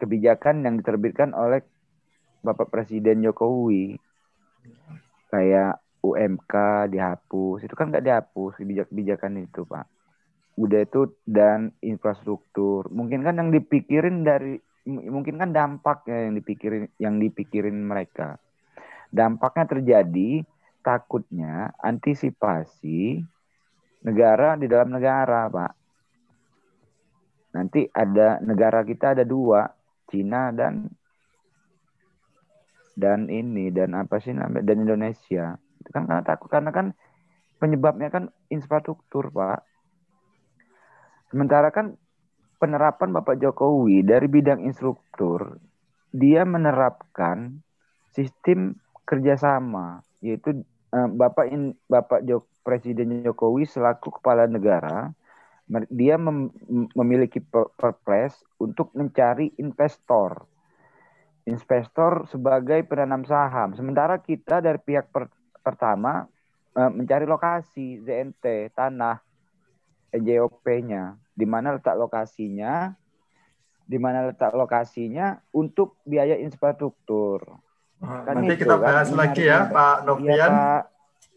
kebijakan yang diterbitkan oleh Bapak Presiden Jokowi kayak UMK dihapus itu kan nggak dihapus kebijakan-kebijakan itu pak udah itu dan infrastruktur mungkin kan yang dipikirin dari mungkin kan dampaknya yang dipikirin yang dipikirin mereka dampaknya terjadi takutnya antisipasi negara di dalam negara pak nanti ada negara kita ada dua Cina dan dan ini dan apa sih namanya dan Indonesia itu kan karena takut karena kan penyebabnya kan infrastruktur pak sementara kan penerapan Bapak Jokowi dari bidang instruktur dia menerapkan sistem kerjasama yaitu eh, Bapak in, Bapak Jok, Presiden Jokowi selaku kepala negara dia mem memiliki perpres untuk mencari investor. Investor sebagai penanam saham. Sementara kita dari pihak per pertama eh, mencari lokasi ZNT, tanah, JOP-nya, di mana letak lokasinya, di mana letak lokasinya untuk biaya infrastruktur. Kan Nanti itu, kita kan, bahas kan? lagi ya Pak Novian. Ya, Pak.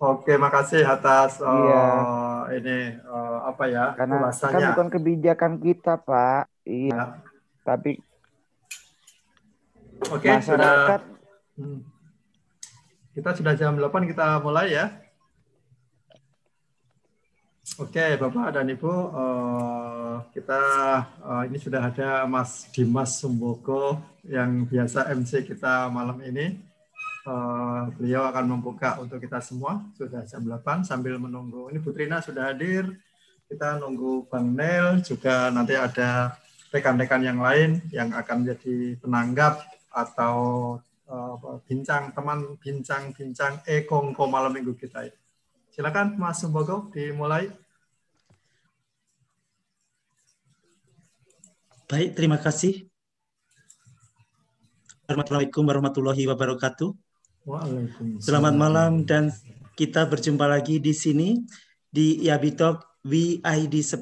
Oke, makasih atas iya. Eh, ini uh, apa ya karena kan bukan kebijakan kita pak iya ya. tapi oke okay, sudah, hmm. kita sudah jam 8 kita mulai ya oke okay, bapak dan ibu uh, kita uh, ini sudah ada mas Dimas Sumboko yang biasa MC kita malam ini Eh, beliau akan membuka untuk kita semua sudah jam 8 sambil menunggu ini Putrina sudah hadir kita nunggu Bang Nel juga nanti ada rekan-rekan yang lain yang akan menjadi penanggap atau eh, bincang teman bincang-bincang ekongko malam minggu kita ini. Silakan Mas Sumbogo dimulai. Baik, terima kasih. Assalamualaikum warahmatullahi wabarakatuh. Selamat malam dan kita berjumpa lagi di sini di Yabi Talk VID 10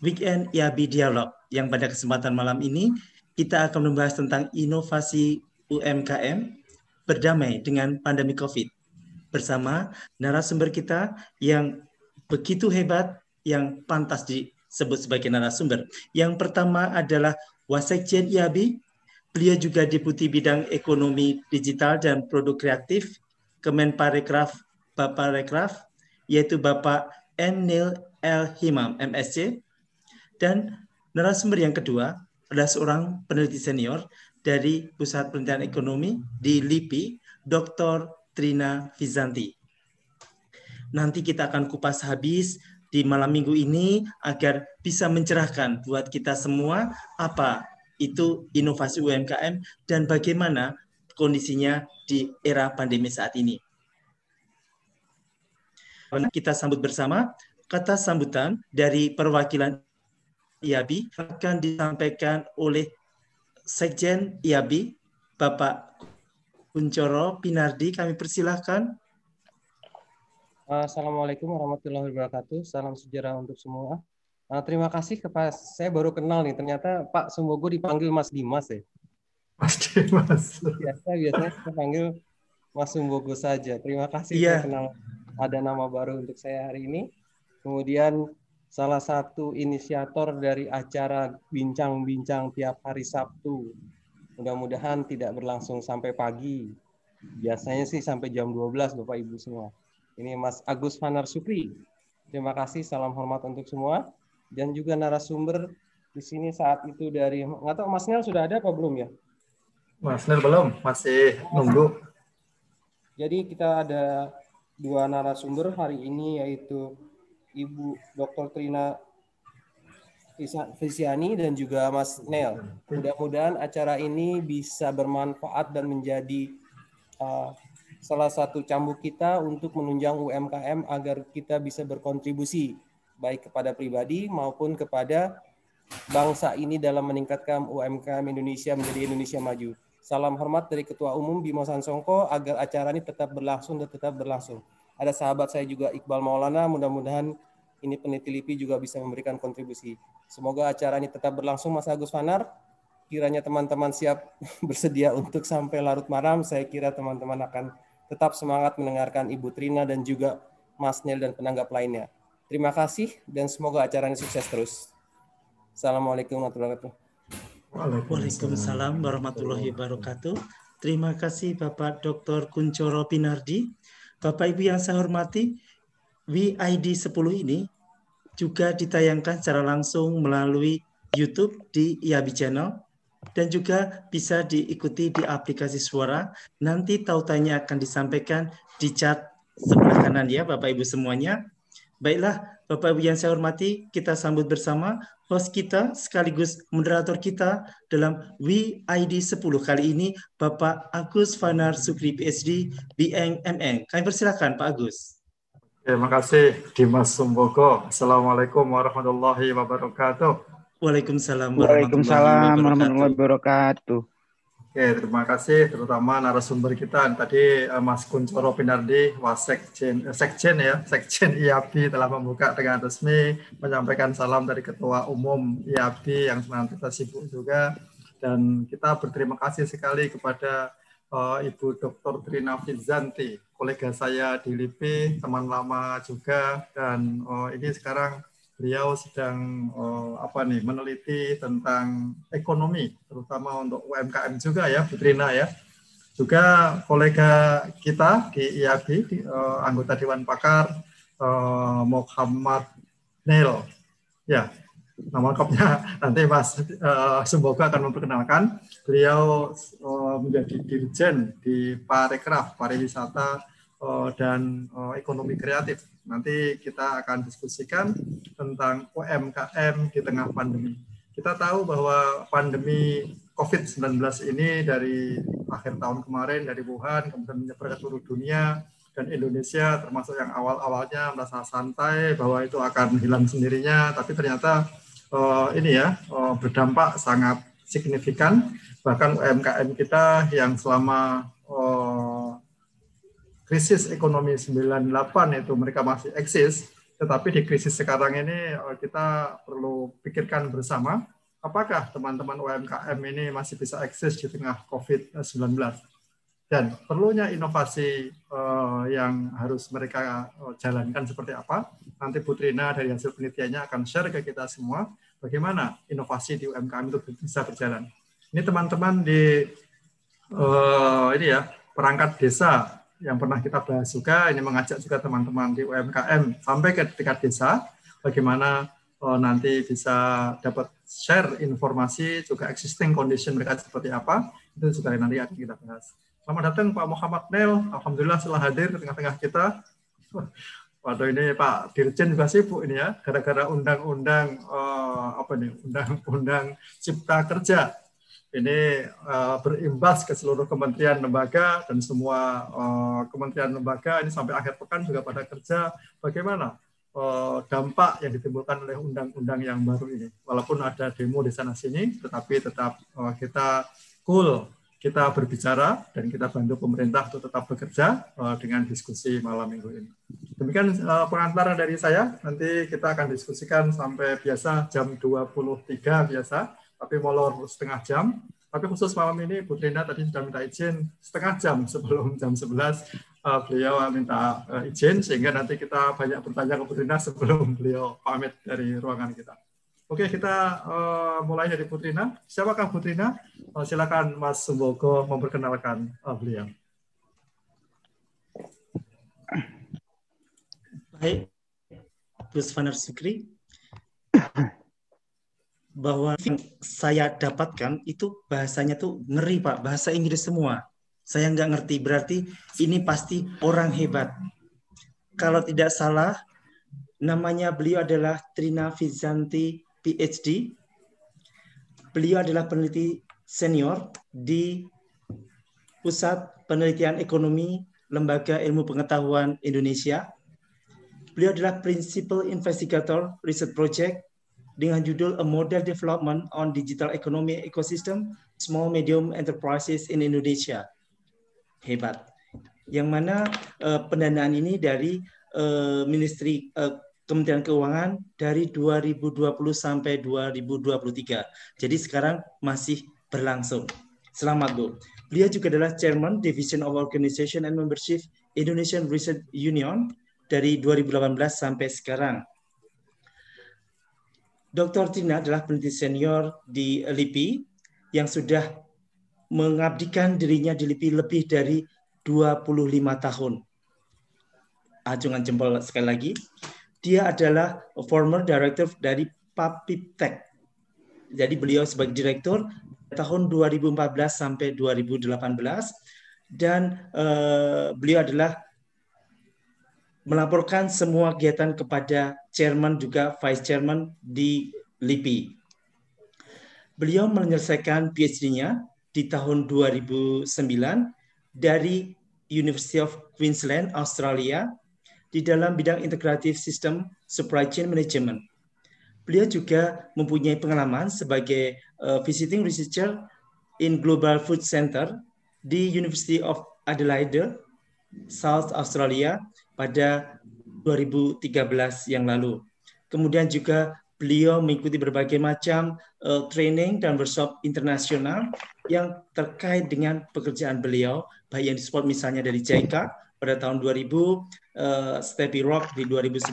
Weekend Yabi Dialog yang pada kesempatan malam ini kita akan membahas tentang inovasi UMKM berdamai dengan pandemi COVID bersama narasumber kita yang begitu hebat yang pantas disebut sebagai narasumber. Yang pertama adalah Wasekjen Yabi. Beliau juga Deputi Bidang Ekonomi Digital dan Produk Kreatif Kemenparekraf Bapak Rekraf, yaitu Bapak M. Neil L. Himam, MSc. Dan narasumber yang kedua adalah seorang peneliti senior dari Pusat Penelitian Ekonomi di LIPI, Dr. Trina Vizanti. Nanti kita akan kupas habis di malam minggu ini agar bisa mencerahkan buat kita semua apa itu inovasi UMKM dan bagaimana kondisinya di era pandemi saat ini. Kita sambut bersama kata sambutan dari perwakilan IABI akan disampaikan oleh Sekjen IABI Bapak Kuncoro Pinardi. Kami persilahkan. Assalamualaikum warahmatullahi wabarakatuh. Salam sejarah untuk semua. Nah, terima kasih kepada saya baru kenal nih. Ternyata Pak Sumbogo dipanggil Mas Dimas ya. Mas Dimas. Biasa biasanya saya panggil Mas Sumbogo saja. Terima kasih yeah. saya kenal ada nama baru untuk saya hari ini. Kemudian salah satu inisiator dari acara bincang-bincang tiap hari Sabtu. Mudah-mudahan tidak berlangsung sampai pagi. Biasanya sih sampai jam 12 Bapak Ibu semua. Ini Mas Agus Fanar Supri. Terima kasih, salam hormat untuk semua dan juga narasumber di sini saat itu dari nggak tahu Mas Nel sudah ada apa belum ya? Mas Nel belum, masih nunggu. Jadi kita ada dua narasumber hari ini yaitu Ibu Dr. Trina Fisiani dan juga Mas Nel. Mudah-mudahan acara ini bisa bermanfaat dan menjadi uh, salah satu cambuk kita untuk menunjang UMKM agar kita bisa berkontribusi baik kepada pribadi maupun kepada bangsa ini dalam meningkatkan UMKM Indonesia menjadi Indonesia maju. Salam hormat dari Ketua Umum Bimo Sansongko agar acara ini tetap berlangsung dan tetap berlangsung. Ada sahabat saya juga Iqbal Maulana, mudah-mudahan ini peneliti LIPI juga bisa memberikan kontribusi. Semoga acara ini tetap berlangsung Mas Agus Fanar. Kiranya teman-teman siap bersedia untuk sampai larut malam, saya kira teman-teman akan tetap semangat mendengarkan Ibu Trina dan juga Mas Nel dan penanggap lainnya. Terima kasih dan semoga acara ini sukses terus. Assalamualaikum warahmatullahi wabarakatuh. Waalaikumsalam warahmatullahi wabarakatuh. Terima kasih Bapak Dr. Kuncoro Pinardi. Bapak Ibu yang saya hormati, WID 10 ini juga ditayangkan secara langsung melalui YouTube di IABI Channel dan juga bisa diikuti di aplikasi suara. Nanti tautannya akan disampaikan di chat sebelah kanan ya Bapak Ibu semuanya. Baiklah, Bapak Ibu yang saya hormati, kita sambut bersama host kita sekaligus moderator kita dalam WID 10 kali ini, Bapak Agus Fanar Sukri PhD, BN MN. Kami persilakan Pak Agus. Terima kasih Dimas Sumboko. Assalamualaikum warahmatullahi wabarakatuh. Waalaikumsalam Waalaikumsalam warahmatullahi wabarakatuh. Oke, terima kasih terutama narasumber kita tadi eh, Mas Kuncoro Pinardi, Wasekjen eh, Sekjen ya, Sekjen IAB telah membuka dengan resmi menyampaikan salam dari Ketua Umum IAB yang senantiasa sibuk juga dan kita berterima kasih sekali kepada uh, Ibu Dr. Trina Fizanti, kolega saya di LIPI, teman lama juga dan uh, ini sekarang beliau sedang uh, apa nih meneliti tentang ekonomi terutama untuk UMKM juga ya Putrina ya juga kolega kita di IAB eh, di, anggota Dewan Pakar uh, Muhammad Nel ya nama lengkapnya nanti Mas uh, Sumbogo akan memperkenalkan beliau uh, menjadi dirjen di Parekraf pariwisata Eh, dan eh, ekonomi kreatif. Nanti kita akan diskusikan tentang UMKM di tengah pandemi. Kita tahu bahwa pandemi COVID-19 ini dari akhir tahun kemarin dari Wuhan kemudian menyebar ke seluruh dunia dan Indonesia termasuk yang awal-awalnya merasa santai bahwa itu akan hilang sendirinya tapi ternyata eh, ini ya berdampak sangat signifikan bahkan UMKM kita yang selama uh, krisis ekonomi 98 itu mereka masih eksis, tetapi di krisis sekarang ini eh, kita perlu pikirkan bersama apakah teman-teman UMKM ini masih bisa eksis di tengah COVID-19 dan perlunya inovasi eh, yang harus mereka eh, jalankan seperti apa. Nanti Putrina dari hasil penelitiannya akan share ke kita semua bagaimana inovasi di UMKM itu bisa berjalan. Ini teman-teman di uh, ini ya perangkat desa yang pernah kita bahas juga ini mengajak juga teman-teman di UMKM sampai ke tingkat desa bagaimana uh, nanti bisa dapat share informasi juga existing condition mereka seperti apa itu juga nanti akan kita bahas. Selamat datang Pak Muhammad Nel, Alhamdulillah telah hadir di tengah-tengah kita. Waduh ini Pak Dirjen juga sibuk ini ya, gara-gara undang-undang uh, apa nih, undang-undang cipta kerja ini uh, berimbas ke seluruh kementerian lembaga dan semua uh, kementerian lembaga ini sampai akhir pekan juga pada kerja bagaimana uh, dampak yang ditimbulkan oleh undang-undang yang baru ini walaupun ada demo di sana sini tetapi tetap uh, kita cool kita berbicara dan kita bantu pemerintah untuk tetap bekerja uh, dengan diskusi malam minggu ini demikian uh, pengantar dari saya nanti kita akan diskusikan sampai biasa jam 23 biasa tapi molor setengah jam. Tapi khusus malam ini Bu tadi sudah minta izin setengah jam sebelum jam 11 uh, eh, beliau minta uh, izin sehingga nanti kita banyak bertanya ke Bu sebelum beliau pamit dari ruangan kita. Oke, kita uh, mulai dari Putrina. Siapakah Putrina? Uh, silakan Mas Sumboko memperkenalkan uh, beliau. Baik, Gus Vanar Sukri. bahwa yang saya dapatkan itu bahasanya tuh ngeri pak bahasa Inggris semua saya nggak ngerti berarti ini pasti orang hebat kalau tidak salah namanya beliau adalah Trina Vizanti PhD beliau adalah peneliti senior di Pusat Penelitian Ekonomi Lembaga Ilmu Pengetahuan Indonesia beliau adalah Principal Investigator Research Project dengan judul A Model Development on Digital Economy Ecosystem Small Medium Enterprises in Indonesia. Hebat. Yang mana uh, pendanaan ini dari uh, eh, Ministry uh, eh, Kementerian Keuangan dari 2020 sampai 2023. Jadi sekarang masih berlangsung. Selamat Bu. Beliau juga adalah Chairman Division of Organization and Membership Indonesian Research Union dari 2018 sampai sekarang. Dr. Tina adalah peneliti senior di LIPI yang sudah mengabdikan dirinya di LIPI lebih dari 25 tahun. Acungan ah, jempol sekali lagi. Dia adalah former director dari Papiptek. Jadi beliau sebagai direktur tahun 2014 sampai 2018 dan uh, beliau adalah melaporkan semua kegiatan kepada chairman juga vice chairman di LIPI. Beliau menyelesaikan PhD-nya di tahun 2009 dari University of Queensland, Australia di dalam bidang integratif sistem supply chain management. Beliau juga mempunyai pengalaman sebagai uh, visiting researcher in Global Food Center di University of Adelaide, South Australia pada 2013 yang lalu. Kemudian juga beliau mengikuti berbagai macam uh, training dan workshop internasional yang terkait dengan pekerjaan beliau, baik yang disupport misalnya dari JICA pada tahun 2000, uh, Steppy Rock di 2011,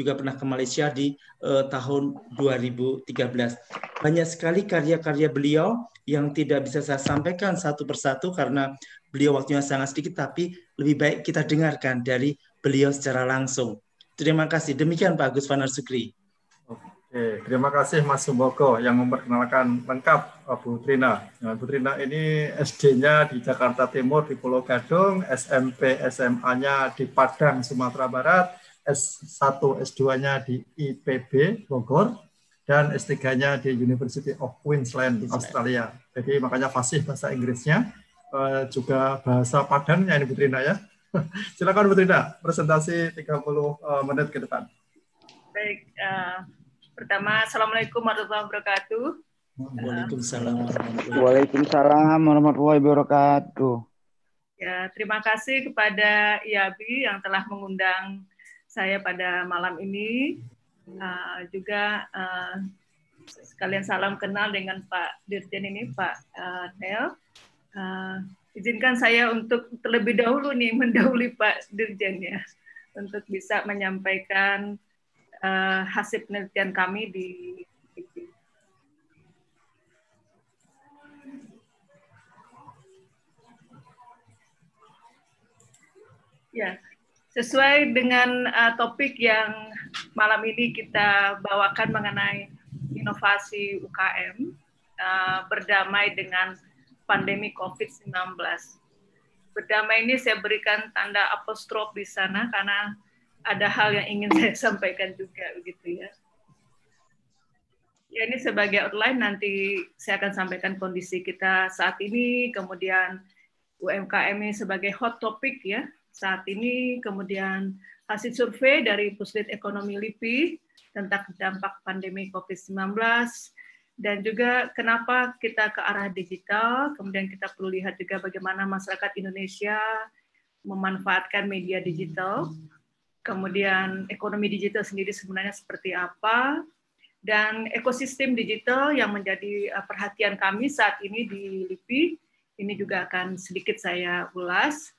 juga pernah ke Malaysia di uh, tahun 2013. Banyak sekali karya-karya beliau yang tidak bisa saya sampaikan satu persatu karena beliau waktunya sangat sedikit, tapi lebih baik kita dengarkan dari beliau secara langsung. Terima kasih. Demikian Pak Agus Fanar Sukri. Oke, terima kasih Mas Sumboko yang memperkenalkan lengkap Bu Trina. Nah, Bu Trina ini SD-nya di Jakarta Timur di Pulau Gadung, SMP SMA-nya di Padang, Sumatera Barat, S1 S2-nya di IPB Bogor, dan S3-nya di University of Queensland, di Australia. Jadi makanya fasih bahasa Inggrisnya, eh, juga bahasa Padannya ini Bu ya. Silakan Bu Trina, presentasi 30 uh, eh, menit ke depan. Baik, uh, pertama Assalamualaikum warahmatullahi wabarakatuh. Waalaikumsalam warahmatullahi wabarakatuh. Waalaikumsalam warahmatullahi wabarakatuh. Ya, terima kasih kepada IABI yang telah mengundang saya pada malam ini. Uh, juga uh, sekalian salam kenal dengan Pak Dirjen ini, Pak uh, Nel. Uh, izinkan saya untuk terlebih dahulu nih mendahului Pak Dirjen ya untuk bisa menyampaikan uh, hasil penelitian kami di Ya, sesuai dengan uh, topik yang malam ini kita bawakan mengenai inovasi UKM uh, eh, berdamai dengan pandemi COVID-19. Berdamai ini saya berikan tanda apostrof di sana karena ada hal yang ingin saya sampaikan juga begitu ya. Ya ini sebagai outline nanti saya akan sampaikan kondisi kita saat ini, kemudian UMKM ini sebagai hot topic ya saat ini, kemudian hasil survei dari Puslit Ekonomi LIPI tentang dampak pandemi COVID-19, dan juga kenapa kita ke arah digital, kemudian kita perlu lihat juga bagaimana masyarakat Indonesia memanfaatkan media digital, kemudian ekonomi digital sendiri sebenarnya seperti apa, dan ekosistem digital yang menjadi eh, perhatian kami saat ini di LIPI, ini juga akan sedikit saya ulas.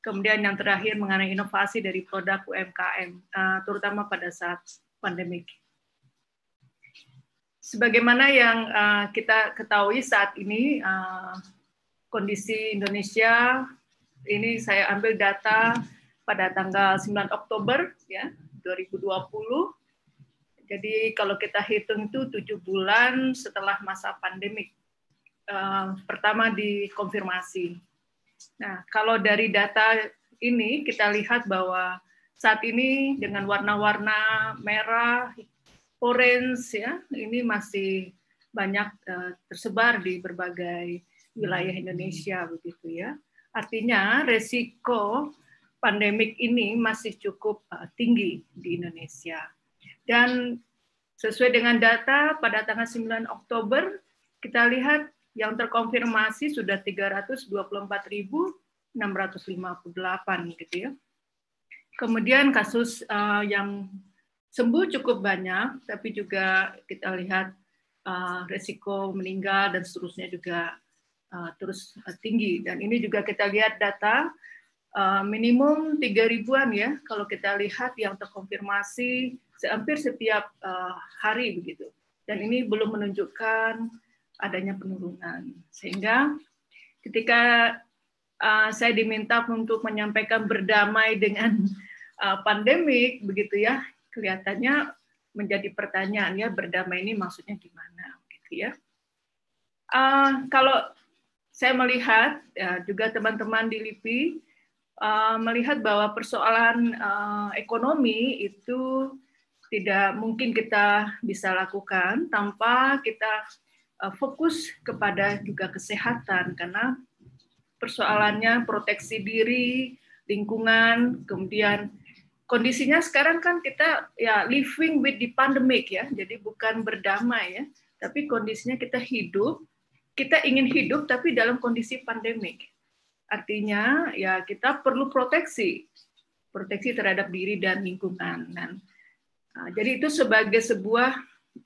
Kemudian yang terakhir mengenai inovasi dari produk UMKM, eh, terutama pada saat pandemik sebagaimana yang uh, kita ketahui saat ini uh, kondisi Indonesia ini saya ambil data pada tanggal 9 Oktober ya 2020 jadi kalau kita hitung itu tujuh bulan setelah masa pandemik uh, eh, pertama dikonfirmasi. Nah kalau dari data ini kita lihat bahwa saat ini dengan warna-warna merah, orange ya ini masih banyak eh, tersebar di berbagai wilayah hmm. Indonesia begitu ya. Artinya resiko pandemik ini masih cukup eh, tinggi di Indonesia. Dan sesuai dengan data pada tanggal 9 Oktober kita lihat yang terkonfirmasi sudah 324.658 gitu ya. Kemudian kasus eh, yang sembuh cukup banyak, tapi juga kita lihat uh, resiko meninggal dan seterusnya juga uh, terus eh, tinggi. Dan ini juga kita lihat data uh, minimum 3 ribuan ya, kalau kita lihat yang terkonfirmasi hampir setiap uh, hari begitu. Dan ini belum menunjukkan adanya penurunan. Sehingga ketika uh, saya diminta untuk menyampaikan berdamai dengan uh, pandemik begitu ya, kelihatannya menjadi pertanyaan ya berdamai ini maksudnya gimana gitu ya. Uh, kalau saya melihat ya, juga teman-teman di LIPI uh, ah, melihat bahwa persoalan uh, ekonomi itu tidak mungkin kita bisa lakukan tanpa kita uh, fokus kepada juga kesehatan karena persoalannya proteksi diri, lingkungan, kemudian kondisinya sekarang kan kita ya living with the pandemic ya, jadi bukan berdamai ya, tapi kondisinya kita hidup, kita ingin hidup tapi dalam kondisi pandemik. Artinya ya kita perlu proteksi, proteksi terhadap diri dan lingkungan. Dan, nah, jadi itu sebagai sebuah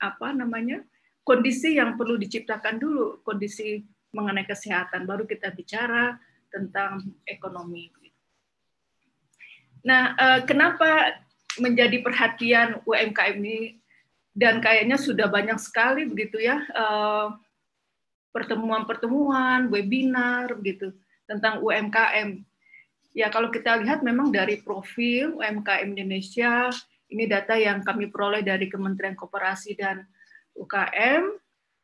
apa namanya kondisi yang perlu diciptakan dulu, kondisi mengenai kesehatan, baru kita bicara tentang ekonomi. Nah, eh, kenapa menjadi perhatian UMKM ini dan kayaknya sudah banyak sekali begitu ya pertemuan eh, pertemuan-pertemuan, webinar begitu tentang UMKM. Ya, kalau kita lihat memang dari profil UMKM Indonesia, ini data yang kami peroleh dari Kementerian Koperasi dan UKM.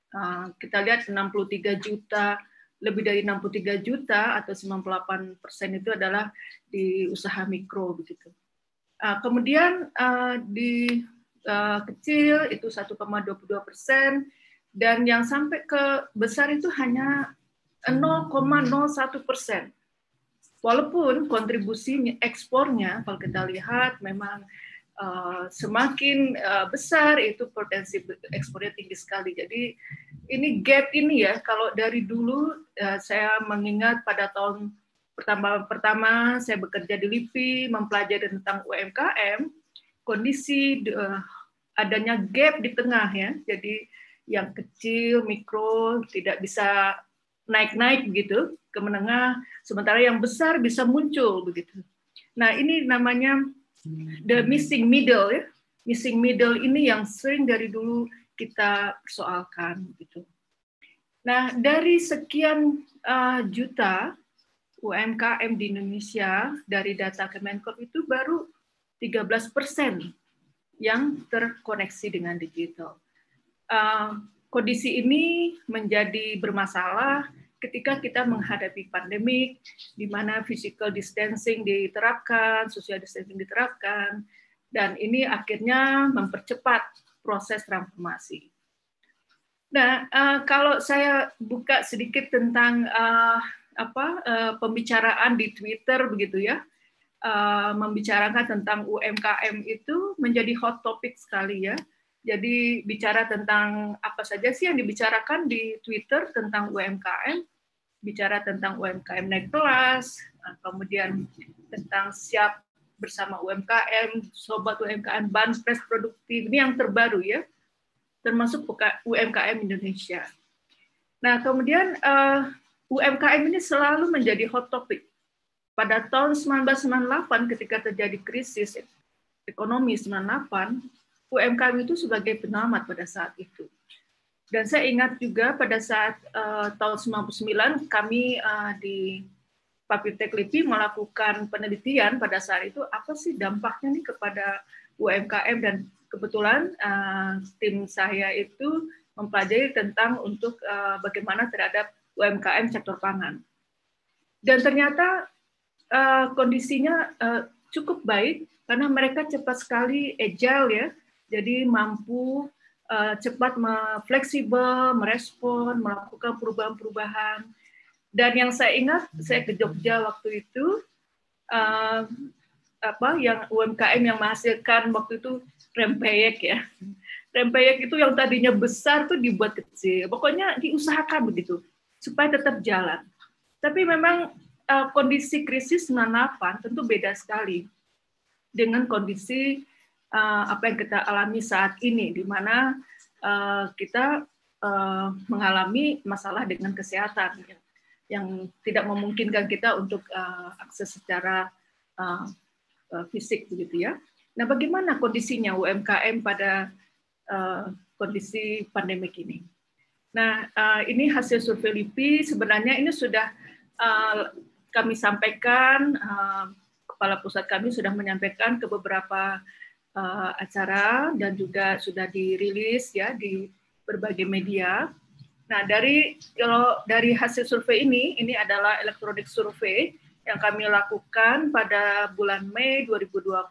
Eh, kita lihat 63 juta lebih dari 63 juta atau 98 persen itu adalah di usaha mikro begitu. Uh, kemudian uh, di uh, kecil itu 1,22 persen dan yang sampai ke besar itu hanya 0,01 persen. Walaupun kontribusinya ekspornya kalau kita lihat memang uh, semakin uh, besar itu potensi ekspornya tinggi sekali. Jadi ini gap ini ya kalau dari dulu ya, saya mengingat pada tahun pertama pertama saya bekerja di LIPI mempelajari tentang UMKM kondisi eh, adanya gap di tengah ya jadi yang kecil mikro tidak bisa naik-naik begitu ke menengah sementara yang besar bisa muncul begitu nah ini namanya the missing middle ya missing middle ini yang sering dari dulu kita persoalkan gitu. Nah, dari sekian uh, juta UMKM di Indonesia dari data Kemenkop itu baru 13 persen yang terkoneksi dengan digital. Uh, kondisi ini menjadi bermasalah ketika kita menghadapi pandemik, di mana physical distancing diterapkan, social distancing diterapkan, dan ini akhirnya mempercepat proses transformasi. Nah, uh, kalau saya buka sedikit tentang uh, apa uh, pembicaraan di Twitter begitu ya, uh, membicarakan tentang UMKM itu menjadi hot topic sekali ya. Jadi bicara tentang apa saja sih yang dibicarakan di Twitter tentang UMKM, bicara tentang UMKM naik kelas, kemudian tentang siap bersama UMKM, Sobat UMKM, banspres Produktif, ini yang terbaru ya, termasuk UMKM Indonesia. Nah, kemudian uh, eh, UMKM ini selalu menjadi hot topic. Pada tahun 1998 ketika terjadi krisis ekonomi 98, UMKM itu sebagai penyelamat pada saat itu. Dan saya ingat juga pada saat uh, tahun 99 kami uh, di Papitek LIPI melakukan penelitian pada saat itu apa sih dampaknya nih kepada UMKM dan kebetulan uh, tim saya itu mempelajari tentang untuk uh, bagaimana terhadap UMKM sektor pangan. Dan ternyata uh, kondisinya uh, cukup baik karena mereka cepat sekali agile ya, jadi mampu uh, cepat fleksibel, merespon, melakukan perubahan-perubahan dan yang saya ingat, saya ke hmm. Jogja waktu itu, uh, apa yang UMKM yang menghasilkan waktu itu rempeyek ya. Rempeyek itu yang tadinya besar tuh dibuat kecil. Pokoknya diusahakan begitu supaya tetap jalan. Tapi memang uh, kondisi krisis 98 tentu beda sekali dengan kondisi uh, apa yang kita alami saat ini di mana uh, kita uh, mengalami masalah dengan kesehatan ya yang tidak memungkinkan kita untuk uh, akses secara uh, uh, fisik begitu ya. Nah, bagaimana kondisinya UMKM pada uh, kondisi pandemi ini? Nah, uh, ini hasil survei LIPI sebenarnya ini sudah uh, kami sampaikan uh, kepala pusat kami sudah menyampaikan ke beberapa uh, acara dan juga sudah dirilis ya di berbagai media Nah, dari kalau dari hasil survei ini, ini adalah elektronik survei yang kami lakukan pada bulan Mei 2020.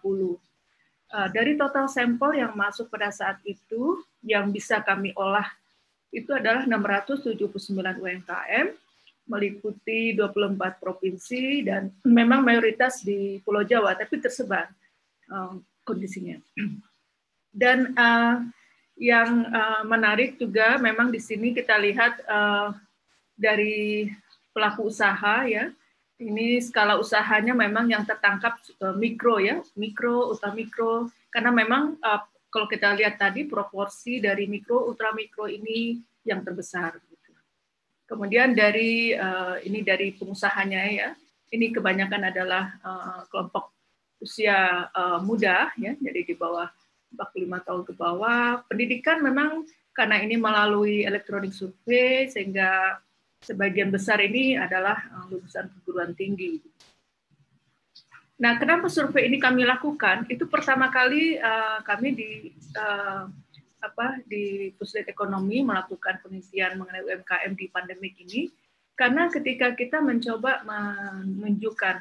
Eh, dari total sampel yang masuk pada saat itu yang bisa kami olah itu adalah 679 UMKM meliputi 24 provinsi dan memang mayoritas di Pulau Jawa tapi tersebar eh, kondisinya. Dan eh, yang uh, menarik juga memang di sini kita lihat uh, dari pelaku usaha ya. Ini skala usahanya memang yang tertangkap uh, mikro ya, mikro, ultra mikro karena memang uh, kalau kita lihat tadi proporsi dari mikro ultra mikro ini yang terbesar. Gitu. Kemudian dari uh, ini dari pengusahanya ya, ini kebanyakan adalah uh, kelompok usia uh, muda ya, jadi di bawah 45 tahun ke bawah. Pendidikan memang karena ini melalui elektronik survei sehingga sebagian besar ini adalah eh, lulusan perguruan tinggi. Nah, kenapa survei ini kami lakukan? Itu pertama kali uh, kami di uh, apa di Pusat Ekonomi melakukan penelitian mengenai UMKM di pandemik ini karena ketika kita mencoba menunjukkan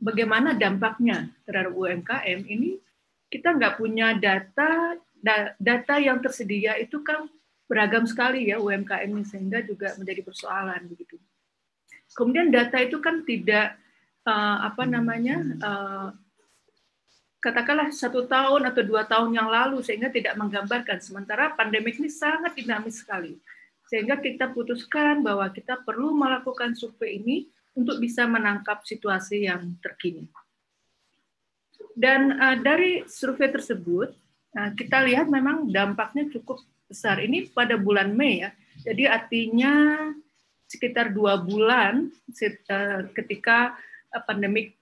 bagaimana dampaknya terhadap UMKM ini kita nggak punya data data yang tersedia itu kan beragam sekali ya UMKM ini sehingga juga menjadi persoalan begitu. Kemudian data itu kan tidak uh, apa namanya uh, katakanlah satu tahun atau dua tahun yang lalu sehingga tidak menggambarkan. Sementara pandemik ini sangat dinamis sekali sehingga kita putuskan bahwa kita perlu melakukan survei ini untuk bisa menangkap situasi yang terkini. Dan uh, dari survei tersebut uh, kita lihat memang dampaknya cukup besar. Ini pada bulan Mei ya. Jadi artinya sekitar dua bulan eh, ketika pandemik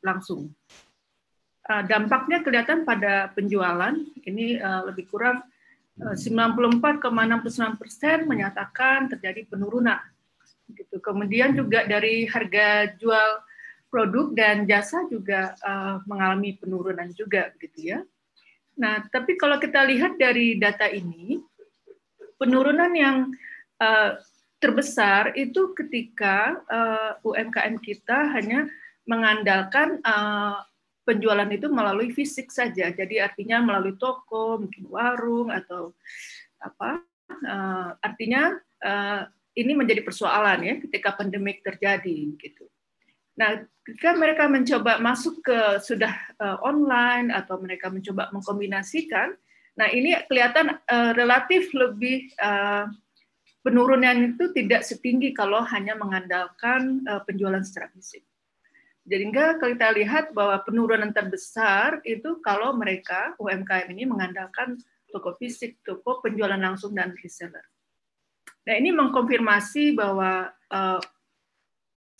berlangsung. Dampaknya kelihatan pada penjualan, ini lebih kurang 94,69 persen menyatakan terjadi penurunan. Gitu. Kemudian juga dari harga jual produk dan jasa juga uh, mengalami penurunan juga gitu ya. Nah, tapi kalau kita lihat dari data ini, penurunan yang uh, terbesar itu ketika uh, eh, UMKM kita hanya mengandalkan uh, penjualan itu melalui fisik saja. Jadi artinya melalui toko, mungkin warung atau apa. Uh, artinya uh, ini menjadi persoalan ya ketika pandemik terjadi gitu. Nah, ketika mereka mencoba masuk ke sudah uh, online atau mereka mencoba mengkombinasikan, nah ini kelihatan uh, relatif lebih uh, penurunan itu tidak setinggi kalau hanya mengandalkan uh, penjualan secara fisik. Jadi kalau kita lihat bahwa penurunan terbesar itu kalau mereka UMKM ini mengandalkan toko fisik, toko penjualan langsung dan reseller. Nah ini mengkonfirmasi bahwa uh,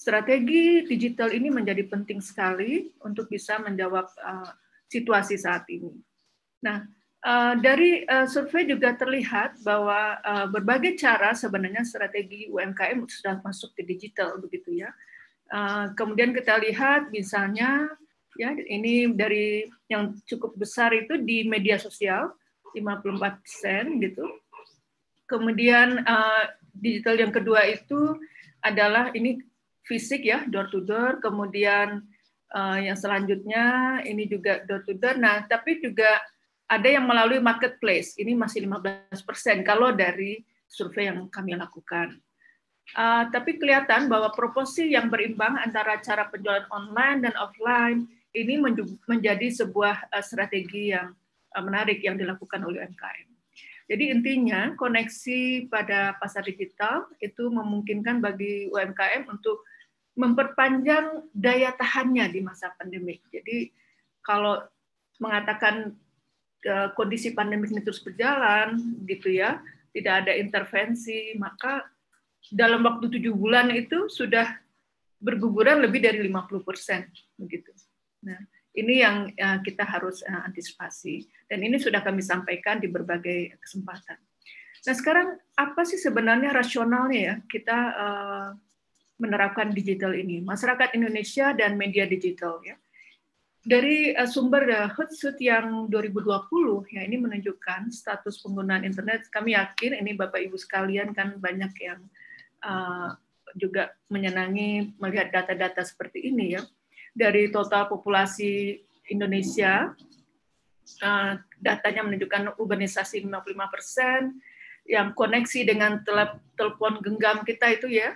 Strategi digital ini menjadi penting sekali untuk bisa menjawab eh, situasi saat ini. Nah, eh, dari eh, survei juga terlihat bahwa berbagai cara sebenarnya strategi UMKM sudah masuk ke digital begitu ya. kemudian kita lihat misalnya ya ini dari yang cukup besar itu di media sosial 54 persen gitu. Kemudian digital yang kedua itu adalah ini fisik ya door to door, kemudian uh, yang selanjutnya ini juga door to door. Nah, tapi juga ada yang melalui marketplace. Ini masih 15% kalau dari survei yang kami lakukan. Uh, tapi kelihatan bahwa proporsi yang berimbang antara cara penjualan online dan offline ini menjadi sebuah eh, strategi yang menarik yang dilakukan oleh UMKM. Jadi intinya koneksi pada pasar digital itu memungkinkan bagi UMKM untuk memperpanjang daya tahannya di masa pandemik. Jadi kalau mengatakan e, kondisi pandemi ini terus berjalan gitu ya, tidak ada intervensi, maka dalam waktu tujuh bulan itu sudah berguguran lebih dari 50 persen begitu. Nah, ini yang e, kita harus e, antisipasi dan ini sudah kami sampaikan di berbagai kesempatan. Nah, sekarang apa sih sebenarnya rasionalnya ya kita menerapkan digital ini, masyarakat Indonesia dan media digital. Ya. Dari uh, sumber uh, Hootsuite yang 2020, ya ini menunjukkan status penggunaan internet. Kami yakin ini Bapak Ibu sekalian kan banyak yang uh, juga menyenangi melihat data-data seperti ini ya. Dari total populasi Indonesia, uh, datanya menunjukkan urbanisasi 55 persen, yang koneksi dengan telepon genggam kita itu ya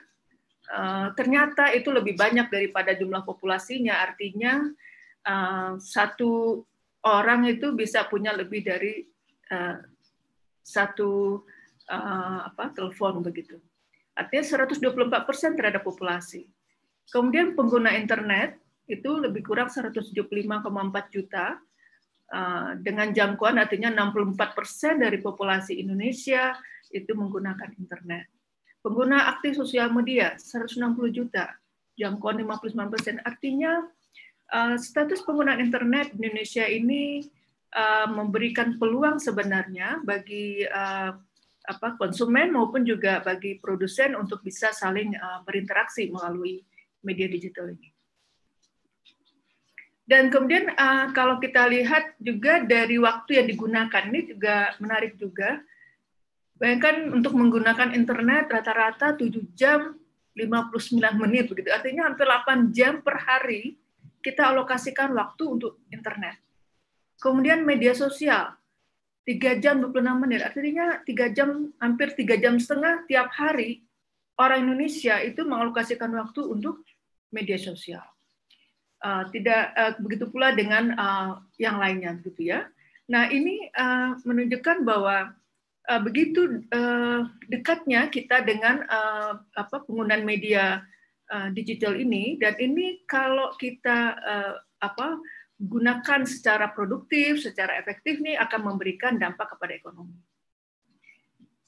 Eh, ternyata itu lebih banyak daripada jumlah populasinya. Artinya eh, satu orang itu bisa punya lebih dari eh, satu apa telepon begitu. Artinya 124 persen terhadap populasi. Kemudian pengguna internet itu lebih kurang 175,4 juta dengan jangkauan artinya 64 persen dari populasi Indonesia itu menggunakan internet. Pengguna aktif sosial media 160 juta, jangkauan 59 persen. Artinya eh, status pengguna internet di Indonesia ini eh, memberikan peluang sebenarnya bagi eh, konsumen maupun juga bagi produsen untuk bisa saling berinteraksi melalui media digital ini. Dan kemudian kalau kita lihat juga dari waktu yang digunakan ini juga menarik juga Bayangkan untuk menggunakan internet rata-rata 7 jam 59 menit begitu. Artinya hampir 8 jam per hari kita alokasikan waktu untuk internet. Kemudian media sosial 3 jam 26 menit. Artinya 3 jam hampir 3 jam setengah tiap hari orang Indonesia itu mengalokasikan waktu untuk media sosial. Uh, tidak uh, begitu pula dengan uh, yang lainnya gitu ya. Nah, ini uh, menunjukkan bahwa uh, begitu uh, dekatnya kita dengan uh, apa penggunaan media uh, digital ini dan ini kalau kita uh, apa gunakan secara produktif, secara efektif nih akan memberikan dampak kepada ekonomi.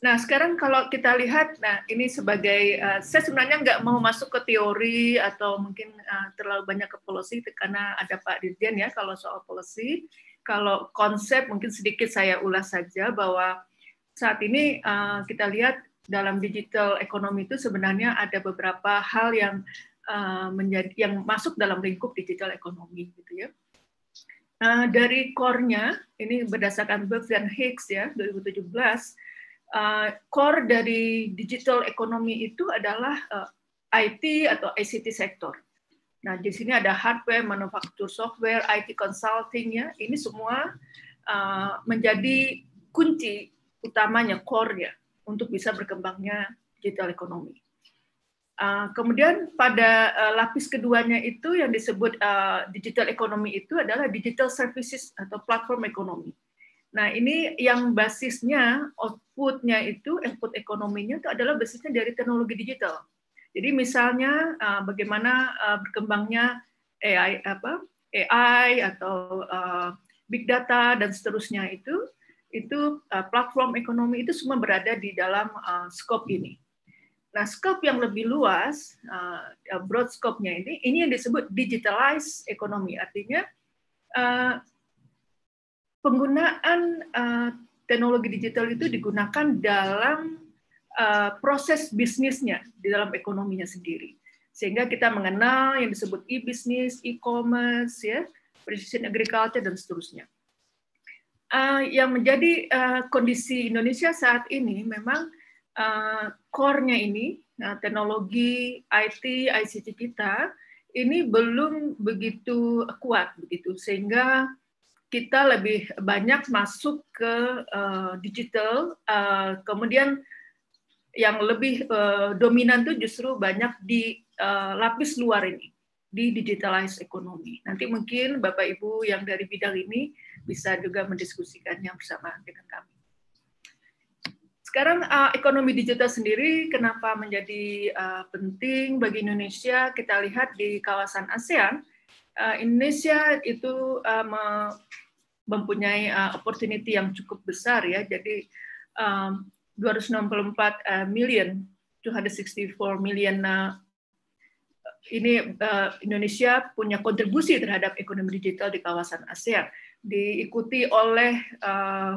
Nah sekarang kalau kita lihat, nah ini sebagai uh, saya sebenarnya nggak mau masuk ke teori atau mungkin uh, terlalu banyak ke polisi karena ada Pak Dirjen ya kalau soal polisi kalau konsep mungkin sedikit saya ulas saja bahwa saat ini uh, kita lihat dalam digital ekonomi itu sebenarnya ada beberapa hal yang uh, menjadi yang masuk dalam lingkup digital ekonomi gitu ya. Uh, dari core-nya ini berdasarkan Berg dan Hicks ya 2017 uh, core dari digital ekonomi itu adalah uh, IT atau ICT sektor. Nah, di sini ada hardware, manufaktur software, IT consulting ya. Ini semua uh, menjadi kunci utamanya, core-nya, untuk bisa berkembangnya digital ekonomi. Ah, kemudian pada eh, lapis keduanya itu yang disebut eh, digital ekonomi itu adalah digital services atau platform ekonomi. Nah ini yang basisnya outputnya itu output ekonominya itu adalah basisnya dari teknologi digital. Jadi misalnya eh, bagaimana berkembangnya AI apa AI atau big data dan seterusnya itu itu uh, platform ekonomi itu semua berada di dalam uh, scope ini. Nah, scope yang lebih luas, uh, broad scope-nya ini, ini yang disebut digitalized ekonomi. Artinya, uh, penggunaan uh, teknologi digital itu digunakan dalam uh, proses bisnisnya, di dalam ekonominya sendiri. Sehingga kita mengenal yang disebut e-business, e-commerce, ya, precision agriculture, dan seterusnya uh, yang menjadi uh, kondisi Indonesia saat ini memang uh, core-nya ini nah, teknologi IT ICT kita ini belum begitu kuat begitu sehingga kita lebih banyak masuk ke uh, digital uh, kemudian yang lebih uh, dominan itu justru banyak di uh, lapis luar ini di digitalized ekonomi. Nanti mungkin Bapak Ibu yang dari bidang ini bisa juga mendiskusikannya bersama dengan kami. Sekarang uh, ekonomi digital sendiri kenapa menjadi uh, penting bagi Indonesia? Kita lihat di kawasan ASEAN, uh, Indonesia itu uh, mempunyai uh, opportunity yang cukup besar ya. Jadi um, 264 uh, million, 264 million uh, ini uh, Indonesia punya kontribusi terhadap ekonomi digital di kawasan ASEAN diikuti oleh uh,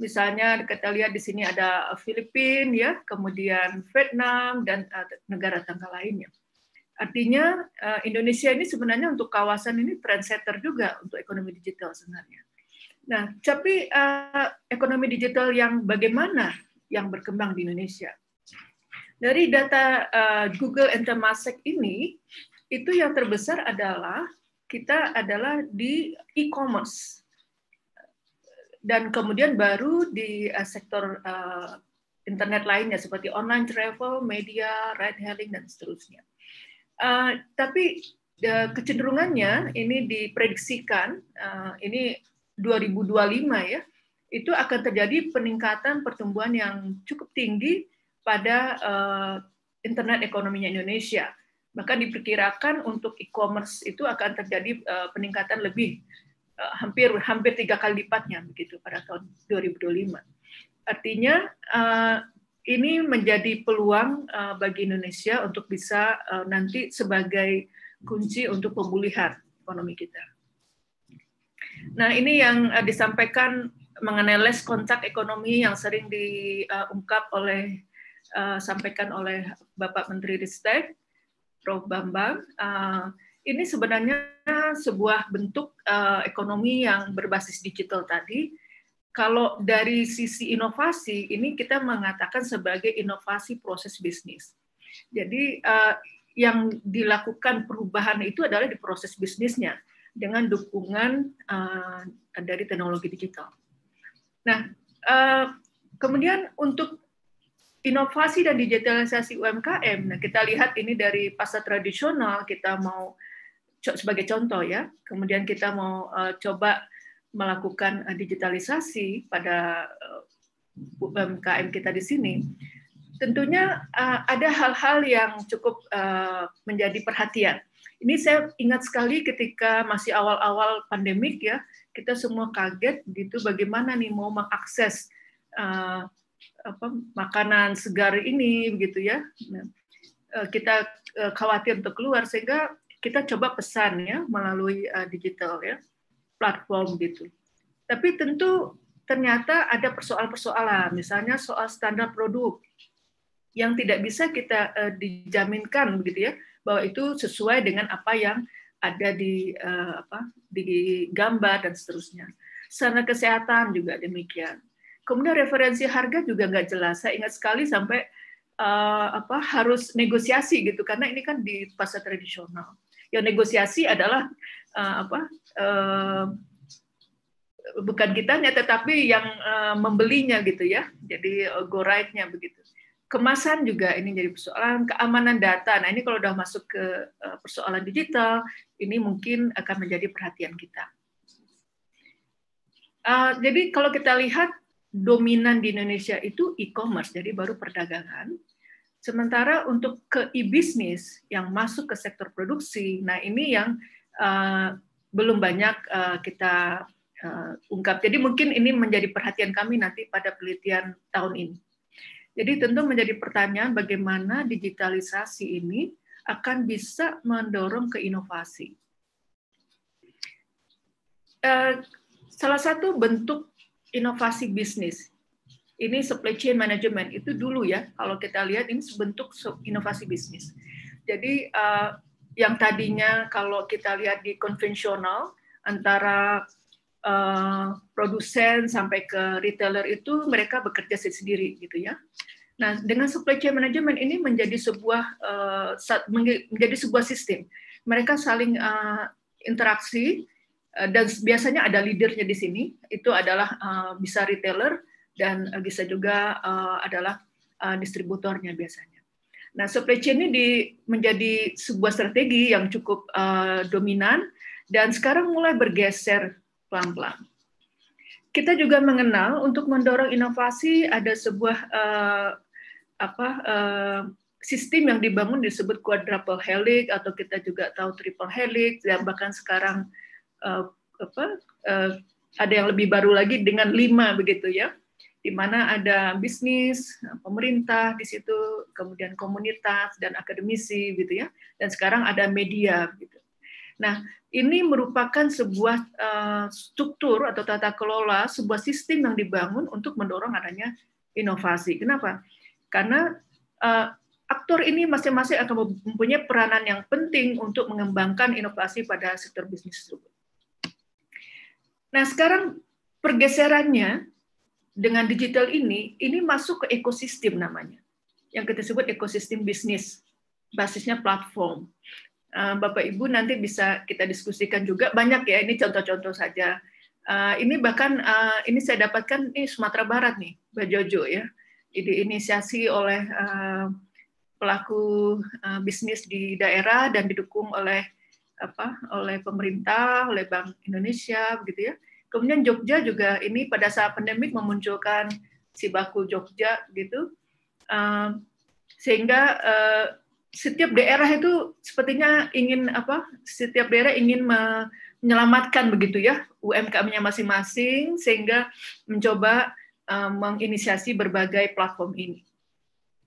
misalnya kita lihat di sini ada Filipina ya kemudian Vietnam dan uh, negara tangga lainnya artinya uh, Indonesia ini sebenarnya untuk kawasan ini trendsetter juga untuk ekonomi digital sebenarnya nah tapi uh, ekonomi digital yang bagaimana yang berkembang di Indonesia dari data uh, Google and Temasek ini itu yang terbesar adalah kita adalah di e-commerce dan kemudian baru di uh, sektor uh, internet lainnya seperti online travel, media, ride hailing dan seterusnya. Uh, tapi uh, kecenderungannya ini diprediksikan uh, ini 2025 ya itu akan terjadi peningkatan pertumbuhan yang cukup tinggi pada uh, internet ekonominya Indonesia. Maka diperkirakan untuk e-commerce itu akan terjadi uh, peningkatan lebih Eh, hampir hampir tiga kali lipatnya begitu pada tahun 2025. Artinya eh, ini menjadi peluang eh, bagi Indonesia untuk bisa nanti sebagai kunci untuk pemulihan ekonomi kita. Nah ini yang disampaikan mengenai les kontak ekonomi yang sering diungkap oleh sampaikan oleh Bapak Menteri Ristek, Prof. Bambang ini sebenarnya sebuah bentuk uh, ekonomi yang berbasis digital tadi. Kalau dari sisi inovasi, ini kita mengatakan sebagai inovasi proses bisnis. Jadi uh, yang dilakukan perubahan itu adalah di proses bisnisnya dengan dukungan uh, dari teknologi digital. Nah, uh, kemudian untuk inovasi dan digitalisasi UMKM, nah kita lihat ini dari pasar tradisional kita mau sebagai contoh ya, kemudian kita mau eh, coba melakukan eh, digitalisasi pada eh, UMKM kita di sini, tentunya ada hal-hal yang cukup menjadi perhatian. Ini saya ingat sekali ketika masih awal-awal pandemik ya, kita semua kaget gitu bagaimana nih mau mengakses uh, apa, makanan segar ini begitu ya. Nah, kita khawatir untuk keluar sehingga kita coba pesan ya melalui uh, digital ya platform gitu. Tapi tentu ternyata ada persoalan-persoalan, misalnya soal standar produk yang tidak bisa kita uh, dijaminkan begitu ya bahwa itu sesuai dengan apa yang ada di uh, apa di gambar dan seterusnya. Sana kesehatan juga demikian. Kemudian referensi harga juga nggak jelas. Saya ingat sekali sampai uh, apa harus negosiasi gitu karena ini kan di pasar tradisional. Ya negosiasi adalah uh, apa? Uh, bukan kitanya tetapi yang uh, membelinya gitu ya. Jadi uh, go right-nya begitu. Kemasan juga ini jadi persoalan keamanan data. Nah, ini kalau sudah masuk ke uh, persoalan digital, ini mungkin akan menjadi perhatian kita. Uh, jadi kalau kita lihat dominan di Indonesia itu e-commerce, jadi baru perdagangan. Sementara untuk ke e-bisnis yang masuk ke sektor produksi, nah ini yang uh, belum banyak uh, kita uh, ungkap. Jadi mungkin ini menjadi perhatian kami nanti pada penelitian tahun ini. Jadi tentu menjadi pertanyaan bagaimana digitalisasi ini akan bisa mendorong ke inovasi. Uh, salah satu bentuk inovasi bisnis ini supply chain management itu dulu ya kalau kita lihat ini sebentuk inovasi bisnis. Jadi uh, yang tadinya kalau kita lihat di konvensional antara uh, produsen sampai ke retailer itu mereka bekerja sendiri gitu ya. Nah, dengan supply chain management ini menjadi sebuah uh, menjadi sebuah sistem. Mereka saling uh, interaksi dan biasanya ada leadernya di sini. Itu adalah uh, bisa retailer, dan eh, bisa juga uh, adalah uh, distributornya biasanya. Nah, supply chain ini di, menjadi sebuah strategi yang cukup uh, dominan dan sekarang mulai bergeser pelan-pelan. Kita juga mengenal untuk mendorong inovasi ada sebuah uh, apa uh, sistem yang dibangun disebut quadruple helix atau kita juga tahu triple helix dan bahkan sekarang uh, apa uh, ada yang lebih baru lagi dengan lima begitu ya di mana ada bisnis, pemerintah di situ, kemudian komunitas dan akademisi gitu ya. Dan sekarang ada media gitu. Nah, ini merupakan sebuah eh, struktur atau tata kelola, sebuah sistem yang dibangun untuk mendorong adanya inovasi. Kenapa? Karena eh, aktor ini masing-masing akan mempunyai peranan yang penting untuk mengembangkan inovasi pada sektor bisnis tersebut. Nah, sekarang pergeserannya dengan digital ini, ini masuk ke ekosistem namanya, yang kita sebut ekosistem bisnis, basisnya platform. Eh, Bapak Ibu nanti bisa kita diskusikan juga banyak ya, ini contoh-contoh saja. Eh, ini bahkan eh, ini saya dapatkan ini Sumatera Barat nih, Mbak Jojo ya, inisiasi oleh pelaku bisnis di daerah dan didukung oleh apa oleh pemerintah, oleh Bank Indonesia begitu ya. Kemudian Jogja juga ini pada saat pandemik memunculkan si baku Jogja gitu. Uh, sehingga uh, setiap daerah itu sepertinya ingin apa? Setiap daerah ingin me menyelamatkan begitu ya UMKM-nya masing-masing sehingga mencoba uh, menginisiasi berbagai platform ini.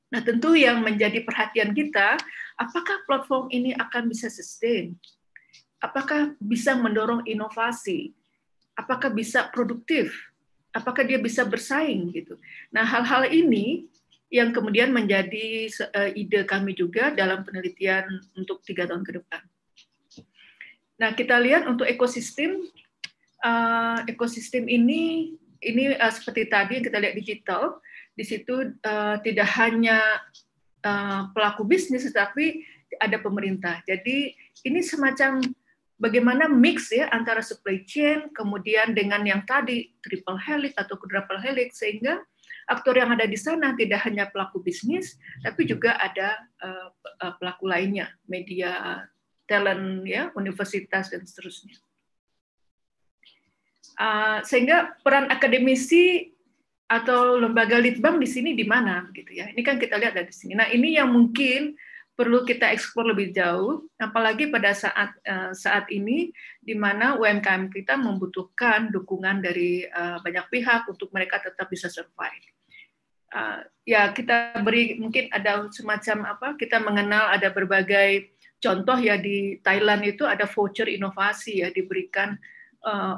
Nah, tentu yang menjadi perhatian kita, apakah platform ini akan bisa sustain? Apakah bisa mendorong inovasi? apakah bisa produktif, apakah dia bisa bersaing gitu. Nah, hal-hal ini yang kemudian menjadi eh, ide kami juga dalam penelitian untuk tiga tahun ke depan. Nah, kita lihat untuk ekosistem, eh, ekosistem ini ini eh, seperti tadi yang kita lihat digital, di situ tidak hanya pelaku bisnis tetapi ada pemerintah. Jadi ini semacam bagaimana mix ya antara supply chain kemudian dengan yang tadi triple helix atau quadruple helix sehingga aktor yang ada di sana tidak hanya pelaku bisnis tapi juga ada uh, pelaku lainnya media talent ya universitas dan seterusnya uh, sehingga peran akademisi atau lembaga litbang di sini di mana gitu ya ini kan kita lihat dari sini nah ini yang mungkin perlu kita eksplor lebih jauh, apalagi pada saat eh, saat ini di mana UMKM kita membutuhkan dukungan dari eh, banyak pihak untuk mereka tetap bisa survive. Eh, ya kita beri mungkin ada semacam apa kita mengenal ada berbagai contoh ya di Thailand itu ada voucher inovasi ya diberikan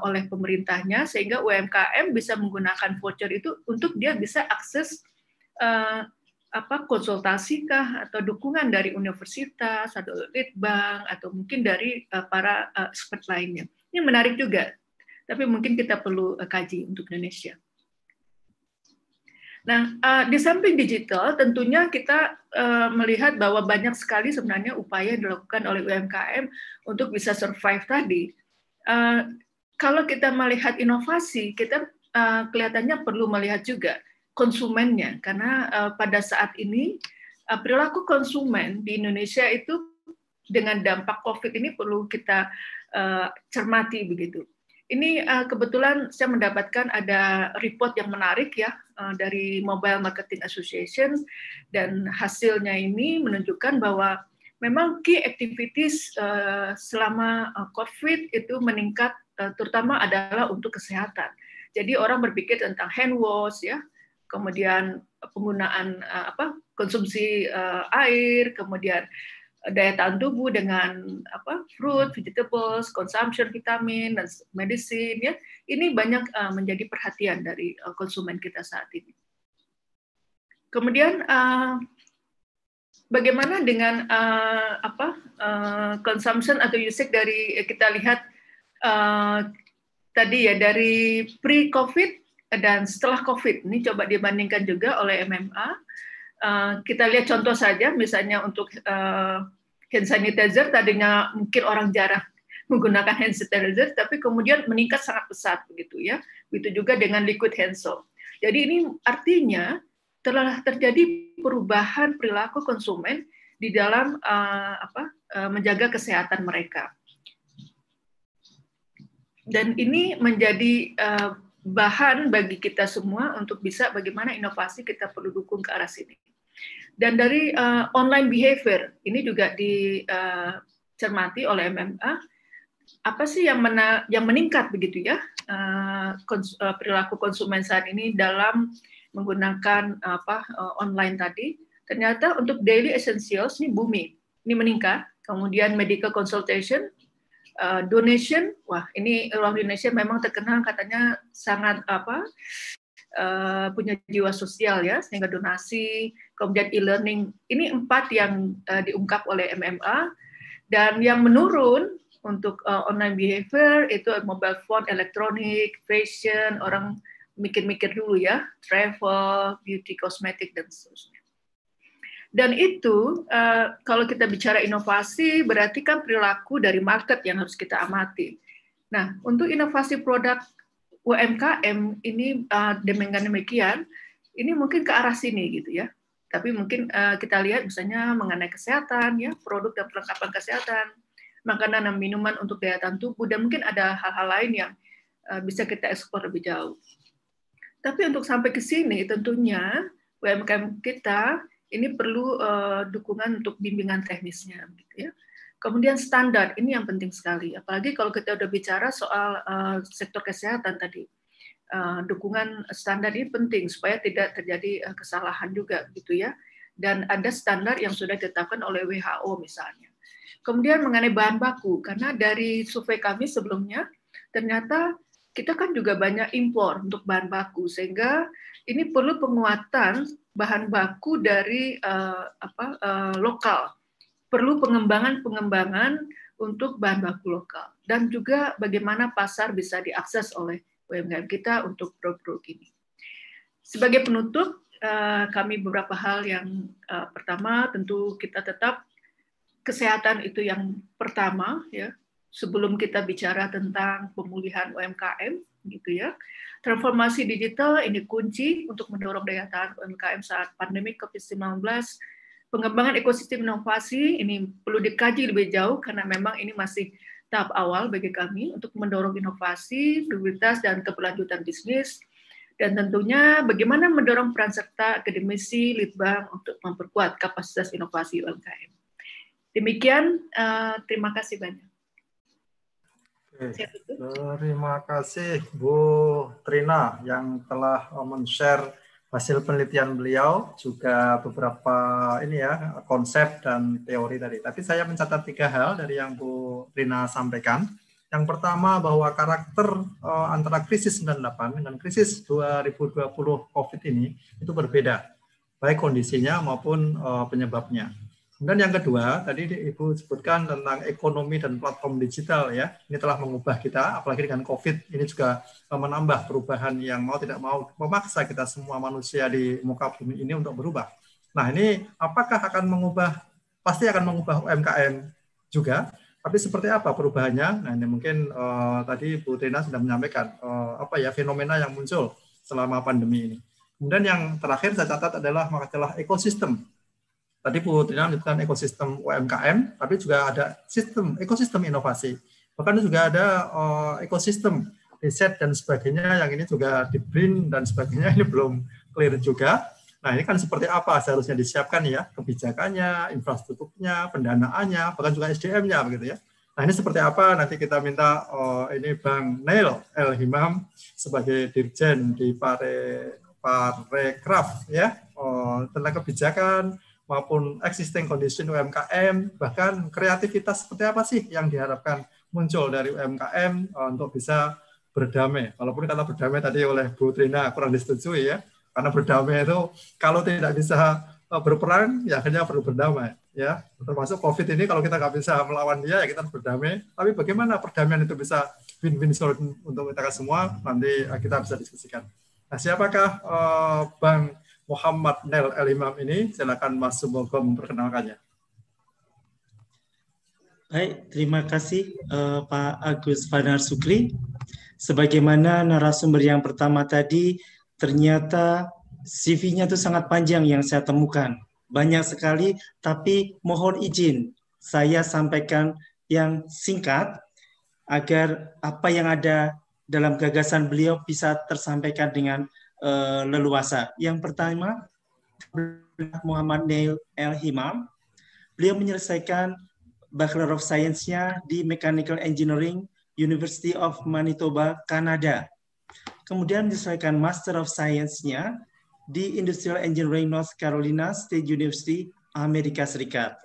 oleh pemerintahnya sehingga UMKM bisa menggunakan voucher itu untuk dia bisa akses apa konsultasi kah atau dukungan dari universitas atau litbang atau mungkin dari uh, para uh, expert lainnya. Ini menarik juga, tapi mungkin kita perlu uh, kaji untuk Indonesia. Nah, uh, di samping digital, tentunya kita uh, melihat bahwa banyak sekali sebenarnya upaya yang dilakukan oleh UMKM untuk bisa survive tadi. Uh, kalau kita melihat inovasi, kita uh, kelihatannya perlu melihat juga konsumennya karena uh, pada saat ini uh, perilaku konsumen di Indonesia itu dengan dampak Covid ini perlu kita uh, cermati begitu. Ini uh, kebetulan saya mendapatkan ada report yang menarik ya uh, dari Mobile Marketing Association dan hasilnya ini menunjukkan bahwa memang key activities uh, selama COVID itu meningkat uh, terutama adalah untuk kesehatan. Jadi orang berpikir tentang hand wash ya, kemudian eh, penggunaan eh, apa konsumsi eh, air, kemudian daya tahan tubuh dengan apa fruit, vegetables, consumption vitamin dan medicine ya. Ini banyak uh, menjadi perhatian dari uh, konsumen kita saat ini. Kemudian uh, bagaimana dengan uh, apa uh, consumption atau usage dari kita lihat uh, tadi ya dari pre-covid dan setelah COVID. Ini coba dibandingkan juga oleh MMA. Eh, kita lihat contoh saja, misalnya untuk eh, hand sanitizer, tadinya mungkin orang jarang menggunakan hand sanitizer, tapi kemudian meningkat sangat pesat begitu ya. Begitu juga dengan liquid hand soap. Jadi ini artinya telah terjadi perubahan perilaku konsumen di dalam uh, apa, uh, menjaga kesehatan mereka. Dan ini menjadi uh, bahan bagi kita semua untuk bisa bagaimana inovasi kita perlu dukung ke arah sini. Dan dari uh, online behavior ini juga dicermati eh, oleh MMA, apa sih yang mena yang meningkat begitu ya uh, kons uh, perilaku konsumen saat ini dalam menggunakan uh, apa uh, online tadi? Ternyata untuk daily essentials ini booming, ini meningkat. Kemudian medical consultation uh, donation, wah ini orang Indonesia memang terkenal katanya sangat apa uh, punya jiwa sosial ya, sehingga donasi, kemudian e-learning, ini empat yang uh, diungkap oleh MMA dan yang menurun untuk uh, online behavior itu mobile phone, elektronik, fashion, orang mikir-mikir dulu ya, travel, beauty, kosmetik dan seterusnya. Dan itu uh, kalau kita bicara inovasi berarti kan perilaku dari market yang harus kita amati. Nah, untuk inovasi produk UMKM ini uh, eh, demikian demikian ini mungkin ke arah sini gitu ya. Tapi mungkin uh, kita lihat misalnya mengenai kesehatan ya, produk dan perlengkapan kesehatan, makanan dan minuman untuk daya tahan tubuh dan mungkin ada hal-hal lain yang uh, bisa kita ekspor lebih jauh. Tapi untuk sampai ke sini tentunya UMKM kita ini perlu uh, dukungan untuk bimbingan teknisnya. Gitu ya. Kemudian standar, ini yang penting sekali. Apalagi kalau kita sudah bicara soal uh, sektor kesehatan tadi. Uh, dukungan standar ini penting supaya tidak terjadi uh, kesalahan juga gitu ya. Dan ada standar yang sudah ditetapkan oleh WHO misalnya. Kemudian mengenai bahan baku, karena dari survei kami sebelumnya ternyata kita kan juga banyak impor untuk bahan baku sehingga ini perlu penguatan bahan baku dari uh, apa uh, lokal perlu pengembangan-pengembangan untuk bahan baku lokal dan juga bagaimana pasar bisa diakses oleh UMKM kita untuk produk-produk ini. Sebagai penutup, eh, kami beberapa hal yang pertama tentu kita tetap kesehatan itu yang pertama ya sebelum kita bicara tentang pemulihan UMKM gitu ya. Transformasi digital ini kunci untuk mendorong daya tahan UMKM saat pandemi COVID-19. Pengembangan ekosistem inovasi ini perlu dikaji lebih jauh karena memang ini masih tahap awal bagi kami untuk mendorong inovasi, prioritas, dan keberlanjutan bisnis. Dan tentunya bagaimana mendorong peran serta akademisi Litbang untuk memperkuat kapasitas inovasi UMKM. Demikian, eh, terima kasih banyak. Terima kasih Bu Trina yang telah eh, men-share hasil penelitian beliau juga beberapa ini ya konsep dan teori tadi. Tapi saya mencatat tiga hal dari yang Bu Trina sampaikan. Yang pertama bahwa karakter eh, antara krisis 98 dengan krisis 2020 COVID ini itu berbeda, baik kondisinya maupun eh, penyebabnya. Kemudian yang kedua, tadi Ibu sebutkan tentang ekonomi dan platform digital ya. Ini telah mengubah kita, apalagi dengan COVID ini juga eh, menambah perubahan yang mau tidak mau memaksa kita semua manusia di muka bumi ini untuk berubah. Nah ini apakah akan mengubah, pasti akan mengubah UMKM juga, tapi seperti apa perubahannya? Nah ini mungkin uh, tadi Bu Trina sudah menyampaikan, uh, apa ya fenomena yang muncul selama pandemi ini. Kemudian yang terakhir saya catat adalah masalah ekosistem Tadi Bu Trina menyebutkan ekosistem UMKM, tapi juga ada sistem ekosistem inovasi. Bahkan juga ada uh, ekosistem riset dan sebagainya yang ini juga di print dan sebagainya ini belum clear juga. Nah ini kan seperti apa seharusnya disiapkan ya kebijakannya, infrastrukturnya, pendanaannya, bahkan juga SDM-nya begitu ya. Nah ini seperti apa nanti kita minta oh, ini Bang Neil El Himam sebagai Dirjen di Pare Parekraf ya oh, tentang kebijakan maupun existing condition UMKM, bahkan kreativitas seperti apa sih yang diharapkan muncul dari UMKM eh, untuk bisa berdamai. Walaupun kata berdamai tadi oleh Bu Trina kurang disetujui ya, karena berdamai itu kalau tidak bisa eh, berperan, ya akhirnya perlu berdamai. Ya, termasuk COVID ini kalau kita nggak bisa melawan dia, ya kita harus berdamai. Tapi bagaimana perdamaian itu bisa win-win solution untuk kita semua, nanti eh, kita bisa diskusikan. Nah, siapakah uh, Bang Muhammad Nel El Imam ini. Silakan Mas Sumogo memperkenalkannya. Baik, terima kasih uh, Pak Agus Fadar Sukri. Sebagaimana narasumber yang pertama tadi, ternyata CV-nya itu sangat panjang yang saya temukan. Banyak sekali, tapi mohon izin saya sampaikan yang singkat agar apa yang ada dalam gagasan beliau bisa tersampaikan dengan Eh, leluasa. Yang pertama, Muhammad Neil El Himam. Beliau menyelesaikan Bachelor of Science-nya di Mechanical Engineering University of Manitoba, Kanada. Kemudian menyelesaikan Master of Science-nya di Industrial Engineering North Carolina State University, Amerika Serikat.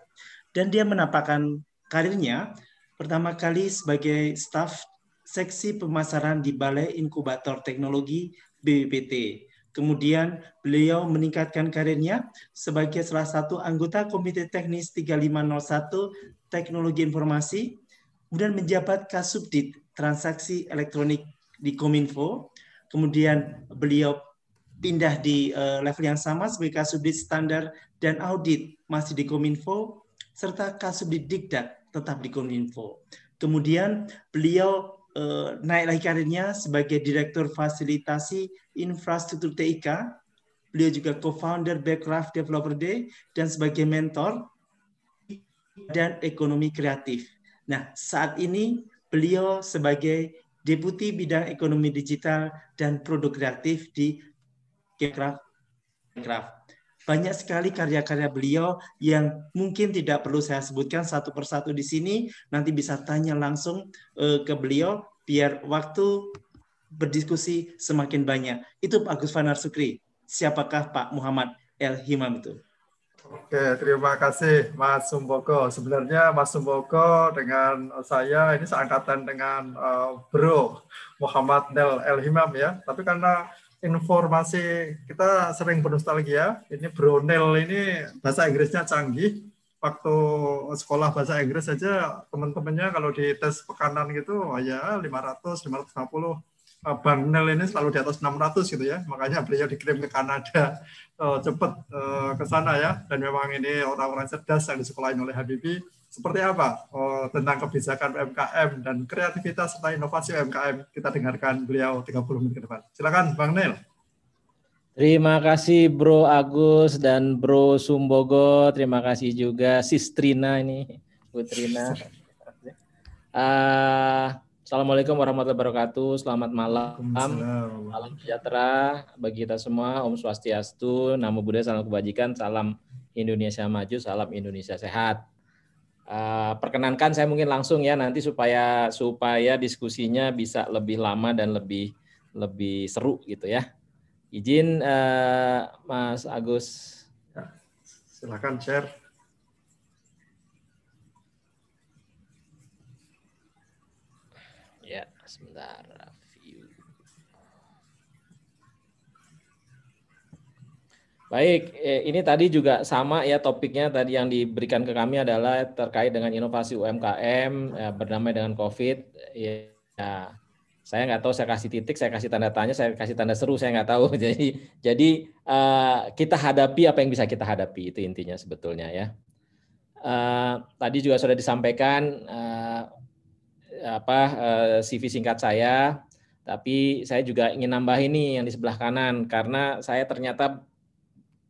Dan dia menampakkan karirnya pertama kali sebagai staff seksi pemasaran di Balai Inkubator Teknologi BPPT. Kemudian beliau meningkatkan karirnya sebagai salah satu anggota Komite Teknis 3501 Teknologi Informasi, kemudian menjabat Kasubdit Transaksi Elektronik di Kominfo, kemudian beliau pindah di eh, level yang sama sebagai Kasubdit Standar dan Audit masih di Kominfo, serta Kasubdit Dikdat tetap di Kominfo. Kemudian beliau Eh, naik lagi karirnya sebagai Direktur Fasilitasi Infrastruktur TIK. Beliau juga co-founder Backcraft Developer Day dan sebagai mentor dan ekonomi kreatif. Nah, saat ini beliau sebagai Deputi Bidang Ekonomi Digital dan Produk Kreatif di Backcraft banyak sekali karya-karya beliau yang mungkin tidak perlu saya sebutkan satu persatu di sini. Nanti bisa tanya langsung uh, ke beliau biar waktu berdiskusi semakin banyak. Itu Pak Gus Fanar Sukri. Siapakah Pak Muhammad El Himam itu? Oke, terima kasih Mas Sumboko. Sebenarnya Mas Sumboko dengan saya ini seangkatan dengan uh, Bro Muhammad Nel El Himam ya. Tapi karena informasi kita sering bernostalgia. Ini Brownell ini bahasa Inggrisnya canggih. Waktu sekolah bahasa Inggris saja teman-temannya kalau di tes pekanan gitu oh ya 500, 550. Bang Nel ini selalu di atas 600 gitu ya. Makanya beliau dikirim ke Kanada eh, cepat eh, ke sana ya. Dan memang ini orang-orang cerdas yang disekolahin oleh Habibie seperti apa oh, tentang kebijakan UMKM dan kreativitas serta inovasi UMKM kita dengarkan beliau 30 menit ke depan. Silakan Bang Nel. Terima kasih Bro Agus dan Bro Sumbogo. Terima kasih juga Sistrina ini, Putrina. Uh, ah, Assalamualaikum warahmatullahi wabarakatuh. Selamat malam. Malam sejahtera bagi kita semua. Om Swastiastu, Namo Buddha, Salam Kebajikan, Salam Indonesia Maju, Salam Indonesia Sehat. Eh, perkenankan saya mungkin langsung ya nanti supaya supaya diskusinya bisa lebih lama dan lebih lebih seru gitu ya. Izin uh, Mas Agus. Ya, silakan share. Ya, sebentar. Baik, eh, ini tadi juga sama ya topiknya tadi yang diberikan ke kami adalah terkait dengan inovasi UMKM ya, eh, berdamai dengan COVID. Ya, saya nggak tahu saya kasih titik, saya kasih tanda tanya, saya kasih tanda seru, saya nggak tahu. Jadi, jadi uh, kita hadapi apa yang bisa kita hadapi itu intinya sebetulnya ya. Uh, tadi juga sudah disampaikan uh, apa uh, CV singkat saya, tapi saya juga ingin nambah ini yang di sebelah kanan karena saya ternyata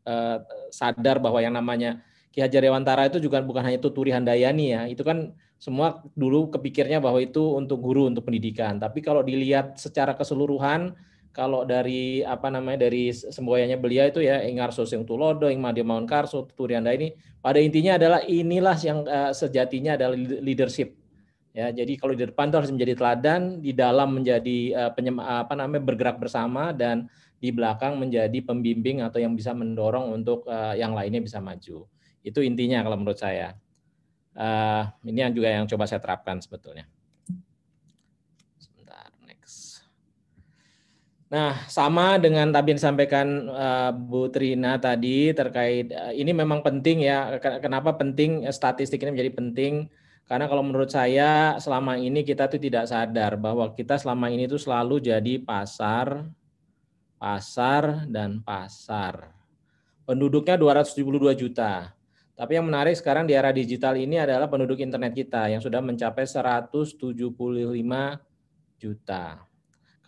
Eh, sadar bahwa yang namanya Ki Hajar Dewantara itu juga bukan hanya Tuturi Handayani ya. Itu kan semua dulu kepikirnya bahwa itu untuk guru, untuk pendidikan. Tapi kalau dilihat secara keseluruhan, kalau dari apa namanya dari semboyanya beliau itu ya Ingar Soseng Tulodo, Ing Maun Karso, Tuturi Handayani, pada intinya adalah inilah yang uh, sejatinya adalah leadership. Ya, jadi kalau di depan itu harus menjadi teladan, di dalam menjadi uh, penyem, apa namanya bergerak bersama dan di belakang menjadi pembimbing atau yang bisa mendorong untuk eh, yang lainnya bisa maju. Itu intinya kalau menurut saya. Eh, ini yang juga yang coba saya terapkan sebetulnya. Sebentar, next. Nah, sama dengan tadi yang sampaikan eh, Bu Trina tadi terkait ini memang penting ya. Kenapa penting statistik ini menjadi penting? Karena kalau menurut saya selama ini kita tuh tidak sadar bahwa kita selama ini tuh selalu jadi pasar pasar dan pasar. Penduduknya 272 juta. Tapi yang menarik sekarang di era digital ini adalah penduduk internet kita yang sudah mencapai 175 juta.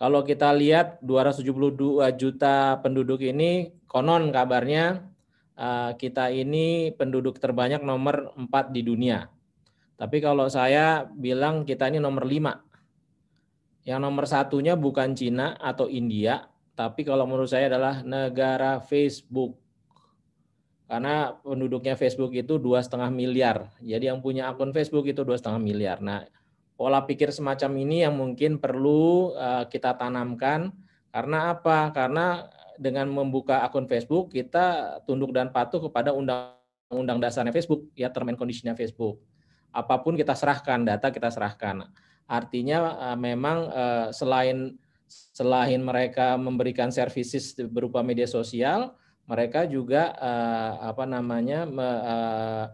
Kalau kita lihat 272 juta penduduk ini konon kabarnya eh, kita ini penduduk terbanyak nomor 4 di dunia. Tapi kalau saya bilang kita ini nomor 5. Yang nomor satunya bukan Cina atau India, tapi kalau menurut saya adalah negara Facebook. Karena penduduknya Facebook itu dua setengah miliar. Jadi yang punya akun Facebook itu dua setengah miliar. Nah, pola pikir semacam ini yang mungkin perlu eh, kita tanamkan. Karena apa? Karena dengan membuka akun Facebook kita tunduk dan patuh kepada undang-undang dasarnya Facebook, ya term and conditionnya Facebook. Apapun kita serahkan, data kita serahkan. Artinya eh, memang eh, selain selain mereka memberikan services berupa media sosial, mereka juga uh, apa namanya me, uh,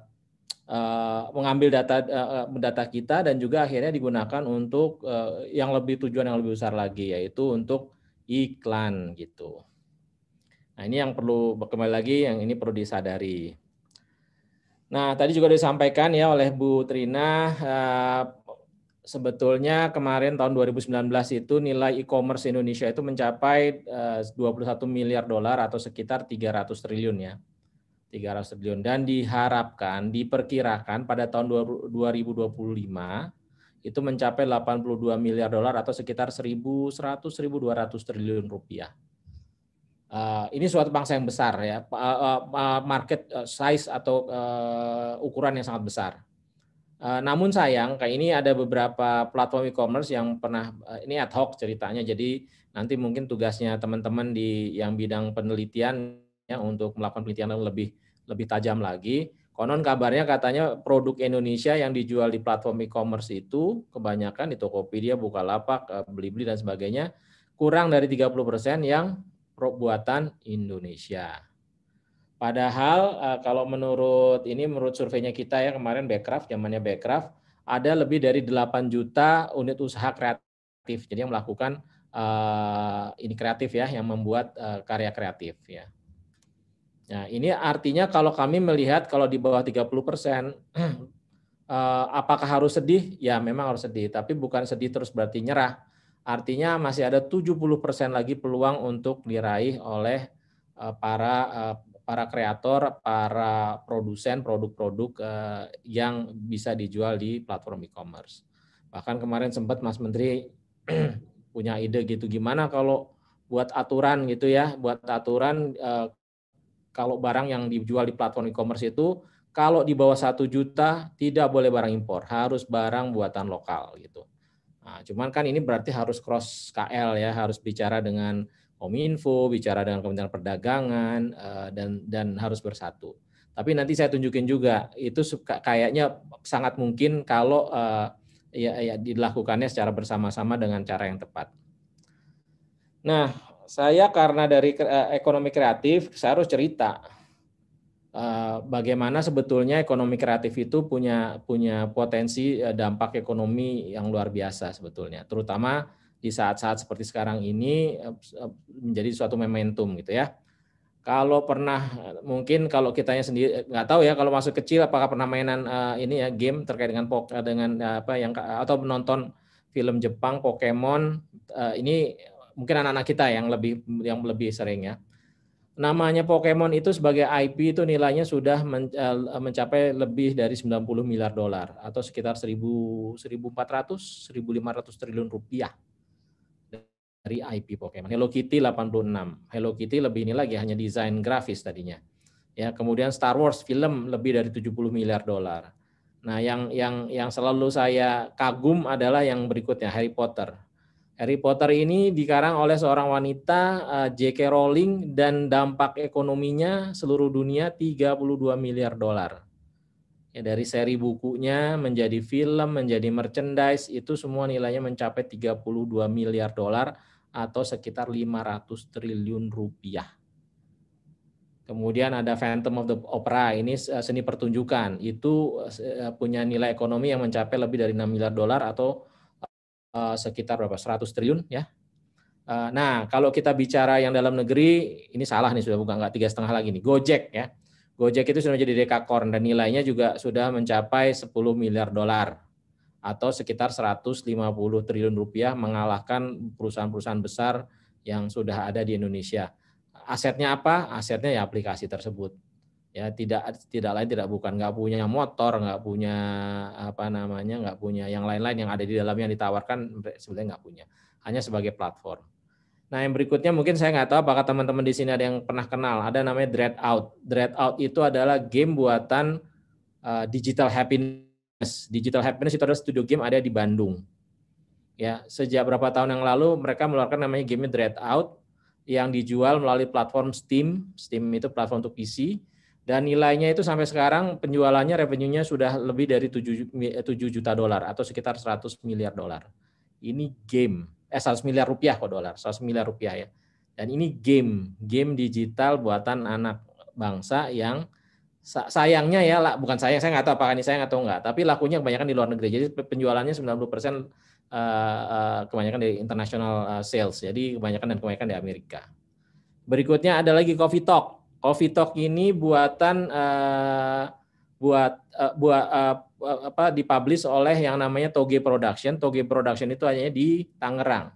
uh, mengambil data uh, data kita dan juga akhirnya digunakan untuk uh, yang lebih tujuan yang lebih besar lagi yaitu untuk iklan gitu. Nah, ini yang perlu kembali lagi yang ini perlu disadari. Nah, tadi juga disampaikan ya oleh Bu Trina sebetulnya kemarin tahun 2019 itu nilai e-commerce Indonesia itu mencapai 21 eh, miliar dolar atau sekitar 300 triliun ya. 300 triliun dan diharapkan diperkirakan pada tahun 2025 itu mencapai 82 miliar dolar atau sekitar 1.100 1.200 triliun rupiah. Uh, ini suatu bangsa yang besar ya, uh, uh, market size atau uh, ukuran yang sangat besar Eh, namun sayang, kayak ini ada beberapa platform e-commerce yang pernah eh, ini ad hoc ceritanya. Jadi nanti mungkin tugasnya teman-teman di yang bidang penelitian ya untuk melakukan penelitian yang lebih lebih tajam lagi. Konon kabarnya katanya produk Indonesia yang dijual di platform e-commerce itu kebanyakan di Tokopedia, Bukalapak, eh, Blibli dan sebagainya kurang dari 30% yang buatan Indonesia. Padahal eh, kalau menurut ini menurut surveinya kita ya kemarin Backcraft zamannya Backcraft ada lebih dari 8 juta unit usaha kreatif. Jadi yang melakukan eh, ini kreatif ya yang membuat eh, karya kreatif ya. Nah, ini artinya kalau kami melihat kalau di bawah 30 persen, apakah harus sedih? Ya memang harus sedih, tapi bukan sedih terus berarti nyerah. Artinya masih ada 70 persen lagi peluang untuk diraih oleh para para kreator, para produsen produk-produk eh, yang bisa dijual di platform e-commerce. Bahkan kemarin sempat Mas Menteri punya ide gitu gimana kalau buat aturan gitu ya, buat aturan eh, kalau barang yang dijual di platform e-commerce itu kalau di bawah satu juta tidak boleh barang impor, harus barang buatan lokal gitu. Nah, cuman kan ini berarti harus cross KL ya, harus bicara dengan Kominfo, bicara dengan Kementerian Perdagangan eh, dan dan harus bersatu. Tapi nanti saya tunjukin juga itu kayaknya sangat mungkin kalau eh, ya, ya dilakukannya secara bersama-sama dengan cara yang tepat. Nah, saya karena dari eh, ekonomi kreatif, saya harus cerita bagaimana sebetulnya ekonomi kreatif itu punya punya potensi dampak ekonomi yang luar biasa sebetulnya, terutama di saat-saat seperti sekarang ini eh, eh, menjadi suatu momentum gitu ya. Kalau pernah eh, mungkin kalau kitanya sendiri nggak tahu ya kalau masuk kecil apakah pernah mainan uh, ini ya game terkait dengan poker dengan apa yang atau menonton film Jepang Pokemon uh, ini mungkin anak-anak kita yang lebih yang lebih sering ya. Namanya Pokemon itu sebagai IP itu nilainya sudah men, uh, mencapai lebih dari 90 miliar dolar atau sekitar 1400 1500 triliun rupiah dari IP Pokemon. Hello Kitty 86. Hello Kitty lebih ini lagi hanya desain grafis tadinya. Ya, kemudian Star Wars film lebih dari 70 miliar dolar. Nah, yang yang yang selalu saya kagum adalah yang berikutnya Harry Potter. Harry Potter ini dikarang oleh seorang wanita eh, J.K. Rowling dan dampak ekonominya seluruh dunia 32 miliar dolar. Ya, dari seri bukunya menjadi film, menjadi merchandise itu semua nilainya mencapai 32 miliar dolar atau sekitar 500 triliun rupiah. Kemudian ada Phantom of the Opera, ini eh, seni pertunjukan. Itu eh, punya nilai ekonomi yang mencapai lebih dari 6 miliar dolar atau eh, sekitar berapa? 100 triliun ya. Nah, kalau kita bicara yang dalam negeri, ini salah nih sudah bukan enggak tiga setengah lagi nih. Gojek ya. Gojek itu sudah menjadi dekakorn dan nilainya juga sudah mencapai 10 miliar dolar atau sekitar 150 triliun rupiah mengalahkan perusahaan-perusahaan besar yang sudah ada di Indonesia. Asetnya apa? Asetnya ya aplikasi tersebut. Ya tidak tidak lain tidak bukan nggak punya motor, nggak punya apa namanya, nggak punya yang lain-lain yang ada di dalamnya yang ditawarkan sebenarnya nggak punya. Hanya sebagai platform. Nah, yang berikutnya mungkin saya nggak tahu apakah teman-teman di sini ada yang pernah kenal. Ada namanya Dread Out. Dread Out itu adalah game buatan uh, digital happiness Digital Happiness itu adalah studio game ada di Bandung. Ya, sejak berapa tahun yang lalu mereka mengeluarkan namanya game Dread Out yang dijual melalui platform Steam. Steam itu platform untuk PC dan nilainya itu sampai sekarang penjualannya revenue-nya sudah lebih dari 7, 7 eh, juta dolar atau sekitar 100 miliar dolar. Ini game, eh 100 miliar rupiah kok dolar, 100 miliar rupiah ya. Dan ini game, game digital buatan anak bangsa yang sayangnya ya lah bukan sayang saya nggak tahu apakah ini sayang atau enggak tapi lakunya kebanyakan di luar negeri jadi penjualannya 90 persen eh, eh, kebanyakan di international eh, sales jadi kebanyakan dan kebanyakan di Amerika berikutnya ada lagi coffee talk coffee talk ini buatan buat buat apa dipublish oleh yang namanya Toge Production Toge Production itu hanya di Tangerang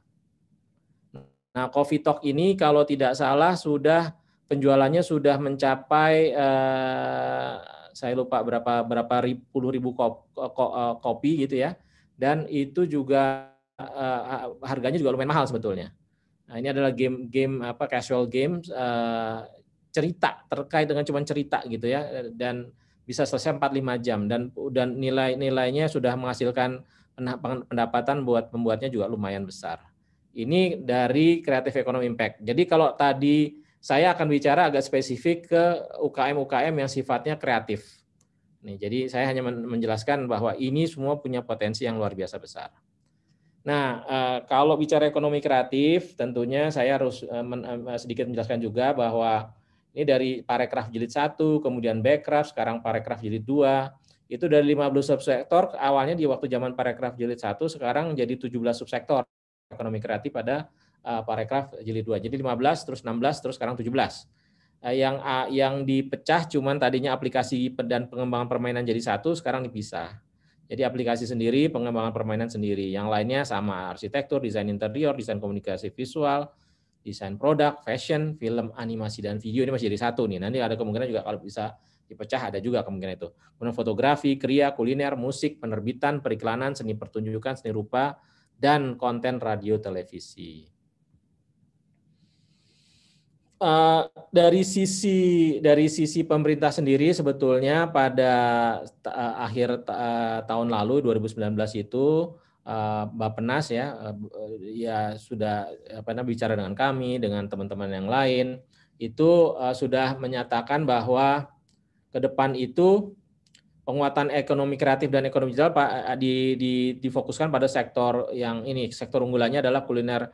nah coffee talk ini kalau tidak salah sudah penjualannya sudah mencapai eh, saya lupa berapa berapa ribu, puluh ribu eh, kopi gitu ya dan itu juga eh, harganya juga lumayan mahal sebetulnya nah, ini adalah game game apa casual games eh, cerita terkait dengan cuman cerita gitu ya dan bisa selesai 4-5 jam dan dan nilai nilainya sudah menghasilkan pendapatan buat pembuatnya juga lumayan besar. Ini dari kreatif ekonomi impact. Jadi kalau tadi saya akan bicara agak spesifik ke UKM-UKM yang sifatnya kreatif. Nih, jadi saya hanya menjelaskan bahwa ini semua punya potensi yang luar biasa besar. Nah, eh, kalau bicara ekonomi kreatif, tentunya saya harus eh, eh, sedikit menjelaskan juga bahwa ini dari parekraf jilid 1, kemudian backcraft, sekarang parekraf jilid 2, itu dari 15 subsektor, awalnya di waktu zaman parekraf jilid 1, sekarang jadi 17 subsektor ekonomi kreatif pada uh, eh, parekraf jilid 2. Jadi 15 terus 16 terus sekarang 17. Uh, eh, yang uh, yang dipecah cuman tadinya aplikasi dan pengembangan permainan jadi satu, sekarang dipisah. Jadi aplikasi sendiri, pengembangan permainan sendiri. Yang lainnya sama arsitektur, desain interior, desain komunikasi visual, desain produk, fashion, film, animasi dan video ini masih jadi satu nih. Nanti ada kemungkinan juga kalau bisa dipecah ada juga kemungkinan itu. Kemudian fotografi, kriya, kuliner, musik, penerbitan, periklanan, seni pertunjukan, seni rupa, dan konten radio televisi. Uh, dari sisi dari sisi pemerintah sendiri sebetulnya pada uh, akhir uh, tahun lalu 2019 itu uh, Bappenas ya uh, ya sudah apa namanya bicara dengan kami dengan teman-teman yang lain itu uh, sudah menyatakan bahwa ke depan itu penguatan ekonomi kreatif dan ekonomi digital di, di, difokuskan pada sektor yang ini sektor unggulannya adalah kuliner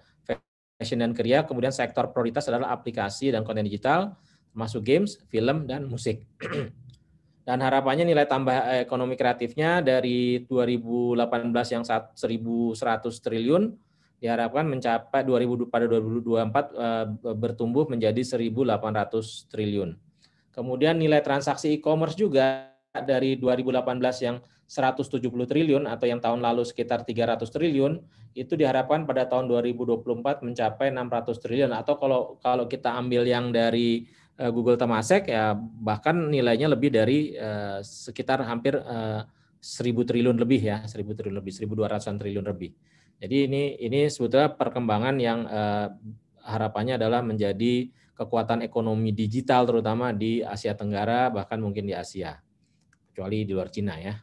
fashion dan kriya, kemudian sektor prioritas adalah aplikasi dan konten digital, termasuk games, film, dan musik. dan harapannya nilai tambah eh, ekonomi kreatifnya dari 2018 yang 1.100 triliun diharapkan mencapai 2000 pada 2024 eh, bertumbuh menjadi 1.800 triliun. Kemudian nilai transaksi e-commerce juga dari 2018 yang 170 triliun atau yang tahun lalu sekitar 300 triliun itu diharapkan pada tahun 2024 mencapai 600 triliun atau kalau kalau kita ambil yang dari eh, Google Temasek ya bahkan nilainya lebih dari eh, sekitar hampir 1000 eh, triliun lebih ya 1000 triliun lebih 1200 triliun lebih. Jadi ini ini sebetulnya perkembangan yang harapannya adalah menjadi kekuatan ekonomi digital terutama di Asia Tenggara bahkan mungkin di Asia kecuali di luar Cina ya.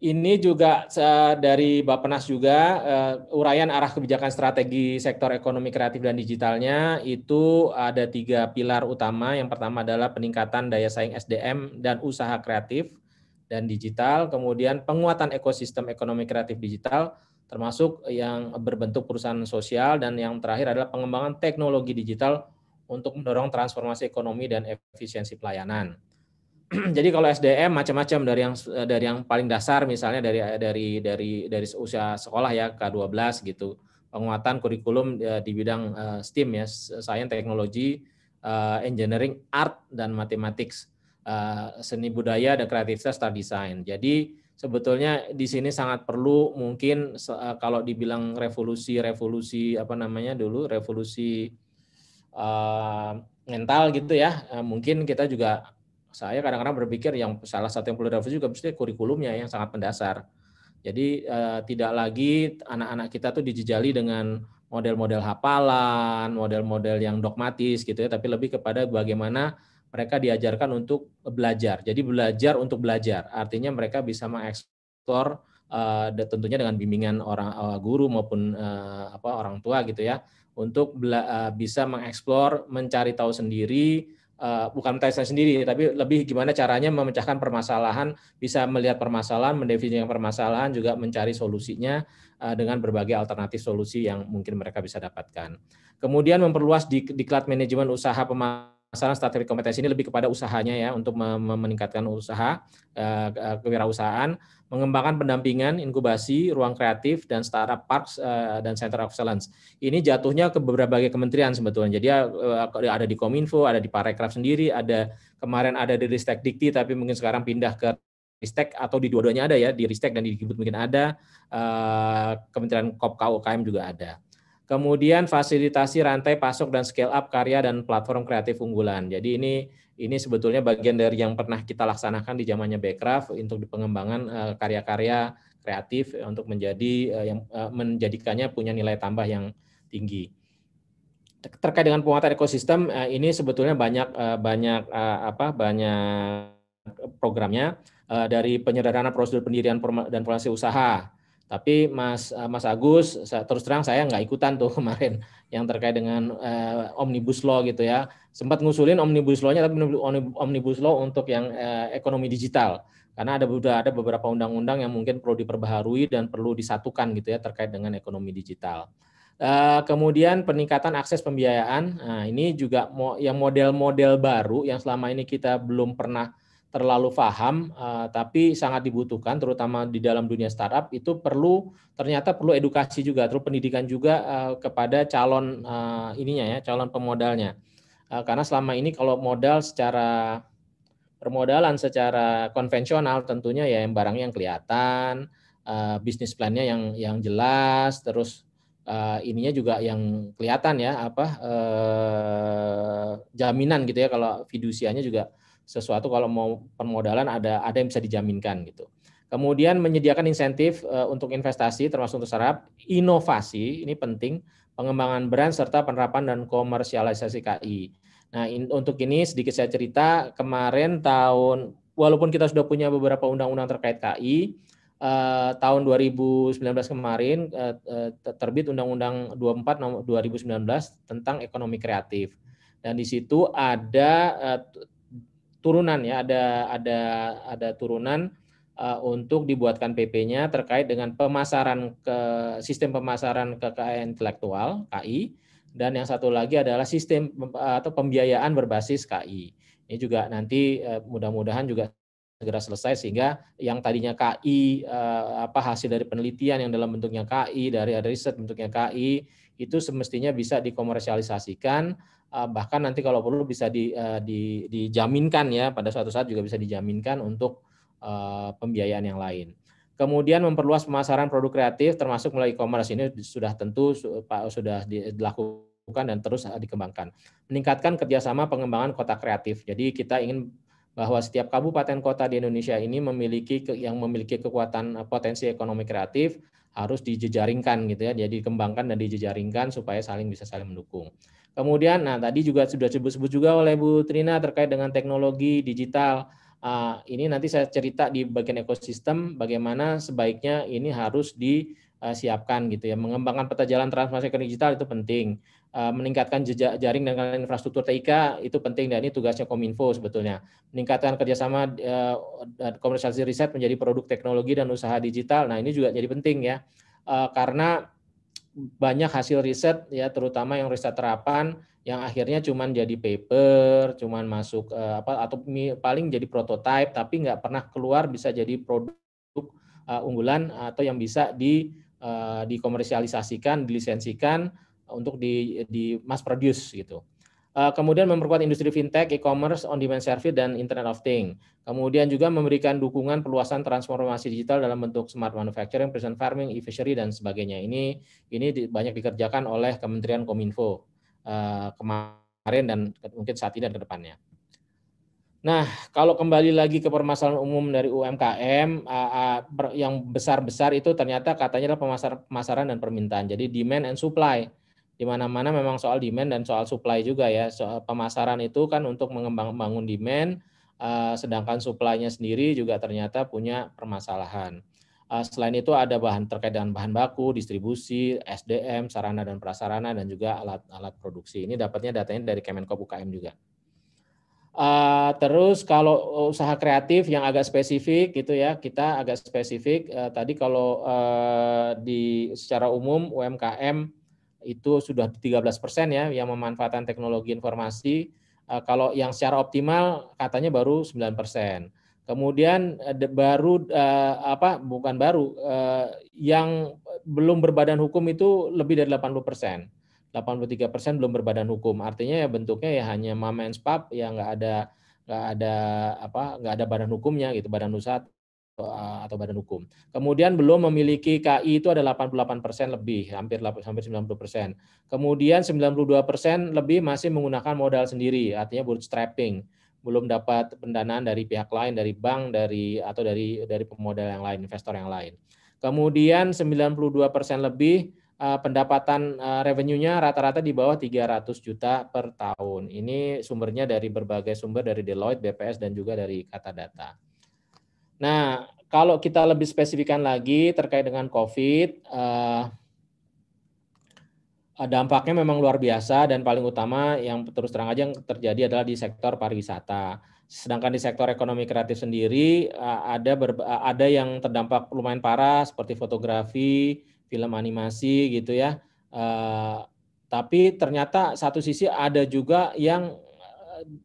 Ini juga eh, dari Bappenas juga uh, uraian arah kebijakan strategi sektor ekonomi kreatif dan digitalnya itu ada tiga pilar utama. Yang pertama adalah peningkatan daya saing SDM dan usaha kreatif dan digital, kemudian penguatan ekosistem ekonomi kreatif digital termasuk yang berbentuk perusahaan sosial dan yang terakhir adalah pengembangan teknologi digital untuk mendorong transformasi ekonomi dan efisiensi pelayanan. jadi kalau SDM macam-macam dari yang dari yang paling dasar misalnya dari dari dari dari usia sekolah ya K12 gitu. Penguatan kurikulum eh, di bidang eh, STEM ya, Science, Technology, eh, Engineering, Art dan Mathematics. seni budaya dan kreativitas star design. Jadi sebetulnya di sini sangat perlu mungkin kalau dibilang revolusi revolusi apa namanya dulu revolusi mental gitu ya mungkin kita juga saya kadang-kadang berpikir yang salah satu yang perlu direvisi juga mesti kurikulumnya yang sangat mendasar. Jadi eh, tidak lagi anak-anak kita tuh dijejali dengan model-model hafalan, model-model yang dogmatis gitu ya, tapi lebih kepada bagaimana mereka diajarkan untuk belajar. Jadi belajar untuk belajar. Artinya mereka bisa mengeksplor uh, tentunya dengan bimbingan orang uh, guru maupun uh, apa orang tua gitu ya, untuk bisa mengeksplor, mencari tahu sendiri Eh, bukan mentalitisan sendiri, tapi lebih gimana caranya memecahkan permasalahan, bisa melihat permasalahan, mendefinisikan permasalahan, juga mencari solusinya eh, dengan berbagai alternatif solusi yang mungkin mereka bisa dapatkan. Kemudian memperluas di diklat manajemen usaha pemasaran strategi kompetensi ini lebih kepada usahanya ya untuk meningkatkan usaha eh, kewirausahaan mengembangkan pendampingan, inkubasi, ruang kreatif, dan startup parks eh, dan center of excellence. Ini jatuhnya ke beberapa kementerian sebetulnya. Jadi eh, ada di Kominfo, ada di Parekraf sendiri, ada kemarin ada di Ristek Dikti, tapi mungkin sekarang pindah ke Ristek atau di dua-duanya ada ya, di Ristek dan di Kibut mungkin ada, eh, Kementerian Kopka UKM juga ada. Kemudian fasilitasi rantai pasok dan scale up karya dan platform kreatif unggulan. Jadi ini ini sebetulnya bagian dari yang pernah kita laksanakan di zamannya Backcraft untuk pengembangan eh, karya-karya kreatif untuk menjadi eh, yang eh, menjadikannya punya nilai tambah yang tinggi. Terkait dengan penguatan ekosistem ini sebetulnya banyak banyak apa banyak programnya dari penyederhanaan prosedur pendirian dan formasi usaha tapi Mas eh, Mas Agus terus terang saya nggak ikutan tuh kemarin yang terkait dengan eh, omnibus law gitu ya. Sempat ngusulin omnibus lawnya tapi omnibus law untuk yang eh, ekonomi digital karena ada ada beberapa undang-undang yang mungkin perlu diperbaharui dan perlu disatukan gitu ya terkait dengan ekonomi digital. Uh, kemudian peningkatan akses pembiayaan. Nah, ini juga mo yang model-model baru yang selama ini kita belum pernah terlalu paham, uh, eh, tapi sangat dibutuhkan, terutama di dalam dunia startup itu perlu ternyata perlu edukasi juga, terus pendidikan juga uh, kepada calon uh, ininya ya, calon pemodalnya. Uh, karena selama ini kalau modal secara permodalan secara konvensional tentunya ya yang barangnya yang kelihatan, uh, bisnis plannya yang yang jelas, terus uh, ininya juga yang kelihatan ya apa uh, jaminan gitu ya kalau fidusianya juga sesuatu kalau mau permodalan ada ada yang bisa dijaminkan gitu. Kemudian menyediakan insentif eh, untuk investasi termasuk untuk startup, inovasi ini penting, pengembangan brand serta penerapan dan komersialisasi KI. Nah, in, untuk ini sedikit saya cerita kemarin tahun walaupun kita sudah punya beberapa undang-undang terkait KI Uh, eh, tahun 2019 kemarin uh, terbit undang-undang 24 nomor 2019 tentang ekonomi kreatif. Dan di situ ada uh, turunan ya ada ada ada turunan uh, untuk dibuatkan PP-nya terkait dengan pemasaran ke sistem pemasaran kekayaan intelektual KI dan yang satu lagi adalah sistem eh, atau pembiayaan berbasis KI. Ini juga nanti eh, mudah-mudahan juga segera selesai sehingga yang tadinya KI apa hasil dari penelitian yang dalam bentuknya KI dari riset bentuknya KI itu semestinya bisa dikomersialisasikan Eh, bahkan nanti kalau perlu bisa di, eh, di, dijaminkan ya pada suatu saat juga bisa dijaminkan untuk eh, pembiayaan yang lain. Kemudian memperluas pemasaran produk kreatif termasuk melalui e-commerce ini sudah tentu pak sudah dilakukan dan terus dikembangkan. Meningkatkan kerjasama pengembangan kota kreatif. Jadi kita ingin bahwa setiap kabupaten kota di Indonesia ini memiliki yang memiliki kekuatan potensi ekonomi kreatif harus dijejaringkan gitu ya, jadi dikembangkan dan dijejaringkan supaya saling bisa saling mendukung. Kemudian, nah tadi juga sudah disebut-sebut juga oleh Bu Trina terkait dengan teknologi digital. Ah, ini nanti saya cerita di bagian ekosistem bagaimana sebaiknya ini harus disiapkan gitu ya. Mengembangkan peta jalan transformasi ke digital itu penting. Ah, meningkatkan jejak jaring dan infrastruktur TIK itu penting dan ini tugasnya Kominfo sebetulnya. Meningkatkan kerjasama uh, komersialisasi riset menjadi produk teknologi dan usaha digital. Nah ini juga jadi penting ya karena banyak hasil riset ya terutama yang riset terapan yang akhirnya cuma jadi paper, cuma masuk uh, apa atau paling jadi prototype tapi nggak pernah keluar bisa jadi produk uh, unggulan atau yang bisa di uh, dikomersialisasikan, dilisensikan untuk di di mass produce gitu. Eh, kemudian memperkuat industri fintech, e-commerce, on-demand service, dan Internet of Things. Kemudian juga memberikan dukungan perluasan transformasi digital dalam bentuk smart manufacturing, precision farming, e-fishery, dan sebagainya. Ini ini banyak dikerjakan oleh Kementerian Kominfo uh, kemarin dan mungkin saat ini dan ke depannya. Nah, kalau kembali lagi ke permasalahan umum dari UMKM yang besar-besar itu ternyata katanya adalah pemasaran dan permintaan. Jadi demand and supply di mana-mana memang soal demand dan soal supply juga ya. Soal pemasaran itu kan untuk mengembang-bangun demand, eh, sedangkan supply-nya sendiri juga ternyata punya permasalahan. Eh, selain itu ada bahan terkait dengan bahan baku, distribusi, SDM, sarana dan prasarana, dan juga alat-alat produksi. Ini dapatnya datanya dari Kemenkop UKM juga. Eh, terus kalau usaha kreatif yang agak spesifik gitu ya, kita agak spesifik. tadi kalau di secara umum UMKM itu sudah 13 persen ya yang memanfaatkan teknologi informasi. Eh, kalau yang secara optimal katanya baru 9 persen. Kemudian eh, baru eh, apa bukan baru yang belum berbadan hukum itu lebih dari 80 persen. 83 persen belum berbadan hukum. Artinya ya bentuknya ya hanya mama and yang yang nggak ada nggak ada apa nggak ada badan hukumnya gitu badan usaha Eh, atau badan hukum. Kemudian belum memiliki KI itu ada 88% lebih, hampir hampir 90%. Kemudian 92% lebih masih menggunakan modal sendiri, artinya bootstrapping, belum dapat pendanaan dari pihak lain, dari bank, dari atau dari dari pemodal yang lain, investor yang lain. Kemudian 92% lebih eh, pendapatan eh, revenue-nya rata-rata di bawah 300 juta per tahun. Ini sumbernya dari berbagai sumber dari Deloitte, BPS dan juga dari Kata Data. Nah, kalau kita lebih spesifikan lagi terkait dengan COVID, eh, dampaknya memang luar biasa dan paling utama yang terus terang aja yang terjadi adalah di sektor pariwisata. Sedangkan di sektor ekonomi kreatif sendiri eh, ada eh, ada yang terdampak lumayan parah seperti fotografi, film animasi gitu ya. tapi ternyata satu sisi ada juga yang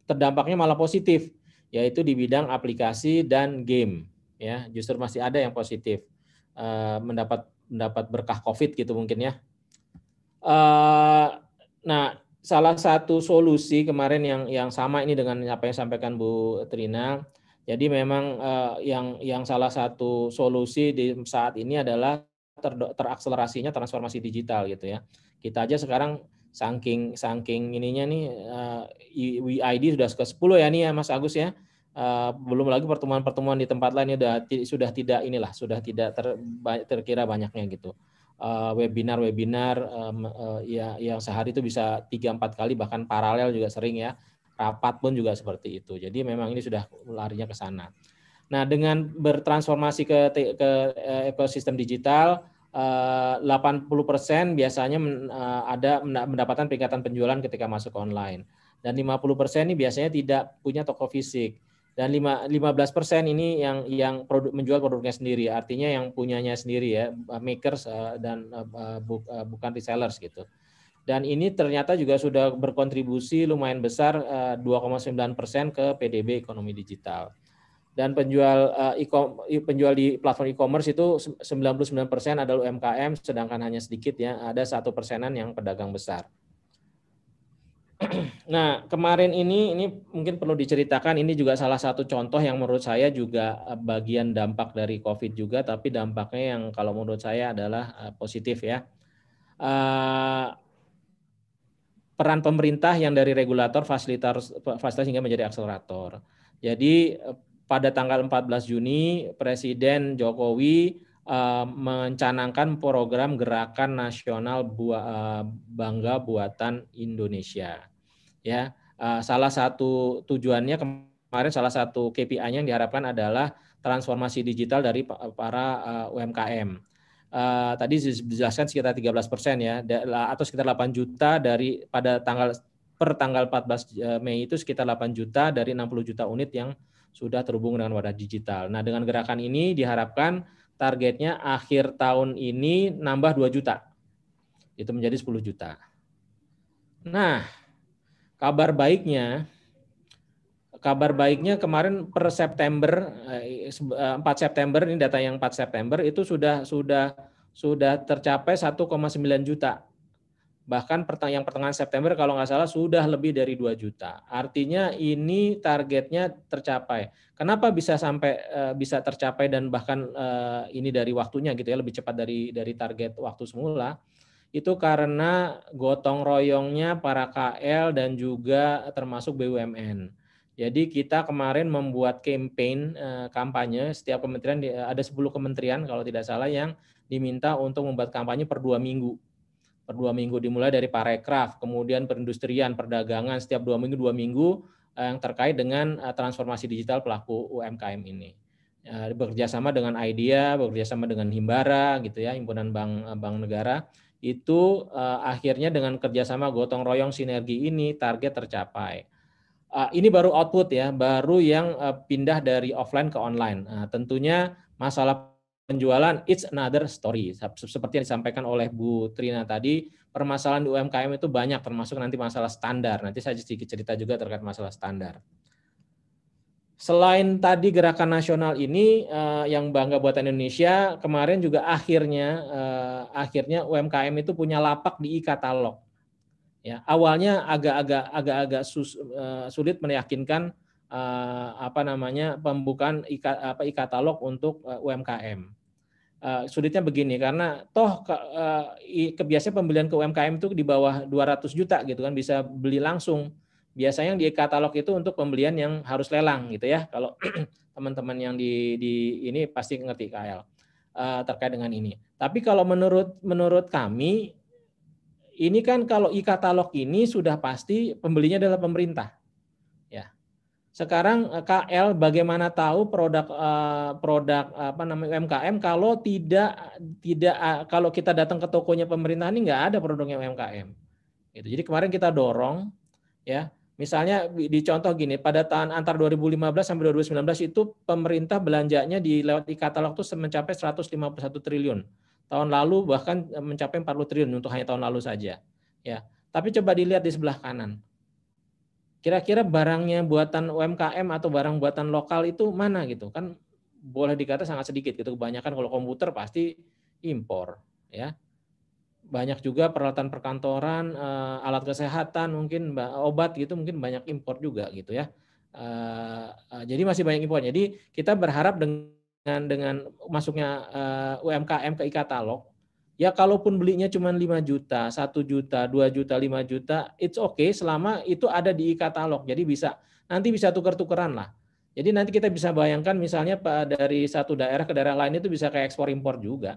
terdampaknya malah positif yaitu di bidang aplikasi dan game ya justru masih ada yang positif eh, mendapat mendapat berkah covid gitu mungkin ya eh, nah salah satu solusi kemarin yang yang sama ini dengan apa yang sampaikan Bu Trina jadi memang eh, yang yang salah satu solusi di saat ini adalah ter, terakselerasinya transformasi digital gitu ya. Kita aja sekarang saking saking ininya nih uh, eh, WID sudah ke 10 ya nih ya Mas Agus ya. Uh, belum lagi pertemuan-pertemuan di tempat lain ya sudah sudah tidak inilah sudah tidak ter, terkira banyaknya gitu. Uh, webinar-webinar um, uh, ya yang sehari itu bisa 3 4 kali bahkan paralel juga sering ya. Rapat pun juga seperti itu. Jadi memang ini sudah larinya ke sana. Nah, dengan bertransformasi ke, ke ekosistem digital, 80% eh, persen biasanya eh, ada mendapatkan peningkatan penjualan ketika masuk online. Dan 50% persen ini biasanya tidak punya toko fisik. Dan 15 persen ini yang yang produk menjual produknya sendiri, artinya yang punyanya sendiri ya, eh, makers dan bukan resellers gitu. Dan ini ternyata juga sudah berkontribusi lumayan besar 2,9% persen ke PDB ekonomi digital dan penjual uh, e penjual di platform e-commerce itu 99% adalah UMKM sedangkan hanya sedikit ya ada satu persenan yang pedagang besar. Nah kemarin ini ini mungkin perlu diceritakan ini juga salah satu contoh yang menurut saya juga eh, bagian dampak dari COVID juga tapi dampaknya yang kalau menurut saya adalah eh, positif ya. peran pemerintah yang dari regulator fasilitas fasilitas hingga menjadi akselerator. Jadi pada tanggal 14 Juni Presiden Jokowi eh, mencanangkan program Gerakan Nasional eh, Bangga Buatan Indonesia. Ya, eh, salah satu tujuannya kemarin salah satu KPI-nya yang diharapkan adalah transformasi digital dari para UMKM. Uh, tadi dijelaskan sekitar 13 persen ya, atau sekitar 8 juta dari pada tanggal per tanggal 14 Mei itu sekitar 8 juta dari 60 juta unit yang sudah terhubung dengan wadah digital. Nah, dengan gerakan ini diharapkan targetnya akhir tahun ini nambah 2 juta. Itu menjadi 10 juta. Nah, kabar baiknya kabar baiknya kemarin per September 4 eh, eh, September ini data yang 4 September itu sudah sudah sudah tercapai 1,9 juta bahkan yang pertengahan September kalau nggak salah sudah lebih dari 2 juta. Artinya ini targetnya tercapai. Kenapa bisa sampai eh, bisa tercapai dan bahkan eh, ini dari waktunya gitu ya lebih cepat dari dari target waktu semula? Itu karena gotong royongnya para KL dan juga termasuk BUMN. Jadi kita kemarin membuat campaign eh, kampanye setiap kementerian ada 10 kementerian kalau tidak salah yang diminta untuk membuat kampanye per dua minggu per dua minggu dimulai dari parekraf, kemudian perindustrian, perdagangan setiap dua minggu dua minggu eh, yang terkait dengan eh, transformasi digital pelaku UMKM ini. Eh, bekerja sama dengan IDEA, bekerja sama dengan Himbara gitu ya, himpunan bank bank negara itu akhirnya dengan kerjasama gotong royong sinergi ini target tercapai. ini baru output ya, baru yang pindah dari offline ke online. tentunya masalah penjualan it's another story. Seperti yang disampaikan oleh Bu Trina tadi, permasalahan di UMKM itu banyak termasuk nanti masalah standar. Nanti saya sedikit cerita juga terkait masalah standar. Selain tadi gerakan nasional ini eh, yang bangga buatan Indonesia, kemarin juga akhirnya eh, akhirnya UMKM itu punya lapak di e-katalog. Ya, awalnya agak-agak agak-agak eh, sulit meyakinkan Eh, apa namanya pembukaan e-katalog untuk eh, UMKM. Eh, sulitnya begini karena toh kebiasaan pembelian ke UMKM itu di bawah 200 juta gitu kan bisa beli langsung. Biasanya yang di e-katalog itu untuk pembelian yang harus lelang gitu ya. Kalau teman-teman yang di, di ini pasti ngerti KL terkait dengan ini. Tapi kalau menurut menurut kami ini kan kalau e-katalog ini sudah pasti pembelinya adalah pemerintah sekarang eh, KL bagaimana tahu produk eh, produk apa namanya UMKM kalau tidak tidak eh, kalau kita datang ke tokonya pemerintah ini nggak ada produknya UMKM. Gitu. Jadi kemarin kita dorong ya Misalnya di contoh gini, pada tahun antar 2015 sampai 2019 itu pemerintah belanjanya di lewat di katalog itu mencapai 151 triliun. Tahun lalu bahkan mencapai 40 triliun untuk hanya tahun lalu saja. Ya. Tapi coba dilihat di sebelah kanan kira-kira barangnya buatan UMKM atau barang buatan lokal itu mana gitu kan boleh dikata sangat sedikit gitu kebanyakan kalau komputer pasti impor ya banyak juga peralatan perkantoran eh, alat kesehatan mungkin obat gitu mungkin banyak impor juga gitu ya eh, eh, jadi masih banyak impor jadi kita berharap dengan dengan masuknya UMKM ke e-katalog Ya kalaupun belinya cuma 5 juta, 1 juta, 2 juta, 5 juta, it's okay selama itu ada di e-katalog. Jadi bisa nanti bisa tuker-tukeran lah. Jadi nanti kita bisa bayangkan misalnya dari satu daerah ke daerah lain itu bisa kayak ekspor impor juga.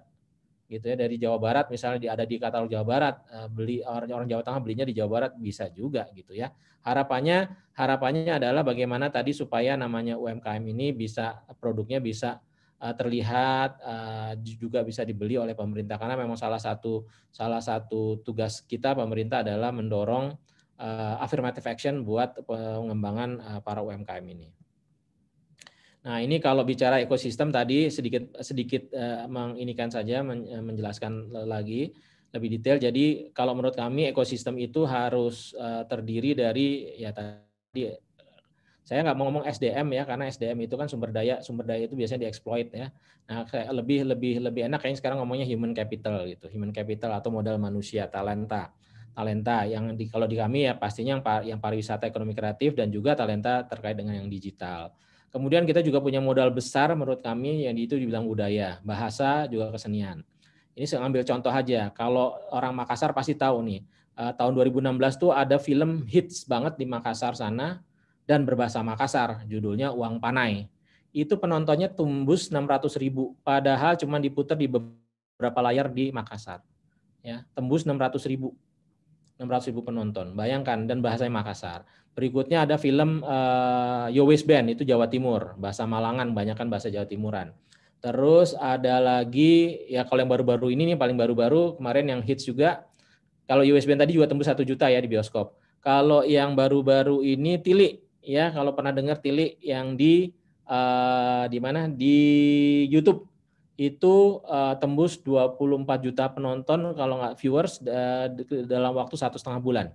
Gitu ya dari Jawa Barat misalnya ada di katalog Jawa Barat eh, beli orang Jawa Tengah belinya di Jawa Barat bisa juga gitu ya. Harapannya harapannya adalah bagaimana tadi supaya namanya UMKM ini bisa produknya bisa Eh, terlihat eh, juga bisa dibeli oleh pemerintah karena memang salah satu salah satu tugas kita pemerintah adalah mendorong eh, affirmative action buat pengembangan para UMKM ini. Nah, ini kalau bicara ekosistem tadi sedikit sedikit uh, menginikan saja menjelaskan lagi lebih detail. Jadi kalau menurut kami ekosistem itu harus terdiri dari ya tadi saya nggak mau ngomong SDM ya karena SDM itu kan sumber daya sumber daya itu biasanya dieksploit ya nah kayak lebih lebih lebih enak kayaknya sekarang ngomongnya human capital gitu human capital atau modal manusia talenta talenta yang di, kalau di kami ya pastinya yang yang pariwisata ekonomi kreatif dan juga talenta terkait dengan yang digital kemudian kita juga punya modal besar menurut kami yang itu dibilang budaya bahasa juga kesenian ini saya ambil contoh aja kalau orang Makassar pasti tahu nih eh, tahun 2016 tuh ada film hits banget di Makassar sana dan berbahasa Makassar, judulnya Uang Panai. Itu penontonnya tembus 600 ribu, padahal cuma diputar di beberapa layar di Makassar. Ya, tembus 600 ribu, 600 ribu penonton. Bayangkan, dan bahasa Makassar. Berikutnya ada film uh, West Band, itu Jawa Timur. Bahasa Malangan, banyakkan bahasa Jawa Timuran. Terus ada lagi, ya kalau yang baru-baru ini nih, paling baru-baru, kemarin yang hits juga, kalau West Band tadi juga tembus 1 juta ya di bioskop. Kalau yang baru-baru ini, Tilik, ya kalau pernah dengar Tili yang di uh, di mana di YouTube itu uh, tembus 24 juta penonton kalau nggak viewers uh, dalam waktu satu setengah bulan.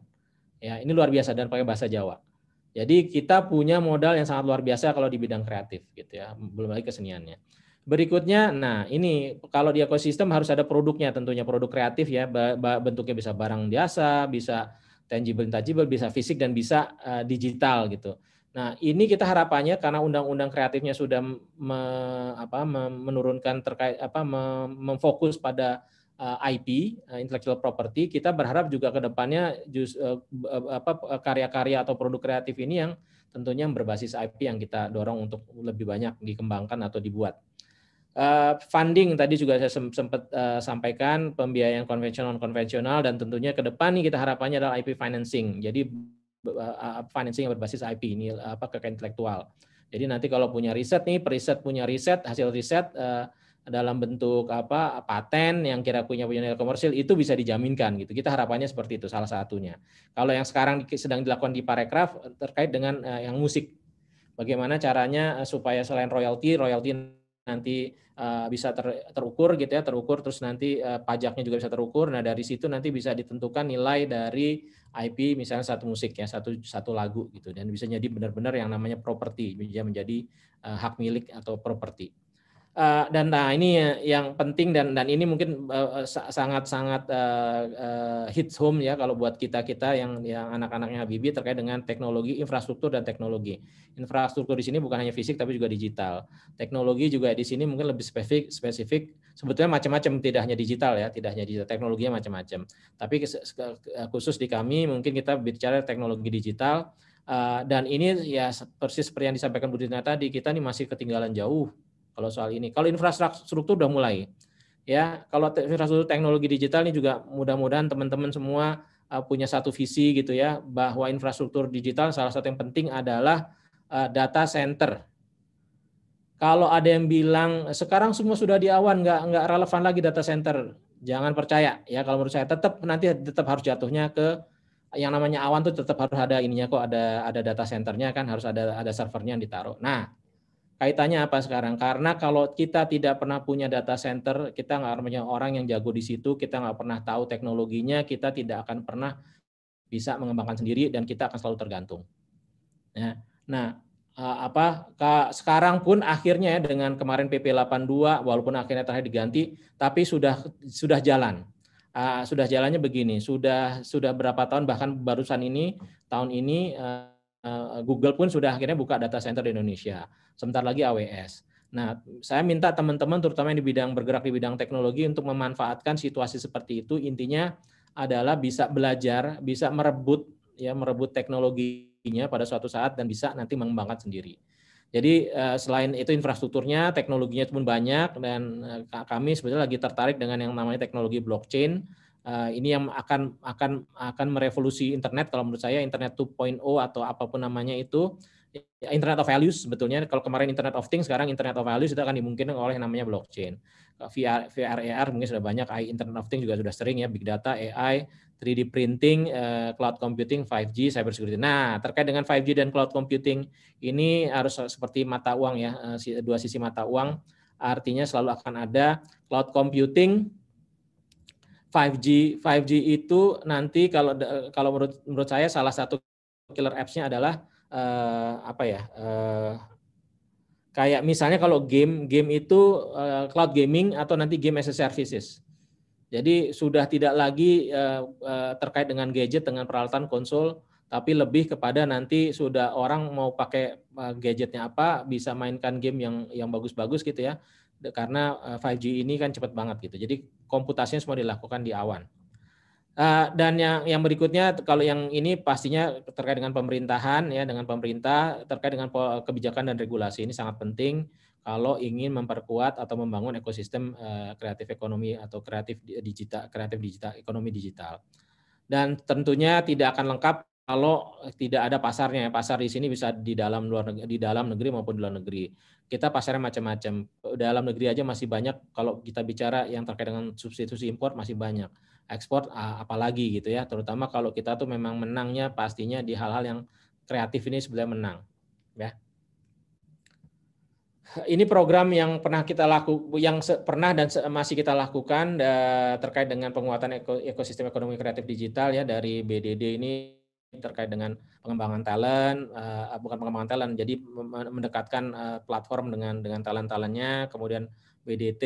Ya, ini luar biasa dan pakai bahasa Jawa. Jadi kita punya modal yang sangat luar biasa kalau di bidang kreatif gitu ya, belum lagi keseniannya. Berikutnya, nah ini kalau di ekosistem harus ada produknya tentunya produk kreatif ya, bentuknya bisa barang biasa, bisa tangible intangible bisa fisik dan bisa uh, digital gitu. Nah, ini kita harapannya karena undang-undang kreatifnya sudah me, apa, menurunkan terkait apa memfokus pada uh, eh, IP eh, intellectual property, kita berharap juga ke depannya uh, apa karya-karya atau produk kreatif ini yang tentunya berbasis IP yang kita dorong untuk lebih banyak dikembangkan atau dibuat. Uh, funding tadi juga saya sempat uh, sampaikan pembiayaan konvensional konvensional dan tentunya ke depan nih kita harapannya adalah IP financing. Jadi uh, financing yang berbasis IP ini apa kekayaan intelektual. Jadi nanti kalau punya riset nih, periset punya riset, hasil riset uh, dalam bentuk apa paten yang kira punya punya nilai komersil itu bisa dijaminkan gitu. Kita harapannya seperti itu salah satunya. Kalau yang sekarang sedang dilakukan di Parekraf terkait dengan uh, yang musik. Bagaimana caranya supaya selain royalti, royalti nanti uh, bisa ter, terukur gitu ya, terukur terus nanti uh, pajaknya juga bisa terukur. Nah dari situ nanti bisa ditentukan nilai dari IP misalnya satu musik ya, satu satu lagu gitu dan bisa jadi benar-benar yang namanya properti, menjadi uh, hak milik atau properti. Uh, dan nah ini yang penting dan dan ini mungkin eh, eh, sangat-sangat uh, uh, hits home ya kalau buat kita kita yang yang anak-anaknya Habibi terkait dengan teknologi infrastruktur dan teknologi infrastruktur di sini bukan hanya fisik tapi juga digital teknologi juga di sini mungkin lebih spesifik spesifik sebetulnya macam-macam tidak hanya digital ya tidak hanya digital teknologinya macam-macam tapi khusus di kami mungkin kita bicara teknologi digital uh, dan ini ya persis seperti yang disampaikan Budi tadi kita ini masih ketinggalan jauh kalau soal ini. Kalau infrastruktur udah mulai. Ya, kalau infrastruktur teknologi digital ini juga mudah-mudahan teman-teman semua uh, punya satu visi gitu ya bahwa infrastruktur digital salah satu yang penting adalah uh, data center. Kalau ada yang bilang sekarang semua sudah di awan nggak nggak relevan lagi data center, jangan percaya ya kalau menurut saya tetap nanti tetap harus jatuhnya ke yang namanya awan tuh tetap harus ada ininya kok ada ada data centernya kan harus ada ada servernya yang ditaruh. Nah, Kaitannya apa sekarang? Karena kalau kita tidak pernah punya data center, kita nggak punya orang yang jago di situ, kita nggak pernah tahu teknologinya, kita tidak akan pernah bisa mengembangkan sendiri dan kita akan selalu tergantung. Ya. Nah, eh, apa sekarang pun akhirnya ya dengan kemarin PP 82 walaupun akhirnya terakhir diganti tapi sudah sudah jalan. Ah, sudah jalannya begini, sudah sudah berapa tahun bahkan barusan ini tahun ini eh, Eh, Google pun sudah akhirnya buka data center di Indonesia. Sebentar lagi AWS. Nah, saya minta teman-teman terutama yang di bidang bergerak di bidang teknologi untuk memanfaatkan situasi seperti itu. Intinya adalah bisa belajar, bisa merebut ya merebut teknologinya pada suatu saat dan bisa nanti mengembangkan sendiri. Jadi eh, selain itu infrastrukturnya, teknologinya pun banyak dan eh, kami sebenarnya lagi tertarik dengan yang namanya teknologi blockchain uh, ini yang akan akan akan merevolusi internet kalau menurut saya internet 2.0 atau apapun namanya itu internet of values sebetulnya kalau kemarin internet of things sekarang internet of values itu akan dimungkinkan oleh yang namanya blockchain VR VR AR mungkin sudah banyak AI internet of things juga sudah sering ya big data AI 3D printing eh, cloud computing 5G cyber security nah terkait dengan 5G dan cloud computing ini harus seperti mata uang ya eh, dua sisi mata uang artinya selalu akan ada cloud computing 5G 5G itu nanti kalau kalau menurut menurut saya salah satu killer apps-nya adalah uh, apa ya? Uh, kayak misalnya kalau game game itu uh, cloud gaming atau nanti game as a services. Jadi sudah tidak lagi uh, uh, terkait dengan gadget dengan peralatan konsol tapi lebih kepada nanti sudah orang mau pakai gadgetnya apa bisa mainkan game yang yang bagus-bagus gitu ya karena 5G ini kan cepat banget gitu. Jadi komputasinya semua dilakukan di awan. Eh, dan yang yang berikutnya kalau yang ini pastinya terkait dengan pemerintahan ya dengan pemerintah terkait dengan kebijakan dan regulasi ini sangat penting kalau ingin memperkuat atau membangun ekosistem eh, kreatif ekonomi atau kreatif digital kreatif digital ekonomi digital dan tentunya tidak akan lengkap kalau tidak ada pasarnya pasar di sini bisa di dalam luar negeri, di dalam negeri maupun di luar negeri kita pasarnya macam-macam. Dalam negeri aja masih banyak kalau kita bicara yang terkait dengan substitusi impor masih banyak. Ekspor apalagi gitu ya, terutama kalau kita tuh memang menangnya pastinya di hal-hal yang kreatif ini sebenarnya menang. Ya. Ini program yang pernah kita laku, yang pernah dan masih kita lakukan terkait dengan penguatan ekosistem ekonomi kreatif digital ya dari BDD ini terkait dengan pengembangan talent, uh, bukan pengembangan talent, jadi mendekatkan uh, platform dengan dengan talent-talentnya, kemudian BDT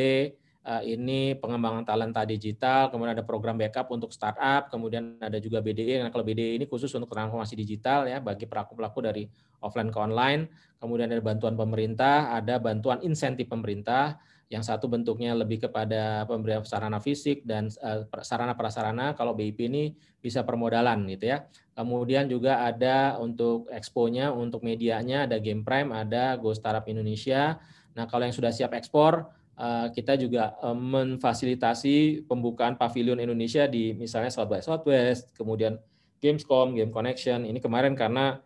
uh, eh, ini pengembangan talenta digital, kemudian ada program backup untuk startup, kemudian ada juga BDE. Nah, kalau BDE ini khusus untuk transformasi digital ya bagi pelaku-pelaku dari offline ke online, kemudian ada bantuan pemerintah, ada bantuan insentif pemerintah, yang satu bentuknya lebih kepada pemberian sarana fisik dan eh, sarana prasarana kalau BIP ini bisa permodalan gitu ya. Kemudian juga ada untuk exponya, untuk medianya ada Game Prime, ada Go Startup Indonesia. Nah, kalau yang sudah siap ekspor eh, kita juga eh, memfasilitasi pembukaan pavilion Indonesia di misalnya South by Southwest, kemudian Gamescom, Game Connection. Ini kemarin karena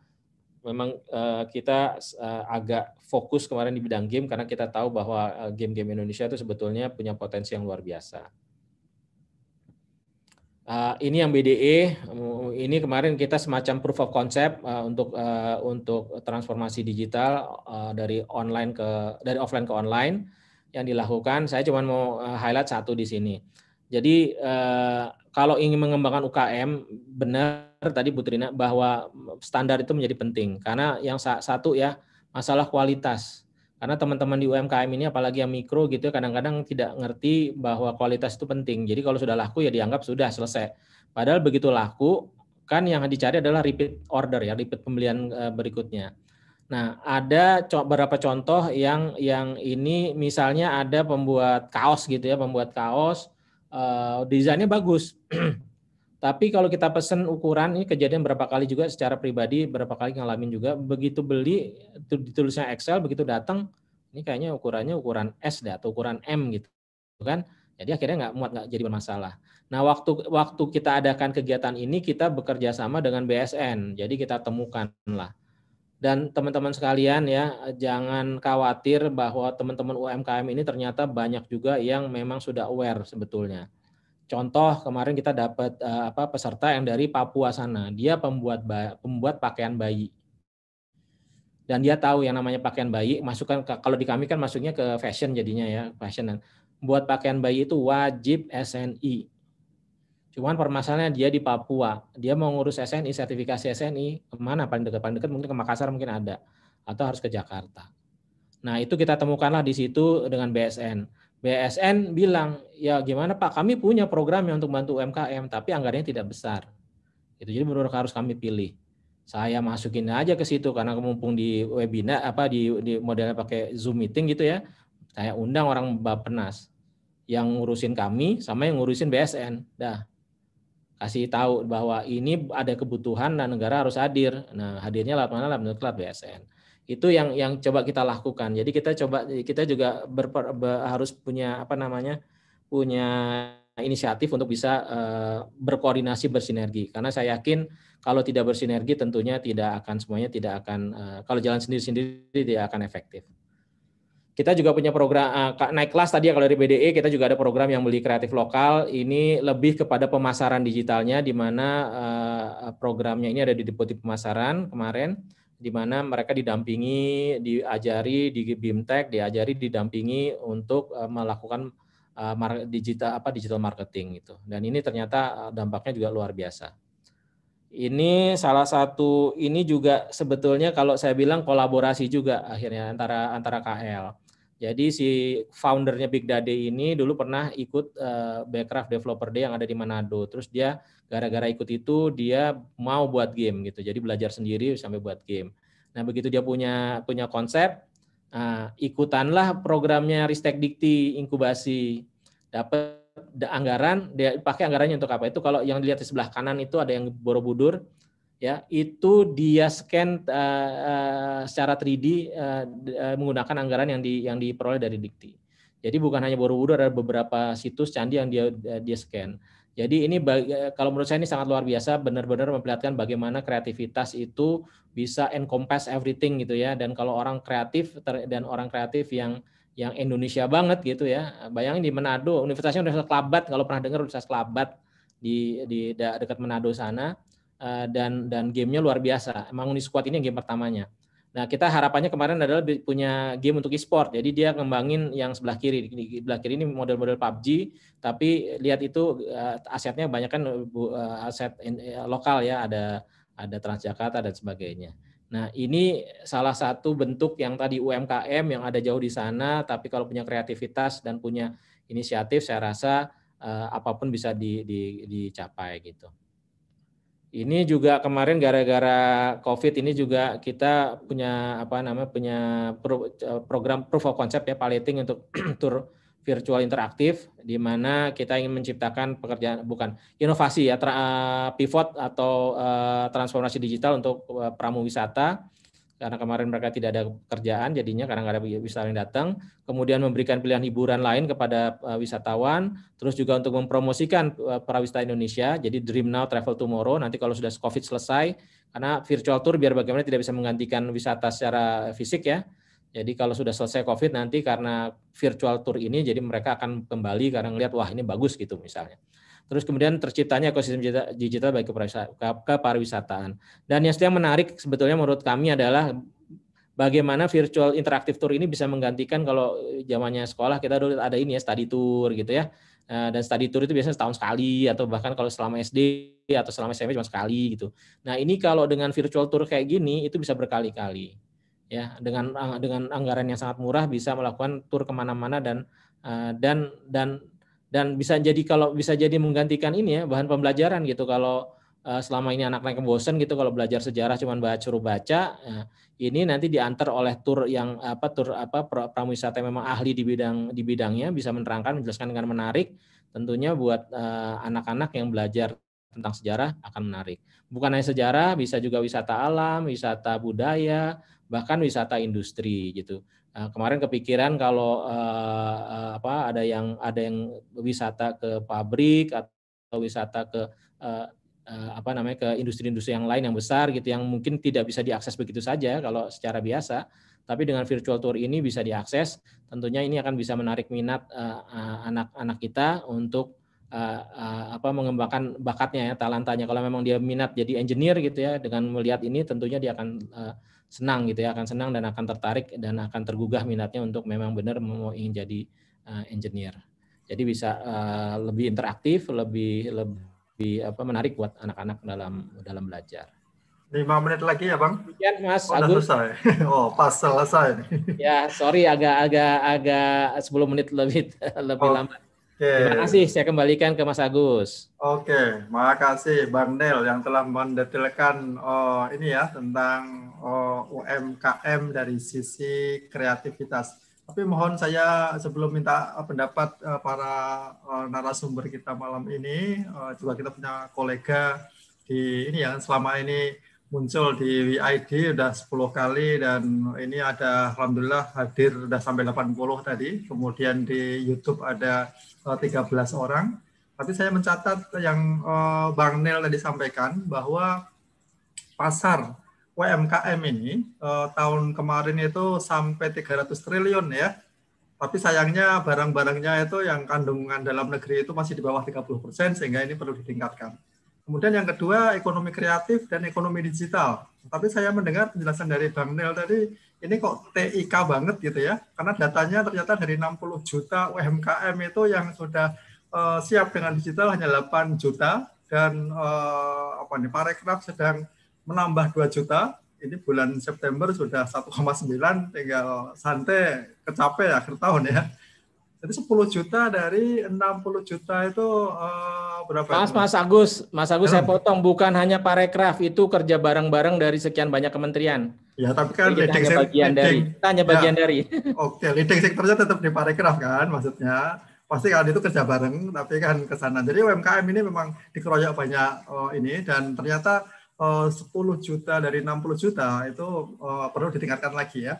memang uh, kita uh, agak fokus kemarin di bidang game karena kita tahu bahwa eh, game-game Indonesia itu sebetulnya punya potensi yang luar biasa. Uh, ini yang BDE, mm, ini kemarin kita semacam proof of concept uh, untuk uh, untuk transformasi digital uh, dari online ke dari offline ke online yang dilakukan. Saya cuma mau highlight satu di sini. Jadi kalau ingin mengembangkan UKM, benar tadi Putrina bahwa standar itu menjadi penting. Karena yang satu ya, masalah kualitas. Karena teman-teman di UMKM ini apalagi yang mikro gitu ya, kadang-kadang tidak ngerti bahwa kualitas itu penting. Jadi kalau sudah laku ya dianggap sudah selesai. Padahal begitu laku kan yang dicari adalah repeat order ya, repeat pembelian eh, berikutnya. Nah, ada beberapa contoh yang yang ini misalnya ada pembuat kaos gitu ya, pembuat kaos uh, desainnya bagus. Tapi kalau kita pesen ukuran ini kejadian berapa kali juga secara pribadi berapa kali ngalamin juga begitu beli ditulisnya Excel begitu datang ini kayaknya ukurannya ukuran S deh atau ukuran M gitu kan jadi akhirnya nggak muat nggak jadi bermasalah. Nah waktu waktu kita adakan kegiatan ini kita bekerja sama dengan BSN jadi kita temukan lah dan teman-teman sekalian ya jangan khawatir bahwa teman-teman UMKM ini ternyata banyak juga yang memang sudah aware sebetulnya. Contoh kemarin kita dapat uh, apa peserta yang dari Papua sana, dia pembuat pembuat pakaian bayi. Dan dia tahu yang namanya pakaian bayi masukkan ke, kalau di kami kan masuknya ke fashion jadinya ya, fashion. Kan. Buat pakaian bayi itu wajib SNI. Cuman permasalahannya dia di Papua, dia mau ngurus SNI, sertifikasi SNI, kemana paling dekat? Paling dekat mungkin ke Makassar mungkin ada, atau harus ke Jakarta. Nah itu kita temukanlah di situ dengan BSN. BSN bilang, ya gimana Pak, kami punya programnya untuk bantu UMKM, tapi anggarannya tidak besar. Itu jadi menurut harus kami pilih. Saya masukin aja ke situ karena mumpung di webinar apa di, di modelnya pakai Zoom meeting gitu ya. Saya undang orang Bapenas yang ngurusin kami sama yang ngurusin BSN. Dah, kasih tahu bahwa ini ada kebutuhan dan negara harus hadir. Nah, hadirnya lewat mana? Lewat klub BSN. Itu yang yang coba kita lakukan. Jadi kita coba kita juga ber, ber, harus punya apa namanya? punya inisiatif untuk bisa uh, berkoordinasi bersinergi. Karena saya yakin kalau tidak bersinergi tentunya tidak akan semuanya tidak akan uh, kalau jalan sendiri-sendiri tidak akan efektif. Kita juga punya program uh, naik kelas tadi ya kalau dari BDE kita juga ada program yang beli kreatif lokal. Ini lebih kepada pemasaran digitalnya di mana uh, programnya ini ada di Deputi Pemasaran kemarin di mana mereka didampingi, diajari di BIMTEK, diajari didampingi untuk uh, melakukan uh, digital apa digital marketing gitu. Dan ini ternyata dampaknya juga luar biasa. Ini salah satu ini juga sebetulnya kalau saya bilang kolaborasi juga akhirnya antara antara KL. Jadi si foundernya Big Daddy ini dulu pernah ikut uh, Backcraft Developer Day yang ada di Manado. Terus dia gara-gara ikut itu dia mau buat game gitu. Jadi belajar sendiri sampai buat game. Nah begitu dia punya punya konsep, uh, ikutanlah programnya Ristek Dikti inkubasi. Dapat anggaran, dia pakai anggarannya untuk apa? Itu kalau yang dilihat di sebelah kanan itu ada yang Borobudur, ya itu dia scan uh, uh, secara 3D uh, uh, menggunakan anggaran yang di yang diperoleh dari Dikti. Jadi bukan hanya Borobudur ada beberapa situs candi yang dia uh, dia scan. Jadi ini kalau menurut saya ini sangat luar biasa benar-benar memperlihatkan bagaimana kreativitas itu bisa encompass everything gitu ya dan kalau orang kreatif dan orang kreatif yang yang Indonesia banget gitu ya. Bayangin di Manado, universitasnya Universitas Kelabat kalau pernah dengar Universitas Kelabat di di dekat Manado sana Eh, dan dan gamenya luar biasa. Emang squad ini game pertamanya. Nah kita harapannya kemarin adalah punya game untuk e-sport, jadi dia ngembangin yang sebelah kiri. Di sebelah kiri ini model-model PUBG, tapi lihat itu eh, asetnya banyak kan eh, aset lokal ya, ada ada Transjakarta dan sebagainya. Nah, ini salah satu bentuk yang tadi UMKM yang ada jauh di sana, tapi kalau punya kreativitas dan punya inisiatif, saya rasa apapun bisa dicapai gitu. Ini juga kemarin gara-gara COVID ini juga kita punya apa namanya punya pro, eh, program proof of concept ya paleting untuk tur virtual interaktif di mana kita ingin menciptakan pekerjaan bukan inovasi ya tra, eh, pivot atau uh, transformasi digital untuk uh, pramu wisata karena kemarin mereka tidak ada kerjaan jadinya karena nggak ada wisatawan yang datang kemudian memberikan pilihan hiburan lain kepada eh, wisatawan terus juga untuk mempromosikan eh, para wisata Indonesia jadi dream now travel tomorrow nanti kalau sudah covid selesai karena virtual tour biar bagaimana tidak bisa menggantikan wisata secara fisik ya jadi kalau sudah selesai COVID nanti karena virtual tour ini, jadi mereka akan kembali karena ngelihat wah ini bagus gitu misalnya. Terus kemudian terciptanya ekosistem digital baik kepariwisataan. Dan yang sedang menarik sebetulnya menurut kami adalah bagaimana virtual interactive tour ini bisa menggantikan kalau zamannya sekolah kita dulu ada ini ya study tour gitu ya. Eh, dan study tour itu biasanya setahun sekali atau bahkan kalau selama SD atau selama SMP cuma sekali gitu. Nah ini kalau dengan virtual tour kayak gini itu bisa berkali-kali ya dengan dengan anggaran yang sangat murah bisa melakukan tour kemana-mana dan eh, dan dan dan bisa jadi kalau bisa jadi menggantikan ini ya bahan pembelajaran gitu kalau eh, selama ini anak-anak bosen gitu kalau belajar sejarah cuma baca suruh baca eh, ini nanti diantar oleh tur yang apa tur apa pramuwisata yang memang ahli di bidang di bidangnya bisa menerangkan menjelaskan dengan menarik tentunya buat eh, anak -anak yang belajar tentang sejarah akan menarik bukan hanya sejarah bisa juga wisata alam wisata budaya bahkan wisata industri gitu Nah, kemarin kepikiran kalau uh, apa ada yang ada yang wisata ke pabrik atau wisata ke uh, apa namanya ke industri-industri yang lain yang besar gitu yang mungkin tidak bisa diakses begitu saja kalau secara biasa tapi dengan virtual tour ini bisa diakses tentunya ini akan bisa menarik minat anak-anak uh, kita untuk uh, uh, apa mengembangkan bakatnya ya talentanya kalau memang dia minat jadi engineer gitu ya dengan melihat ini tentunya dia akan uh, senang gitu ya akan senang dan akan tertarik dan akan tergugah minatnya untuk memang benar mau ingin jadi uh, engineer jadi bisa uh, lebih interaktif lebih lebih apa menarik buat anak-anak dalam dalam belajar lima menit lagi ya bang Demikian, mas oh, Agus selesai oh pas selesai ya sorry agak-agak agak 10 menit lebih lebih oh. lama Okay. Terima kasih, saya kembalikan ke Mas Agus. Oke, okay. makasih Bang Nel yang telah mendetailkan oh, ini ya tentang Oh, UMKM dari sisi kreativitas. Tapi mohon saya sebelum minta eh, pendapat eh, para eh, narasumber kita malam ini, uh, juga kita punya kolega di ini ya selama ini muncul di WID udah 10 kali dan ini ada alhamdulillah hadir udah sampai 80 tadi. Kemudian di YouTube ada uh, 13 orang. Tapi saya mencatat yang Bang Nel tadi sampaikan bahwa pasar UMKM ini eh, tahun kemarin itu sampai 300 triliun ya. Tapi sayangnya barang-barangnya itu yang kandungan dalam negeri itu masih di bawah 30% persen sehingga ini perlu ditingkatkan. Kemudian yang kedua ekonomi kreatif dan ekonomi digital. Tapi saya mendengar penjelasan dari Bang Nel tadi ini kok TIK banget gitu ya. Karena datanya ternyata dari 60 juta UMKM itu yang sudah uh, siap dengan digital hanya 8 juta dan uh, apa nih Parekraf sedang menambah 2 juta. Ini bulan September sudah 1,9 tinggal santai kecape ya, akhir tahun ya. Jadi 10 juta dari 60 juta itu uh, berapa? Mas, Mas Agus, Mas Agus ya. saya potong bukan hanya parekraf itu kerja bareng-bareng dari sekian banyak kementerian. Ya, tapi kan Jadi leading hanya ya. bagian leading. dari. Hanya bagian ya. dari. Oke, leading sektornya tetap di parekraf kan maksudnya. Pasti kan itu kerja bareng tapi kan ke sana. Jadi UMKM ini memang dikeroyok banyak oh, ini dan ternyata 10 eh, juta dari 60 juta itu eh, perlu ditingkatkan lagi ya.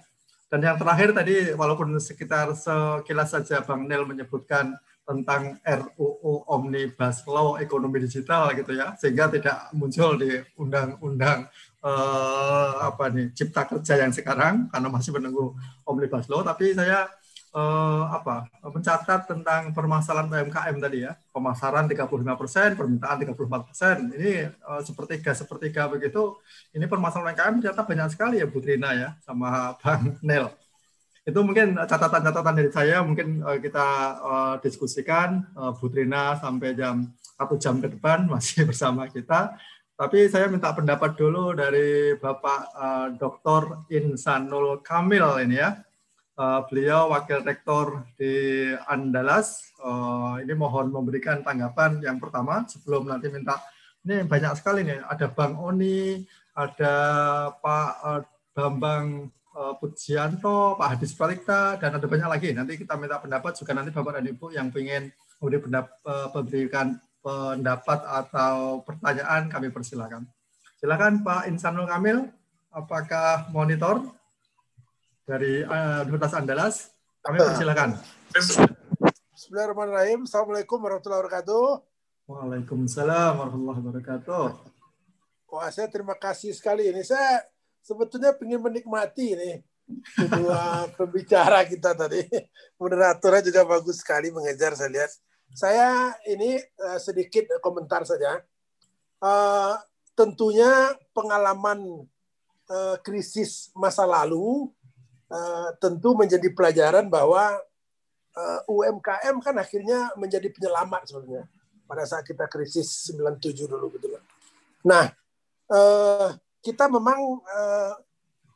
Dan yang terakhir tadi walaupun sekitar sekilas saja Bang Nel menyebutkan tentang RUU Omnibus Law ekonomi digital gitu ya sehingga tidak muncul di undang-undang eh, apa nih cipta kerja yang sekarang karena masih menunggu Omnibus Law tapi saya eh, apa mencatat tentang permasalahan UMKM tadi ya pemasaran 35% persen permintaan 34% persen ini eh, sepertiga sepertiga begitu ini permasalahan UMKM ternyata banyak sekali ya Butrina ya sama Bang Nel itu mungkin catatan-catatan dari saya mungkin eh, kita eh, diskusikan eh, Butrina sampai jam satu jam ke depan masih bersama kita tapi saya minta pendapat dulu dari Bapak uh, eh, Dr. Insanul Kamil ini ya. Eh, beliau Wakil Rektor di Andalas. Eh, ini mohon memberikan tanggapan yang pertama sebelum nanti minta. Ini banyak sekali nih, ada Bang Oni, ada Pak eh, Bambang Pujianto, Pak Hadis Palikta, dan ada banyak lagi. Nanti kita minta pendapat juga nanti Bapak dan Ibu yang ingin memberikan pendapat atau pertanyaan kami persilakan. Silakan Pak Insanul Kamil, apakah monitor? dari uh, Andalas. Kami eh. persilakan. Bismillahirrahmanirrahim. Assalamualaikum warahmatullahi wabarakatuh. Waalaikumsalam warahmatullahi wabarakatuh. Wah, saya terima kasih sekali ini. Saya sebetulnya ingin menikmati ini kedua pembicara kita tadi. Moderatornya juga bagus sekali mengejar saya lihat. Saya ini uh, sedikit komentar saja. Uh, tentunya pengalaman uh, krisis masa lalu Eh, tentu menjadi pelajaran bahwa eh, UMKM kan akhirnya menjadi penyelamat sebenarnya pada saat kita krisis 97 dulu gitu Nah, eh, kita memang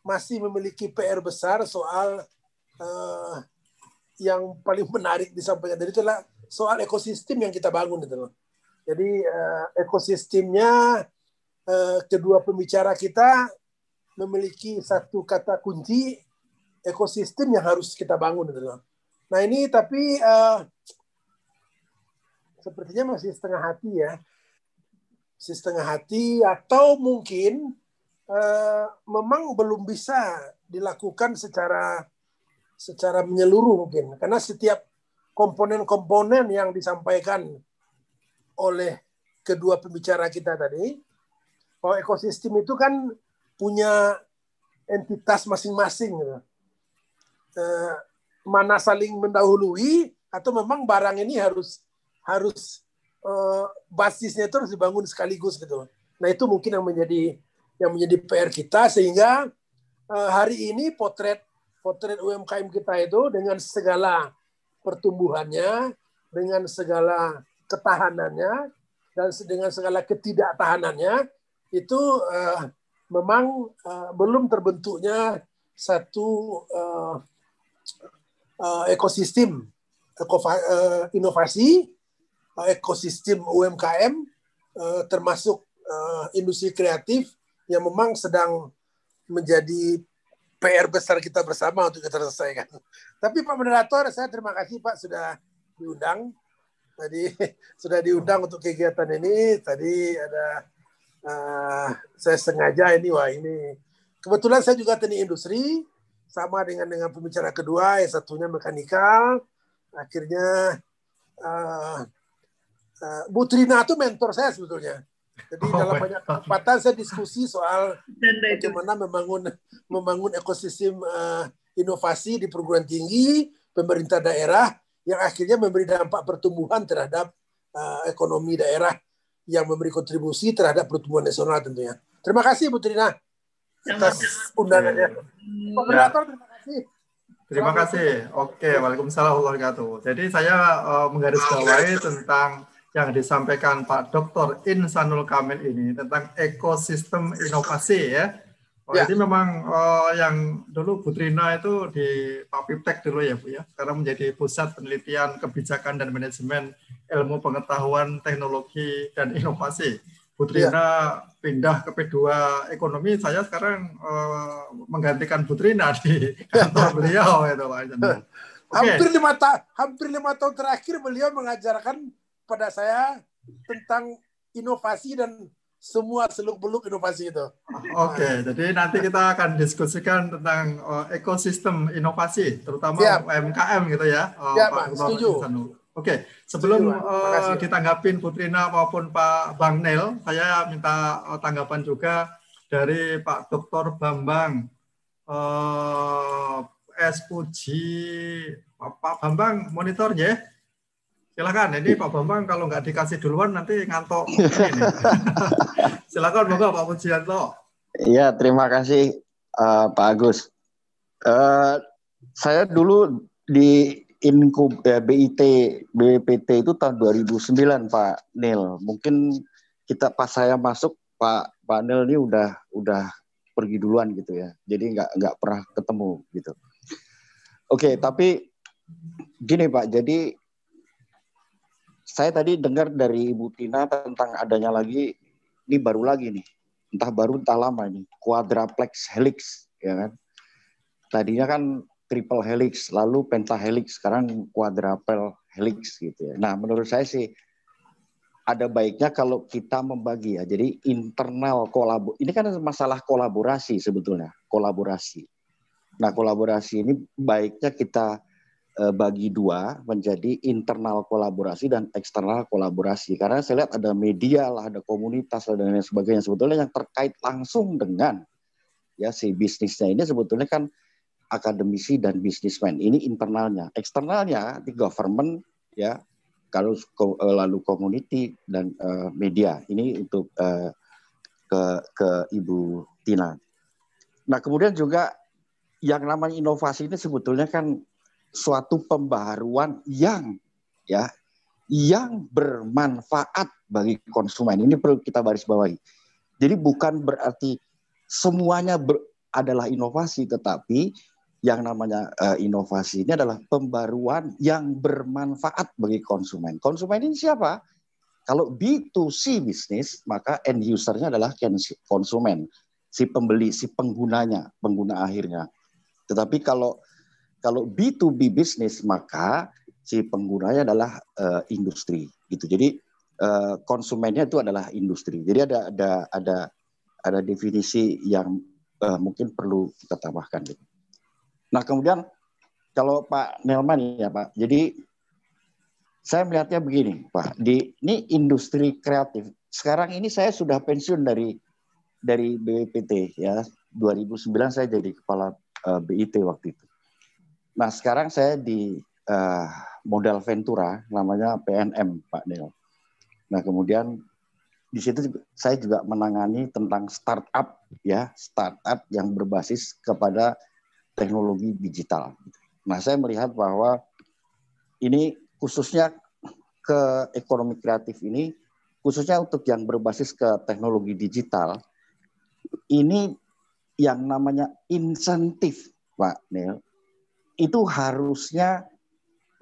masih memiliki PR besar soal yang paling menarik disampaikan dari itu adalah soal ekosistem yang kita bangun gitu loh. Jadi ekosistemnya kedua pembicara kita memiliki satu kata kunci ekosistem yang harus kita bangun gitu loh. Nah ini tapi uh, sepertinya masih setengah hati ya, masih setengah hati atau mungkin uh, memang belum bisa dilakukan secara secara menyeluruh mungkin karena setiap komponen-komponen yang disampaikan oleh kedua pembicara kita tadi bahwa ekosistem itu kan punya entitas masing-masing gitu. -masing Eh, mana saling mendahului atau memang barang ini harus harus uh, basisnya itu harus dibangun sekaligus gitu. Nah itu mungkin yang menjadi yang menjadi PR kita sehingga uh, hari ini potret potret UMKM kita itu dengan segala pertumbuhannya, dengan segala ketahanannya dan dengan segala ketidaktahanannya itu uh, memang uh, belum terbentuknya satu uh, uh, ekosistem eko, uh, eh, inovasi, uh, ekosistem UMKM, uh, termasuk uh, industri kreatif yang memang sedang menjadi PR besar kita bersama untuk kita selesaikan. Tapi Pak Moderator, saya terima kasih Pak sudah diundang. Tadi sudah diundang untuk kegiatan ini. Tadi ada uh, saya sengaja ini wah ini kebetulan saya juga teknik industri sama dengan dengan pembicara kedua yang satunya mekanikal akhirnya uh, eh, uh, eh, Butrina itu mentor saya sebetulnya jadi oh, dalam banyak kesempatan saya diskusi soal bagaimana membangun membangun ekosistem uh, inovasi di perguruan tinggi pemerintah daerah yang akhirnya memberi dampak pertumbuhan terhadap uh, ekonomi daerah yang memberi kontribusi terhadap pertumbuhan nasional tentunya. Terima kasih Putrina atas undangannya. Moderator, terima kasih. Terima kasih. Oke, Waalaikumsalam warahmatullahi wabarakatuh. Jadi saya uh, menggarisbawahi tentang yang disampaikan Pak Dr. Insanul Kamil ini tentang ekosistem inovasi ya. Oh, ya. Jadi memang uh, yang dulu Butrina itu di Papiptek dulu ya Bu ya, karena menjadi pusat penelitian kebijakan dan manajemen ilmu pengetahuan teknologi dan inovasi. Putrina ya. pindah ke P2 ekonomi, saya sekarang uh, menggantikan Putrina di kantor beliau itu Pak Chandra. Okay. Hampir lima ta hampir lima tahun terakhir beliau mengajarkan pada saya tentang inovasi dan semua seluk-beluk inovasi itu. Oke, okay, jadi nanti kita akan diskusikan tentang uh, ekosistem inovasi, terutama Siap. UMKM gitu ya. Uh, Siap, Pak, Pak setuju. Pak Oke, sebelum uh, ditanggapin Putrina maupun Pak Bang Nel, saya minta eh, tanggapan juga dari Pak Dr. Bambang uh, S. Puji. Pak Bambang monitor ya. Silakan, ini Pak Bambang kalau nggak dikasih duluan nanti ngantuk. Silakan, Bapak, Pak Pujianto. Iya, terima kasih uh, Pak Agus. Uh, saya dulu di Inkub eh, BIT BPT itu tahun 2009 Pak Nil. Mungkin kita pas saya masuk Pak Pak Nil ini udah udah pergi duluan gitu ya. Jadi nggak nggak pernah ketemu gitu. Oke, okay, tapi gini Pak. Jadi saya tadi dengar dari Ibu Tina tentang adanya lagi ini baru lagi nih. Entah baru entah lama nih. Quadraplex helix ya kan. Tadinya kan triple helix, lalu pentahelix, sekarang quadruple helix gitu ya. Nah, menurut saya sih ada baiknya kalau kita membagi ya. Jadi internal kolabo ini kan masalah kolaborasi sebetulnya, kolaborasi. Nah, kolaborasi ini baiknya kita eh, bagi dua menjadi internal kolaborasi dan eksternal kolaborasi karena saya lihat ada media lah ada komunitas dan lain sebagainya sebetulnya yang terkait langsung dengan ya si bisnisnya ini sebetulnya kan akademisi dan bisnismen. Ini internalnya. Eksternalnya di government ya, kalau eh, lalu community dan uh, media. Ini untuk uh, ke ke Ibu Tina. Nah, kemudian juga yang namanya inovasi ini sebetulnya kan suatu pembaharuan yang ya yang bermanfaat bagi konsumen. Ini perlu kita baris bawahi. Jadi bukan berarti semuanya ber, adalah inovasi, tetapi yang namanya uh, inovasi ini adalah pembaruan yang bermanfaat bagi konsumen. Konsumen ini siapa? Kalau B2C bisnis, maka end usernya adalah konsumen, si pembeli, si penggunanya, pengguna akhirnya. Tetapi kalau kalau B2B bisnis, maka si penggunanya adalah uh, industri gitu. Jadi uh, konsumennya itu adalah industri. Jadi ada ada ada ada definisi yang uh, mungkin perlu kita tambahkan gitu. Nah kemudian kalau Pak Nelman ya Pak, jadi saya melihatnya begini Pak, di ini industri kreatif. Sekarang ini saya sudah pensiun dari dari BPT ya, 2009 saya jadi kepala uh, eh, BIT waktu itu. Nah sekarang saya di uh, modal Ventura, namanya PNM Pak Nel. Nah kemudian di situ saya juga menangani tentang startup ya startup yang berbasis kepada teknologi digital. Nah, saya melihat bahwa ini khususnya ke ekonomi kreatif ini, khususnya untuk yang berbasis ke teknologi digital, ini yang namanya insentif, Pak Neil, itu harusnya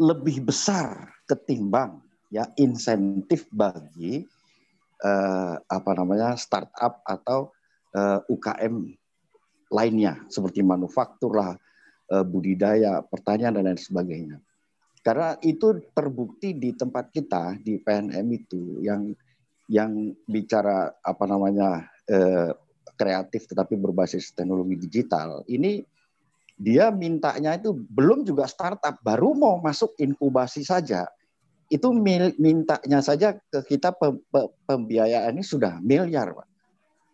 lebih besar ketimbang ya insentif bagi eh, apa namanya startup atau eh, UKM lainnya seperti manufaktur lah, eh, budidaya, pertanian dan lain sebagainya. Karena itu terbukti di tempat kita di PNM itu yang yang bicara apa namanya eh, kreatif tetapi berbasis teknologi digital ini dia mintanya itu belum juga startup baru mau masuk inkubasi saja itu mintanya saja ke kita pembiayaan ini sudah miliar pak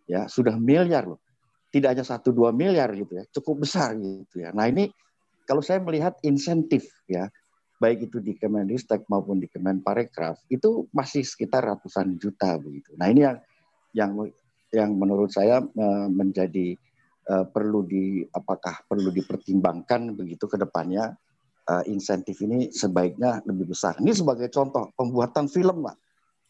ya sudah miliar loh tidak hanya satu dua miliar gitu ya, cukup besar gitu ya. Nah ini kalau saya melihat insentif ya, baik itu di Kemenristek maupun di Kemenparekraf itu masih sekitar ratusan juta begitu. Nah ini yang yang yang menurut saya e, menjadi e, perlu di apakah perlu dipertimbangkan begitu ke depannya e, insentif ini sebaiknya lebih besar. Ini sebagai contoh pembuatan film, lah,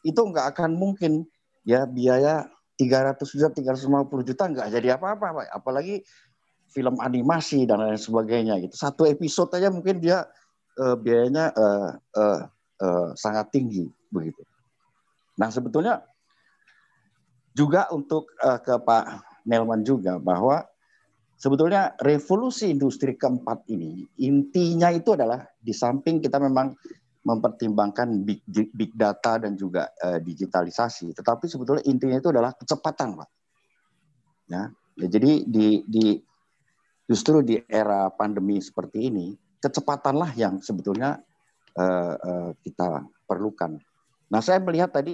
Itu nggak akan mungkin ya biaya 300 juta, 350 juta nggak jadi apa-apa, Pak. Apalagi film animasi dan lain sebagainya gitu. Satu episode aja mungkin dia uh, biayanya uh, uh, uh, sangat tinggi begitu. Nah, sebetulnya juga untuk uh, ke Pak Nelman juga bahwa sebetulnya revolusi industri keempat ini intinya itu adalah di samping kita memang mempertimbangkan big, big data dan juga uh, digitalisasi. Tetapi sebetulnya intinya itu adalah kecepatan, Pak. Ya, ya jadi di, di justru di era pandemi seperti ini kecepatanlah yang sebetulnya uh, uh, kita perlukan. Nah, saya melihat tadi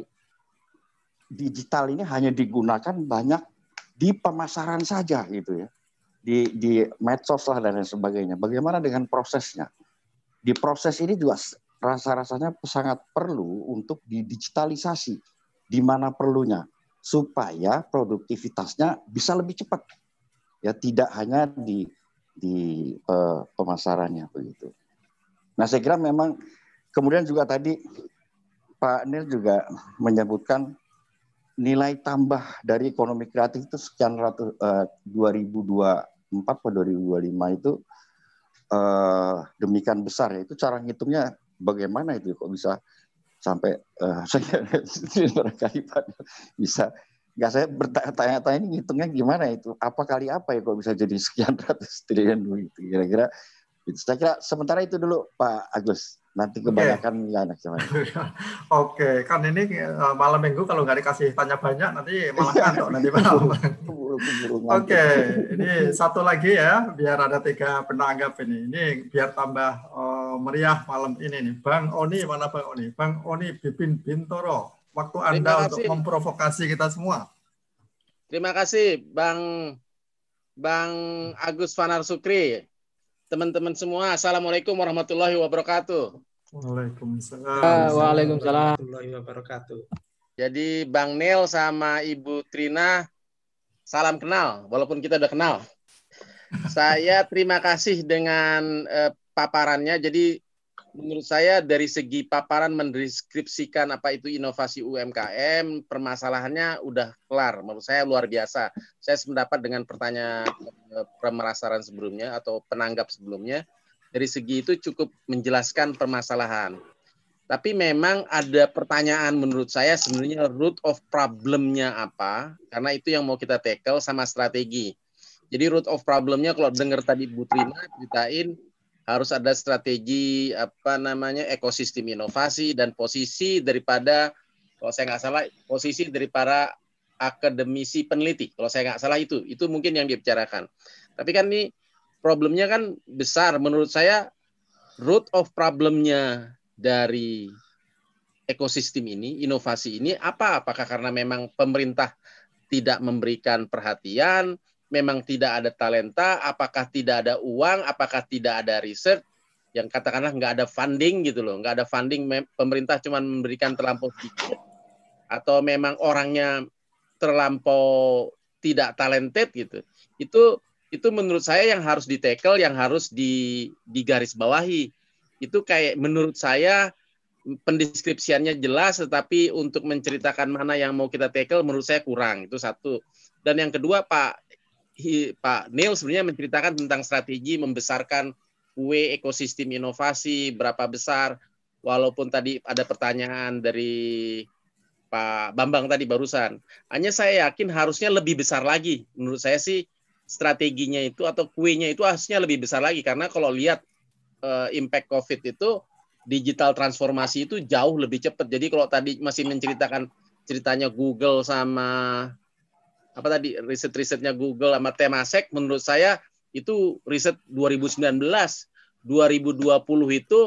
digital ini hanya digunakan banyak di pemasaran saja gitu ya. Di di medsos lah dan lain sebagainya. Bagaimana dengan prosesnya? Di proses ini juga rasa-rasanya sangat perlu untuk didigitalisasi di mana perlunya supaya produktivitasnya bisa lebih cepat ya tidak hanya di di uh, pemasarannya begitu. Nah saya kira memang kemudian juga tadi Pak Nir juga menyebutkan nilai tambah dari ekonomi kreatif itu sekian ratus uh, 2024 atau 2025 itu eh, demikian besar ya itu cara ngitungnya bagaimana itu kok bisa sampai uh, saya bisa nggak saya bertanya-tanya ini ngitungnya gimana itu apa kali apa ya kok bisa jadi sekian ratus triliun itu kira-kira gitu. saya kira sementara itu dulu Pak Agus Nanti kebanyakan okay. ya anak Oke, okay. kan ini eh, malam minggu kalau nggak dikasih tanya banyak nanti malah kantor iya. nanti malam. Oke, okay. ini satu lagi ya, biar ada tiga penanggap ini. Ini biar tambah uh, meriah malam ini nih. Bang Oni mana Bang Oni? Bang Oni Bipin Bintoro. Waktu Anda untuk memprovokasi kita semua. Terima kasih Bang Bang Agus Fanar Sukri teman-teman semua. Assalamualaikum warahmatullahi wabarakatuh. Waalaikumsalam. Ah, waalaikumsalam. Warahmatullahi wabarakatuh. Jadi Bang Nel sama Ibu Trina salam kenal walaupun kita udah kenal. Saya terima kasih dengan eh, paparannya. Jadi menurut saya dari segi paparan mendeskripsikan apa itu inovasi UMKM, permasalahannya udah kelar. Menurut saya luar biasa. Saya sependapat dengan pertanyaan eh, pemerasaran sebelumnya atau penanggap sebelumnya. Dari segi itu cukup menjelaskan permasalahan. Tapi memang ada pertanyaan menurut saya sebenarnya root of problemnya apa? Karena itu yang mau kita tackle sama strategi. Jadi root of problemnya kalau dengar tadi Bu Trina ceritain harus ada strategi apa namanya ekosistem inovasi dan posisi daripada kalau saya nggak salah posisi dari para akademisi peneliti kalau saya nggak salah itu itu mungkin yang dibicarakan tapi kan ini problemnya kan besar menurut saya root of problemnya dari ekosistem ini inovasi ini apa apakah karena memang pemerintah tidak memberikan perhatian memang tidak ada talenta, apakah tidak ada uang, apakah tidak ada riset, yang katakanlah nggak ada funding gitu loh, nggak ada funding pemerintah cuma memberikan terlampau sedikit, atau memang orangnya terlampau tidak talented gitu, itu itu menurut saya yang harus di tackle, yang harus di digaris Itu kayak menurut saya pendeskripsiannya jelas, tetapi untuk menceritakan mana yang mau kita tackle menurut saya kurang itu satu. Dan yang kedua Pak he, Pak Neil sebenarnya menceritakan tentang strategi membesarkan kue ekosistem inovasi berapa besar walaupun tadi ada pertanyaan dari Pak Bambang tadi barusan. Hanya saya yakin harusnya lebih besar lagi. Menurut saya sih strateginya itu atau kuenya itu harusnya lebih besar lagi karena kalau lihat uh, impact Covid itu digital transformasi itu jauh lebih cepat. Jadi kalau tadi masih menceritakan ceritanya Google sama apa tadi riset-risetnya Google sama Temasek menurut saya itu riset 2019 2020 itu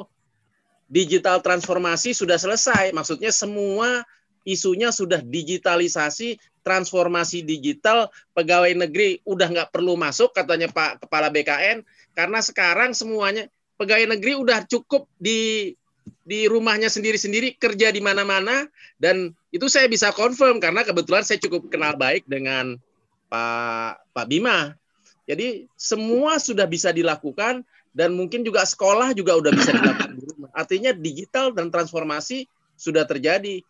digital transformasi sudah selesai maksudnya semua isunya sudah digitalisasi transformasi digital pegawai negeri udah nggak perlu masuk katanya Pak Kepala BKN karena sekarang semuanya pegawai negeri udah cukup di di rumahnya sendiri-sendiri kerja di mana-mana dan itu saya bisa confirm karena kebetulan saya cukup kenal baik dengan Pak Pak Bima. Jadi semua sudah bisa dilakukan dan mungkin juga sekolah juga sudah bisa dilakukan di rumah. Artinya digital dan transformasi sudah terjadi.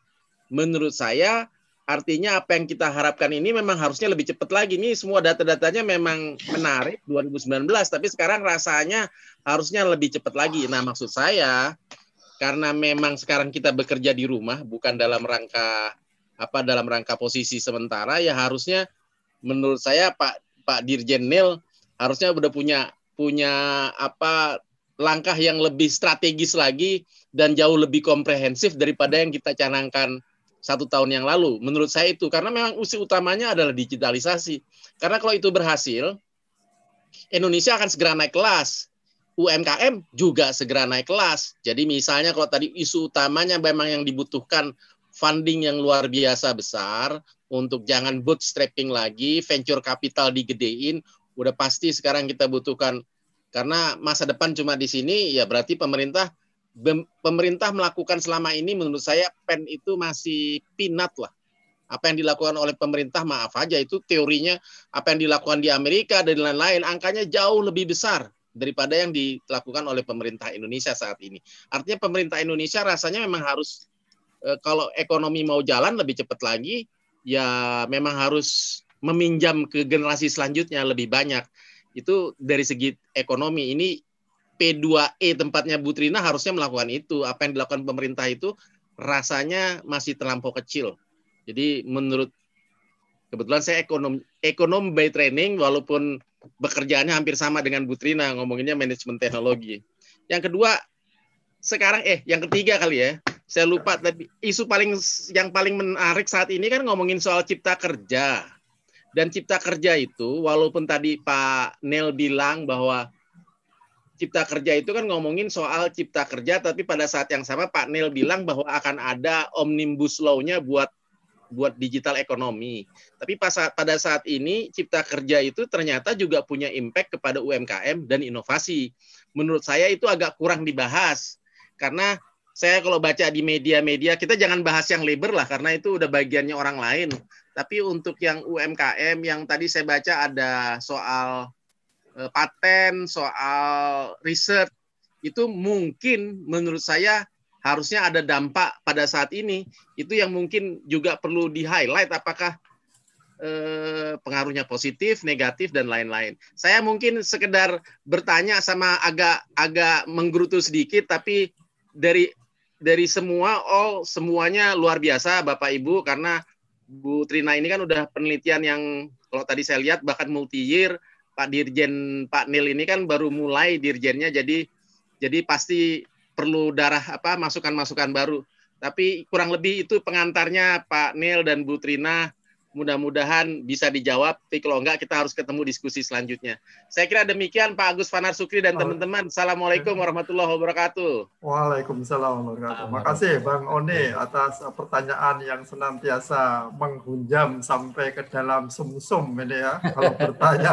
Menurut saya artinya apa yang kita harapkan ini memang harusnya lebih cepat lagi. Ini semua data-datanya memang menarik 2019 tapi sekarang rasanya harusnya lebih cepat lagi. Nah, maksud saya karena memang sekarang kita bekerja di rumah bukan dalam rangka apa dalam rangka posisi sementara ya harusnya menurut saya Pak Pak Dirjen Nil harusnya udah punya punya apa langkah yang lebih strategis lagi dan jauh lebih komprehensif daripada yang kita canangkan satu tahun yang lalu. Menurut saya itu karena memang usi utamanya adalah digitalisasi. Karena kalau itu berhasil, Indonesia akan segera naik kelas UMKM juga segera naik kelas. Jadi misalnya kalau tadi isu utamanya memang yang dibutuhkan funding yang luar biasa besar untuk jangan bootstrapping lagi, venture capital digedein, udah pasti sekarang kita butuhkan karena masa depan cuma di sini ya berarti pemerintah pemerintah melakukan selama ini menurut saya pen itu masih pinat lah. Apa yang dilakukan oleh pemerintah maaf aja itu teorinya apa yang dilakukan di Amerika dan lain-lain angkanya jauh lebih besar daripada yang dilakukan oleh pemerintah Indonesia saat ini. Artinya pemerintah Indonesia rasanya memang harus eh, kalau ekonomi mau jalan lebih cepat lagi ya memang harus meminjam ke generasi selanjutnya lebih banyak. Itu dari segi ekonomi ini P2E tempatnya Butrina harusnya melakukan itu. Apa yang dilakukan pemerintah itu rasanya masih terlampau kecil. Jadi menurut kebetulan saya ekonom ekonom by training walaupun bekerjaannya hampir sama dengan Butrina ngomonginnya manajemen teknologi. Yang kedua sekarang eh yang ketiga kali ya. Saya lupa tadi isu paling yang paling menarik saat ini kan ngomongin soal cipta kerja. Dan cipta kerja itu walaupun tadi Pak Nel bilang bahwa cipta kerja itu kan ngomongin soal cipta kerja tapi pada saat yang sama Pak Nel bilang bahwa akan ada omnibus law-nya buat buat digital ekonomi. Tapi pas, pada saat ini cipta kerja itu ternyata juga punya impact kepada UMKM dan inovasi. Menurut saya itu agak kurang dibahas karena saya kalau baca di media-media kita jangan bahas yang labor lah karena itu udah bagiannya orang lain. Tapi untuk yang UMKM yang tadi saya baca ada soal e, paten, soal riset itu mungkin menurut saya harusnya ada dampak pada saat ini itu yang mungkin juga perlu di highlight apakah eh, pengaruhnya positif, negatif dan lain-lain. Saya mungkin sekedar bertanya sama agak agak menggerutu sedikit tapi dari dari semua all semuanya luar biasa Bapak Ibu karena Bu Trina ini kan udah penelitian yang kalau tadi saya lihat bahkan multi year Pak Dirjen Pak Nil ini kan baru mulai dirjennya jadi jadi pasti perlu darah apa masukan-masukan baru. Tapi kurang lebih itu pengantarnya Pak Neil dan Bu Trina mudah-mudahan bisa dijawab. Tapi kalau enggak, kita harus ketemu diskusi selanjutnya. Saya kira demikian Pak Agus Fanar Sukri dan oh. teman-teman. Assalamualaikum eh. warahmatullahi wabarakatuh. Waalaikumsalam warahmatullahi wabarakatuh. Makasih Bang One eh. atas uh, pertanyaan yang senantiasa menghunjam sampai ke dalam sumsum -sum ini ya, kalau bertanya.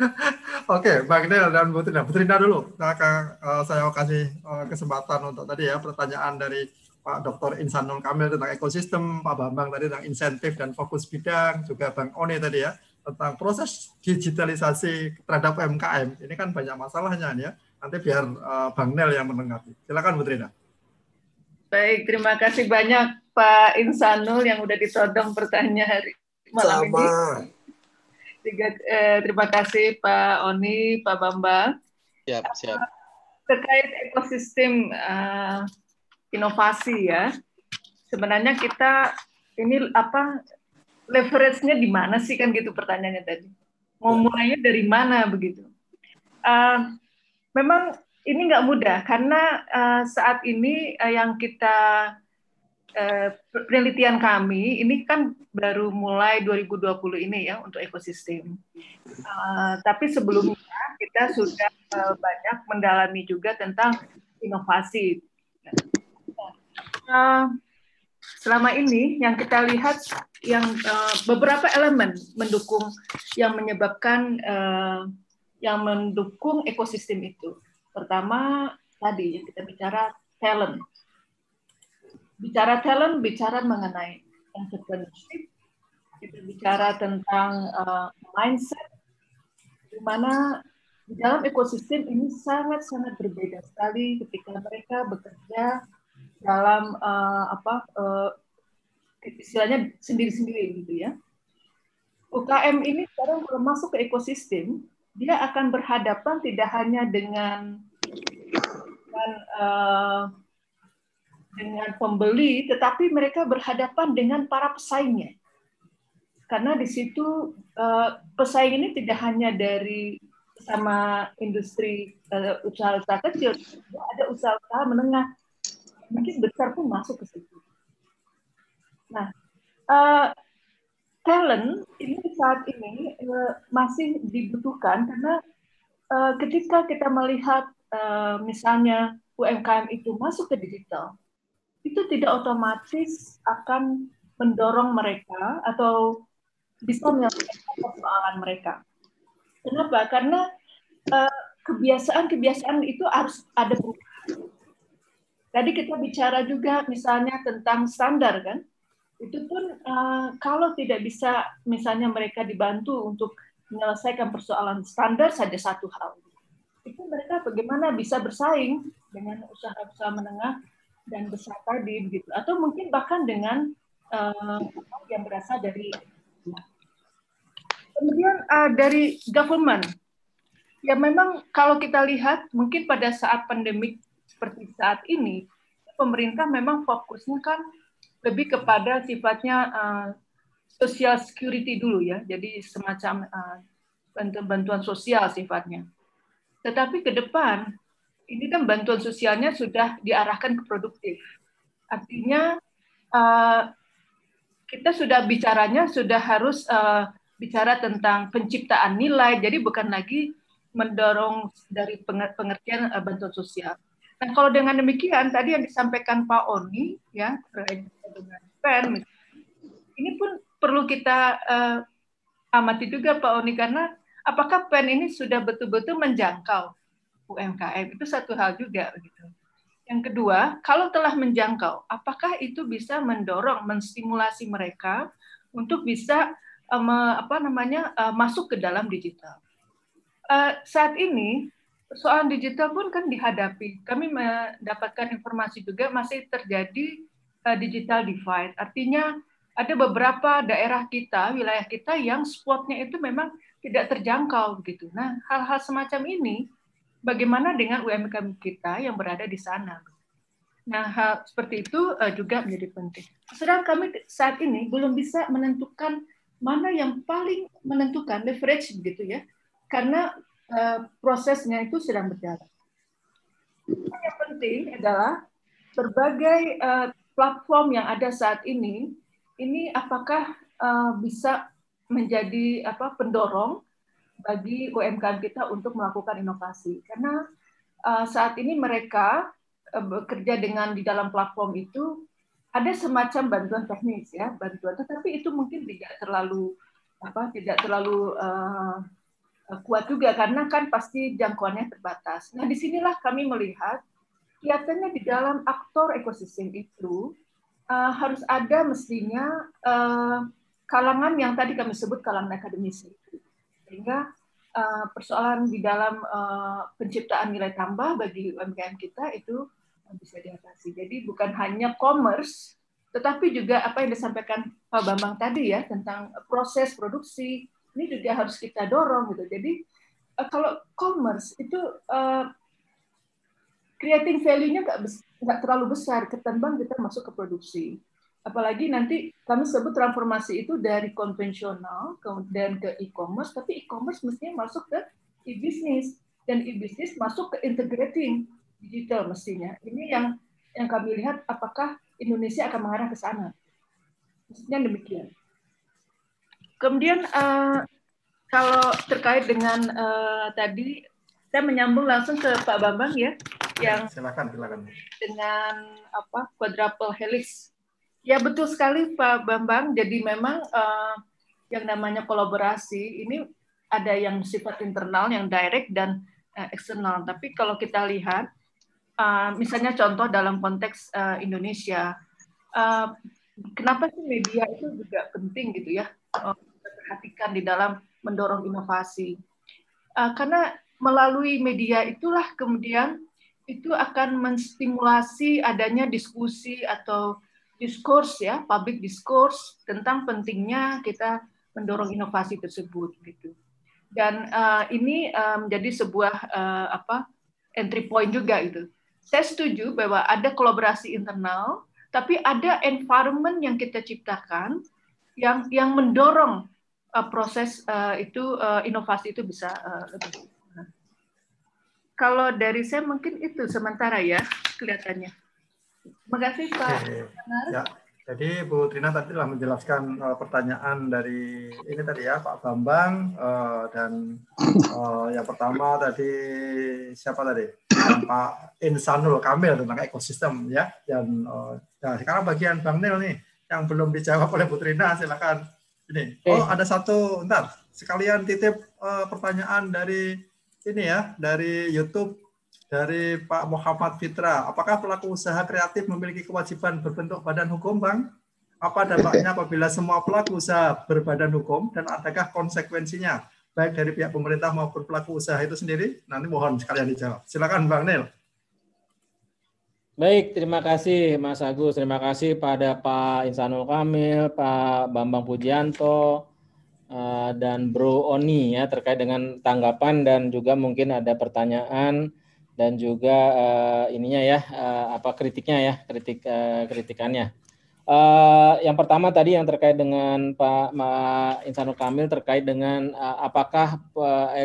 Oke, Bang Nel dan Bu Trina. Bu Trina dulu. Nah, uh, saya kasih uh, kesempatan untuk tadi ya pertanyaan dari Pak Dr. Insanul Kamil tentang ekosistem, Pak Bambang tadi tentang insentif dan fokus bidang, juga Bang One tadi ya, tentang proses digitalisasi terhadap UMKM. Ini kan banyak masalahnya ya. Nanti biar uh, Bang Nel yang menengati Silakan Bu Trina. Baik, terima kasih banyak Pak Insanul yang udah ditodong pertanyaan hari malam Sama. ini. Tiga, eh, terima kasih Pak Oni, Pak Bambang. Siap, siap. terkait ekosistem uh, inovasi ya. Sebenarnya kita ini apa leverage-nya di mana sih kan gitu pertanyaannya tadi. Mau ya. mulainya dari mana begitu? Uh, memang ini nggak mudah karena uh, saat ini uh, yang kita uh, penelitian kami ini kan baru mulai 2020 ini ya untuk ekosistem. Uh, tapi sebelumnya kita sudah uh, banyak mendalami juga tentang inovasi kita eh, selama ini yang kita lihat yang uh, beberapa elemen mendukung yang menyebabkan uh, yang mendukung ekosistem itu. Pertama tadi yang kita bicara talent. Bicara talent bicara mengenai entrepreneurship, kita bicara tentang uh, mindset di mana di dalam ekosistem ini sangat-sangat berbeda sekali ketika mereka bekerja dalam uh, apa uh, istilahnya sendiri-sendiri gitu ya. UKM ini sekarang kalau masuk ke ekosistem, dia akan berhadapan tidak hanya dengan dengan, uh, dengan pembeli, tetapi mereka berhadapan dengan para pesaingnya. Karena di situ uh, pesaing ini tidak hanya dari sama industri usaha-usaha kecil, ada usaha-usaha menengah mungkin besar pun masuk ke situ. Nah, uh, talent ini saat ini uh, masih dibutuhkan karena uh, ketika kita melihat uh, misalnya UMKM itu masuk ke digital, itu tidak otomatis akan mendorong mereka atau bisa menyelesaikan persoalan mereka. Kenapa? Karena kebiasaan-kebiasaan uh, itu harus ada perubahan Tadi kita bicara juga misalnya tentang standar kan, itu pun uh, kalau tidak bisa misalnya mereka dibantu untuk menyelesaikan persoalan standar saja satu hal, itu mereka bagaimana bisa bersaing dengan usaha-usaha menengah dan besar tadi begitu, atau mungkin bahkan dengan uh, yang berasal dari kemudian uh, dari government ya memang kalau kita lihat mungkin pada saat pandemik seperti saat ini pemerintah memang fokusnya kan lebih kepada sifatnya uh, social security dulu ya, jadi semacam uh, bantuan sosial sifatnya. Tetapi ke depan ini kan bantuan sosialnya sudah diarahkan ke produktif, artinya uh, kita sudah bicaranya sudah harus uh, bicara tentang penciptaan nilai, jadi bukan lagi mendorong dari pengertian bantuan sosial. Nah, kalau dengan demikian tadi yang disampaikan Pak Oni ya dengan pen, ini pun perlu kita uh, amati juga Pak Oni karena apakah pen ini sudah betul-betul menjangkau UMKM itu satu hal juga gitu. Yang kedua, kalau telah menjangkau, apakah itu bisa mendorong, menstimulasi mereka untuk bisa um, apa namanya uh, masuk ke dalam digital? Uh, saat ini persoalan digital pun kan dihadapi. Kami mendapatkan informasi juga masih terjadi eh, digital divide. Artinya ada beberapa daerah kita, wilayah kita yang spotnya itu memang tidak terjangkau gitu. Nah, hal-hal semacam ini bagaimana dengan UMKM kita yang berada di sana? Nah, hal seperti itu eh, juga menjadi penting. Sedang kami saat ini belum bisa menentukan mana yang paling menentukan leverage gitu ya. Karena Eh, prosesnya itu sedang berjalan. Yang penting adalah berbagai eh, platform yang ada saat ini, ini apakah eh, bisa menjadi apa pendorong bagi UMKM kita untuk melakukan inovasi? Karena saat ini mereka bekerja dengan di dalam platform itu ada semacam bantuan teknis ya bantuan tetapi itu mungkin tidak terlalu apa tidak terlalu uh, Eh, kuat juga karena kan pasti jangkauannya terbatas. Nah, disinilah kami melihat kelihatannya di dalam aktor ekosistem itu uh, harus ada mestinya uh, kalangan yang tadi kami sebut kalangan akademisi sehingga uh, persoalan di dalam uh, penciptaan nilai tambah bagi UMKM kita itu bisa diatasi. Jadi bukan hanya commerce, tetapi juga apa yang disampaikan Pak Bambang tadi ya tentang proses produksi, ini juga harus kita dorong gitu. Jadi uh, kalau commerce itu eh, creating value-nya nggak terlalu besar ketimbang kita masuk ke produksi. Apalagi nanti kami sebut transformasi itu dari konvensional kemudian ke e-commerce, tapi e-commerce mestinya masuk ke e-business dan e-business masuk ke integrating digital mestinya. Ini yang yang kami lihat apakah Indonesia akan mengarah ke sana. Mestinya demikian. Kemudian uh, kalau terkait dengan uh, tadi saya menyambung langsung ke Pak Bambang ya yang silakan silakan dengan apa quadruple helix ya betul sekali Pak Bambang jadi memang uh, yang namanya kolaborasi ini ada yang sifat internal yang direct dan uh, eksternal tapi kalau kita lihat uh, misalnya contoh dalam konteks uh, Indonesia uh, kenapa sih media itu juga penting gitu ya uh, perhatikan di dalam mendorong inovasi. Uh, karena melalui media itulah kemudian itu akan menstimulasi adanya diskusi atau diskurs ya, public discourse tentang pentingnya kita mendorong inovasi tersebut gitu. Dan uh, ini uh, menjadi sebuah uh, apa entry point juga itu Saya setuju bahwa ada kolaborasi internal, tapi ada environment yang kita ciptakan yang yang mendorong uh, proses uh, itu uh, inovasi itu bisa uh, lebih. Nah, kalau dari saya mungkin itu sementara ya kelihatannya. Terima kasih Pak. Oke. Ya. Jadi Bu Trina tadi telah menjelaskan uh, pertanyaan dari ini tadi ya Pak Bambang uh, dan uh, yang pertama tadi siapa tadi Pak Insanul Kamil tentang ekosistem ya dan uh, nah, sekarang bagian Bang Nil nih yang belum dijawab oleh Bu Trina silakan. Ini. Okay. Oh, ada satu. Ntar sekalian titip uh, pertanyaan dari ini ya, dari YouTube dari Pak Muhammad Fitra. Apakah pelaku usaha kreatif memiliki kewajiban berbentuk badan hukum, Bang? Apa dampaknya apabila semua pelaku usaha berbadan hukum dan adakah konsekuensinya baik dari pihak pemerintah maupun pelaku usaha itu sendiri? Nanti mohon sekalian dijawab. Silakan Bang Nil. Baik, terima kasih Mas Agus. Terima kasih pada Pak Insanul Kamil, Pak Bambang Pujianto, eh, dan Bro Oni ya terkait dengan tanggapan dan juga mungkin ada pertanyaan dan juga eh, ininya ya eh, apa kritiknya ya kritik kritikannya. yang pertama tadi yang terkait dengan Pak Insanul Kamil terkait dengan apakah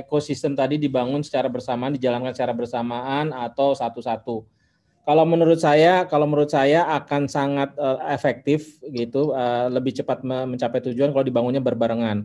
ekosistem tadi dibangun secara bersamaan, dijalankan secara bersamaan atau satu-satu kalau menurut saya, kalau menurut saya akan sangat uh, efektif gitu, uh, lebih cepat mencapai tujuan kalau dibangunnya berbarengan.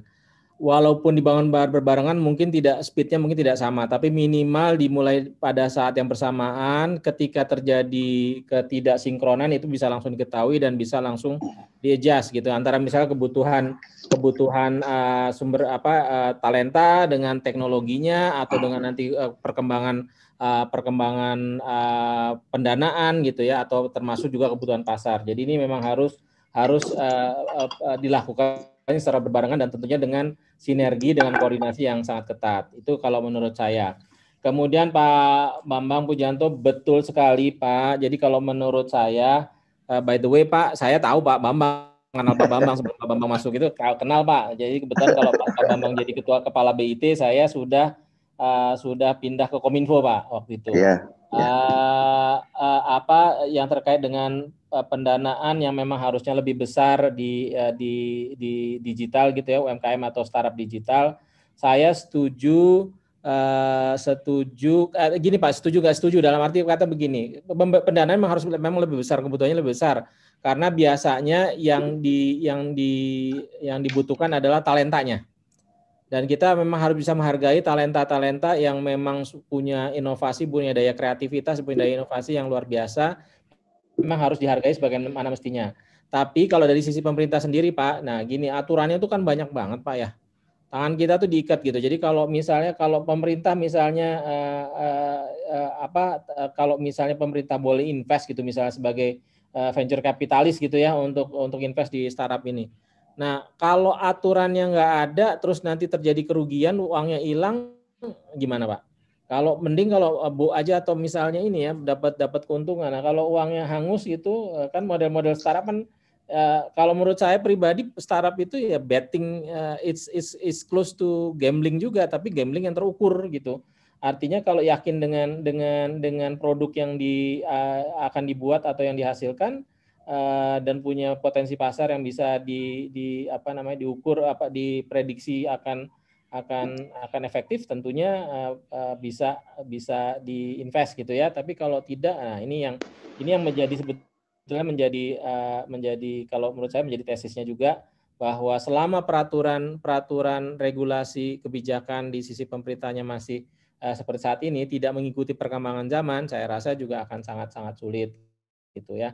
Walaupun dibangun berbarengan mungkin tidak speednya mungkin tidak sama, tapi minimal dimulai pada saat yang bersamaan. Ketika terjadi ketidaksinkronan itu bisa langsung diketahui dan bisa langsung di gitu antara misalnya kebutuhan kebutuhan uh, sumber apa uh, talenta dengan teknologinya atau dengan nanti uh, perkembangan uh, perkembangan uh, pendanaan gitu ya atau termasuk juga kebutuhan pasar. Jadi ini memang harus harus uh, uh, dilakukan secara berbarengan dan tentunya dengan sinergi dengan koordinasi yang sangat ketat. Itu kalau menurut saya. Kemudian Pak Bambang Pujanto betul sekali Pak. Jadi kalau menurut saya uh, by the way Pak, saya tahu Pak Bambang kenal Pak Bambang sebelum Pak Bambang masuk itu kenal Pak. Jadi kebetulan kalau Pak Bambang jadi ketua kepala BIT saya sudah Ah, sudah pindah ke Kominfo Pak waktu itu. Yeah. Iya, iya. Uh, ah, uh, apa yang terkait dengan uh, pendanaan yang memang harusnya lebih besar di uh, di di digital gitu ya UMKM atau startup digital. Saya setuju uh, setuju uh, gini Pak, setuju gak setuju dalam arti kata begini, pendanaan memang harus memang lebih besar kebutuhannya lebih besar karena biasanya yang di yang di yang dibutuhkan adalah talentanya dan kita memang harus bisa menghargai talenta-talenta yang memang punya inovasi, punya daya kreativitas, punya daya inovasi yang luar biasa, memang harus dihargai sebagaimana mestinya. Tapi kalau dari sisi pemerintah sendiri, Pak, nah gini aturannya itu kan banyak banget, Pak ya. Tangan kita tuh diikat gitu. Jadi kalau misalnya kalau pemerintah misalnya eh, eh, eh, apa eh, kalau misalnya pemerintah boleh invest gitu misalnya sebagai eh, venture capitalist gitu ya untuk untuk invest di startup ini Nah, kalau aturannya nggak ada, terus nanti terjadi kerugian, uangnya hilang, gimana Pak? Kalau mending kalau eh, bu aja atau misalnya ini ya dapat dapat keuntungan. Nah, kalau uangnya hangus itu eh, kan model-model startup kan Uh, kalau menurut saya pribadi startup itu ya betting uh, it's it's it's close to gambling juga tapi gambling yang terukur gitu. Artinya kalau yakin dengan dengan dengan produk yang di uh, akan dibuat atau yang dihasilkan Eh, dan punya potensi pasar yang bisa di, di apa namanya diukur apa diprediksi akan akan akan efektif tentunya eh, eh, bisa bisa diinvest gitu ya tapi kalau tidak nah ini yang ini yang menjadi sebetulnya menjadi menjadi kalau menurut saya menjadi tesisnya juga bahwa selama peraturan peraturan regulasi kebijakan di sisi pemerintahnya masih seperti saat ini tidak mengikuti perkembangan zaman saya rasa juga akan sangat sangat sulit gitu ya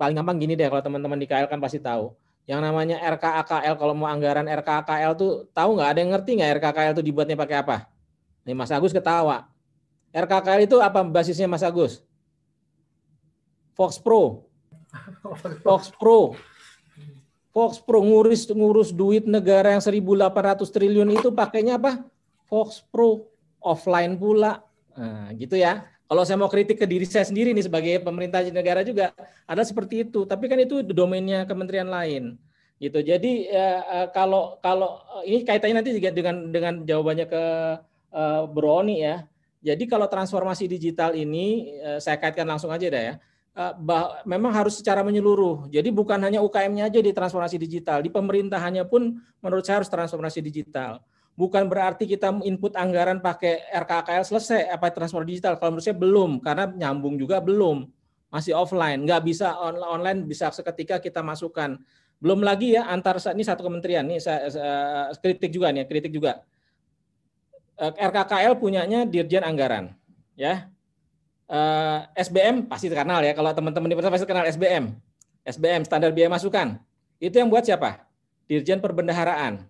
paling gampang gini deh kalau teman-teman di KL kan pasti tahu. Yang namanya RKAKL kalau mau anggaran RKAKL tuh tahu nggak ada yang ngerti nggak RKKL tuh dibuatnya pakai apa? Nih Mas Agus ketawa. RKKL itu apa basisnya Mas Agus? Fox Pro. Fox Pro. Fox Pro ngurus ngurus duit negara yang 1.800 triliun itu pakainya apa? Fox Pro offline pula. Nah, gitu ya. Kalau saya mau kritik ke diri saya sendiri nih sebagai pemerintah negara juga ada seperti itu, tapi kan itu domainnya kementerian lain gitu. Jadi eh, eh kalau kalau eh, ini kaitannya nanti juga dengan dengan jawabannya ke eh, Broni ya. Jadi kalau transformasi digital ini eh, saya kaitkan langsung aja deh ya. Eh, bah, memang harus secara menyeluruh. Jadi bukan hanya UKM-nya aja di transformasi digital, di pemerintahannya pun menurut saya harus transformasi digital bukan berarti kita input anggaran pakai RKKL selesai apa transfer digital. Kalau menurut saya belum karena nyambung juga belum masih offline, nggak bisa online bisa seketika kita masukkan. Belum lagi ya antar ini satu kementerian ini saya, saya kritik juga nih kritik juga. Eh, RKKL punyanya Dirjen Anggaran ya. Eh, SBM pasti terkenal ya kalau teman-teman di pasti kenal SBM. SBM standar biaya masukan. Itu yang buat siapa? Dirjen Perbendaharaan.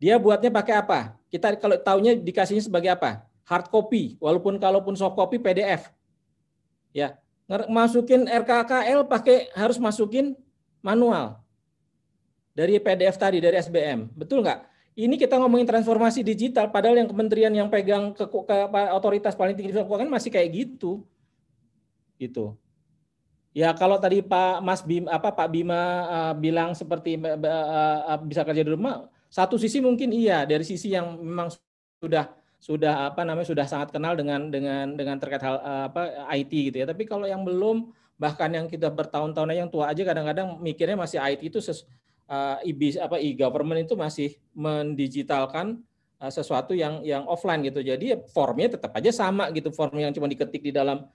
Dia buatnya pakai apa? Kita kalau taunya dikasihnya sebagai apa? Hard copy, walaupun kalaupun soft copy PDF. Ya, masukin RKKL pakai harus masukin manual dari PDF tadi dari SBM, betul nggak? Ini kita ngomongin transformasi digital, padahal yang kementerian yang pegang ke, ke, ke otoritas paling tinggi di keuangan masih kayak gitu, gitu. Ya kalau tadi Pak Mas Bim apa Pak Bima uh, bilang seperti uh, uh, bisa kerja di rumah, satu sisi mungkin iya dari sisi yang memang sudah sudah apa namanya sudah sangat kenal dengan dengan dengan terkait hal eh, apa IT gitu ya. Tapi kalau yang belum bahkan yang kita bertahun-tahun yang tua aja kadang-kadang mikirnya masih IT itu ses, uh, eh, IB apa e-government itu masih mendigitalkan uh, sesuatu yang yang offline gitu. Jadi ya formnya tetap aja sama gitu, form yang cuma diketik di dalam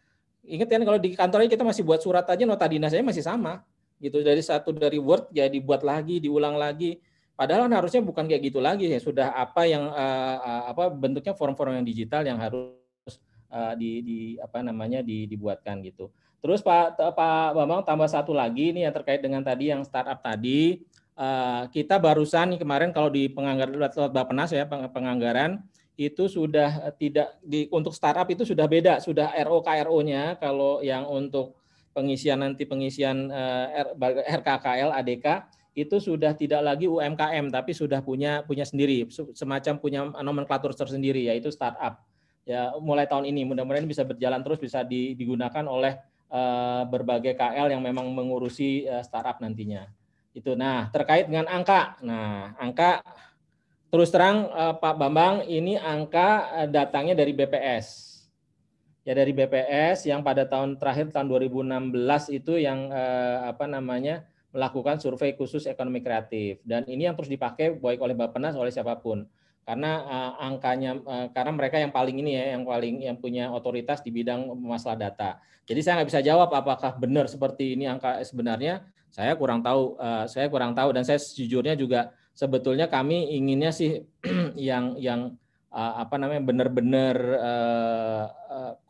Ingat kan kalau di kantornya kita masih buat surat aja nota dinasnya masih sama gitu dari satu dari Word ya buat lagi diulang lagi Padahal kan harusnya bukan kayak gitu lagi ya. Sudah apa yang uh, apa bentuknya forum-forum yang digital yang harus uh, di, di apa namanya di, dibuatkan gitu. Terus Pak Pak Bambang tambah satu lagi ini yang terkait dengan tadi yang startup tadi. Uh, kita barusan kemarin kalau di penganggaran lewat Bapenas ya penganggaran itu sudah tidak di untuk startup itu sudah beda, sudah RO nya kalau yang untuk pengisian nanti pengisian uh, RKKL ADK itu sudah tidak lagi UMKM tapi sudah punya punya sendiri semacam punya nomenklatur tersendiri yaitu startup ya mulai tahun ini mudah-mudahan bisa berjalan terus bisa digunakan oleh eh, berbagai KL yang memang mengurusi eh, startup nantinya itu nah terkait dengan angka nah angka terus terang eh, Pak Bambang ini angka datangnya dari BPS ya dari BPS yang pada tahun terakhir tahun 2016 itu yang apa namanya melakukan survei khusus ekonomi kreatif dan ini yang terus dipakai baik oleh Bappenas oleh siapapun karena uh, angkanya uh, karena mereka yang paling ini ya yang paling yang punya otoritas di bidang masalah data. Jadi saya nggak bisa jawab apakah benar seperti ini angka eh, sebenarnya. Saya kurang tahu uh, saya kurang tahu dan saya sejujurnya juga sebetulnya kami inginnya sih yang yang uh, apa namanya benar-benar uh,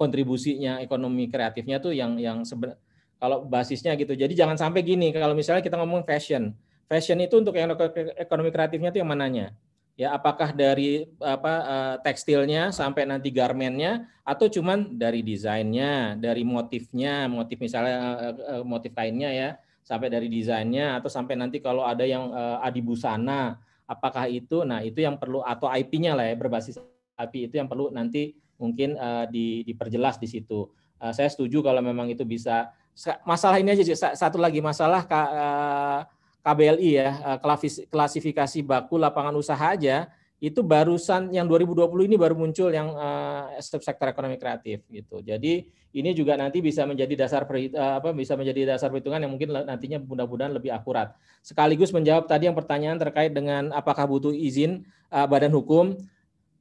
kontribusinya ekonomi kreatifnya tuh yang yang sebenarnya kalau basisnya gitu. Jadi jangan sampai gini kalau misalnya kita ngomong fashion. Fashion itu untuk yang ekonomi kreatifnya itu yang mananya? Ya apakah dari apa eh, tekstilnya sampai nanti garmennya atau cuman dari desainnya, dari motifnya, motif misalnya eh, eh, motif kainnya ya, sampai dari desainnya atau sampai nanti kalau ada yang adi busana, apakah itu? Nah, itu yang perlu atau IP-nya lah ya berbasis IP itu yang perlu nanti mungkin uh, di, diperjelas di situ. Uh, saya setuju kalau memang itu bisa masalah ini aja satu lagi masalah KBLI eh, ya eh, klasifikasi baku lapangan usaha aja itu barusan yang 2020 ini baru muncul yang uh, sektor ekonomi kreatif gitu. Jadi ini juga nanti bisa menjadi dasar apa bisa menjadi dasar perhitungan yang mungkin nantinya mudah-mudahan lebih akurat. Sekaligus menjawab tadi yang pertanyaan terkait dengan apakah butuh izin uh, badan hukum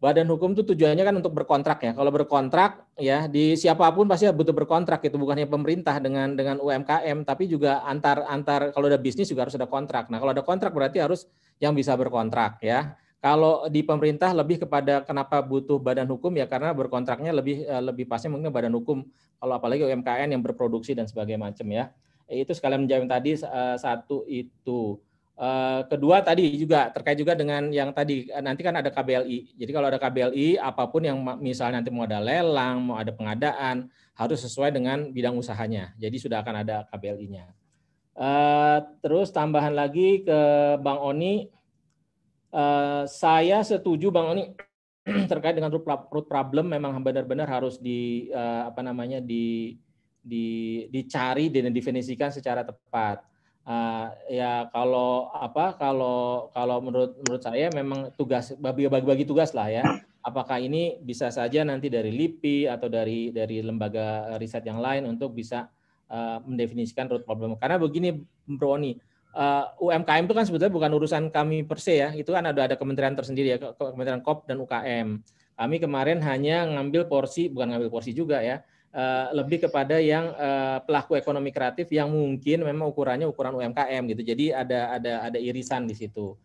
badan hukum itu tujuannya kan untuk berkontrak ya. Kalau berkontrak ya di siapapun pasti butuh berkontrak itu bukannya pemerintah dengan dengan UMKM tapi juga antar antar kalau ada bisnis juga harus ada kontrak. Nah, kalau ada kontrak berarti harus yang bisa berkontrak ya. Kalau di pemerintah lebih kepada kenapa butuh badan hukum ya karena berkontraknya lebih eh, lebih pasnya mungkin badan hukum kalau apalagi UMKM yang berproduksi dan sebagainya macam ya. Eh, itu sekalian menjawab tadi eh, satu itu. Eh, kedua tadi juga terkait juga dengan yang tadi eh, nanti kan ada KBLI. Jadi kalau ada KBLI apapun yang misalnya nanti mau ada lelang, mau ada pengadaan harus sesuai dengan bidang usahanya. Jadi sudah akan ada KBLI-nya. Eh, terus tambahan lagi ke Bang Oni, saya setuju Bang Oni terkait dengan root problem memang benar-benar harus di apa namanya di, di dicari dan didefinisikan secara tepat uh, ya kalau apa kalau kalau menurut menurut saya memang tugas bagi-bagi tugas lah ya. Apakah ini bisa saja nanti dari LIPI atau dari dari lembaga riset yang lain untuk bisa uh, mendefinisikan root problem. Karena begini Bro Oni, uh, ah, UMKM itu kan sebetulnya bukan urusan kami per se ya. Itu kan ada ada kementerian tersendiri ya, Kementerian KOP dan UKM. Kami kemarin hanya ngambil porsi, bukan ngambil porsi juga ya, Eh, lebih kepada yang eh, pelaku ekonomi kreatif yang mungkin memang ukurannya ukuran UMKM gitu. Jadi ada ada ada irisan di situ.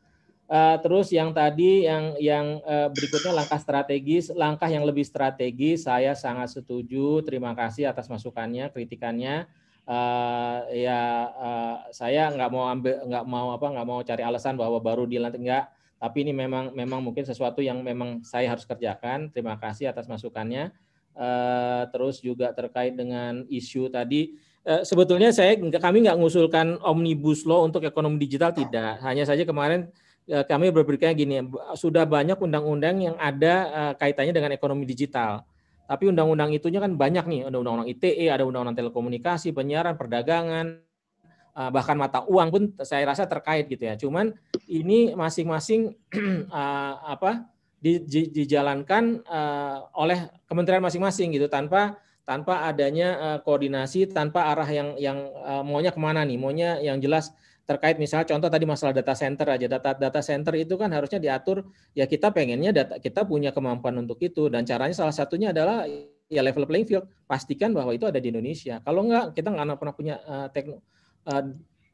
Uh, terus yang tadi yang yang uh, berikutnya langkah strategis, langkah yang lebih strategis, saya sangat setuju. Terima kasih atas masukannya, kritikannya. Uh, ya uh, saya nggak mau ambil, nggak mau apa, nggak mau cari alasan bahwa baru dilantik nggak. Tapi ini memang memang mungkin sesuatu yang memang saya harus kerjakan. Terima kasih atas masukannya. Eh, terus juga terkait dengan isu tadi eh, sebetulnya saya kami nggak ngusulkan omnibus law untuk ekonomi digital tidak hanya saja kemarin eh, kami berpikir gini sudah banyak undang-undang yang ada kaitannya dengan ekonomi digital tapi undang-undang itunya kan banyak nih, ada undang-undang ITE, ada undang-undang telekomunikasi, penyiaran, perdagangan, bahkan mata uang pun saya rasa terkait gitu ya. Cuman ini masing-masing apa di, di, dijalankan uh, oleh kementerian masing-masing gitu tanpa tanpa adanya uh, koordinasi tanpa arah yang yang uh, maunya kemana nih maunya yang jelas terkait misalnya contoh tadi masalah data center aja data data center itu kan harusnya diatur ya kita pengennya data kita punya kemampuan untuk itu dan caranya salah satunya adalah ya level playing field pastikan bahwa itu ada di Indonesia kalau enggak kita nggak pernah punya uh, teknologi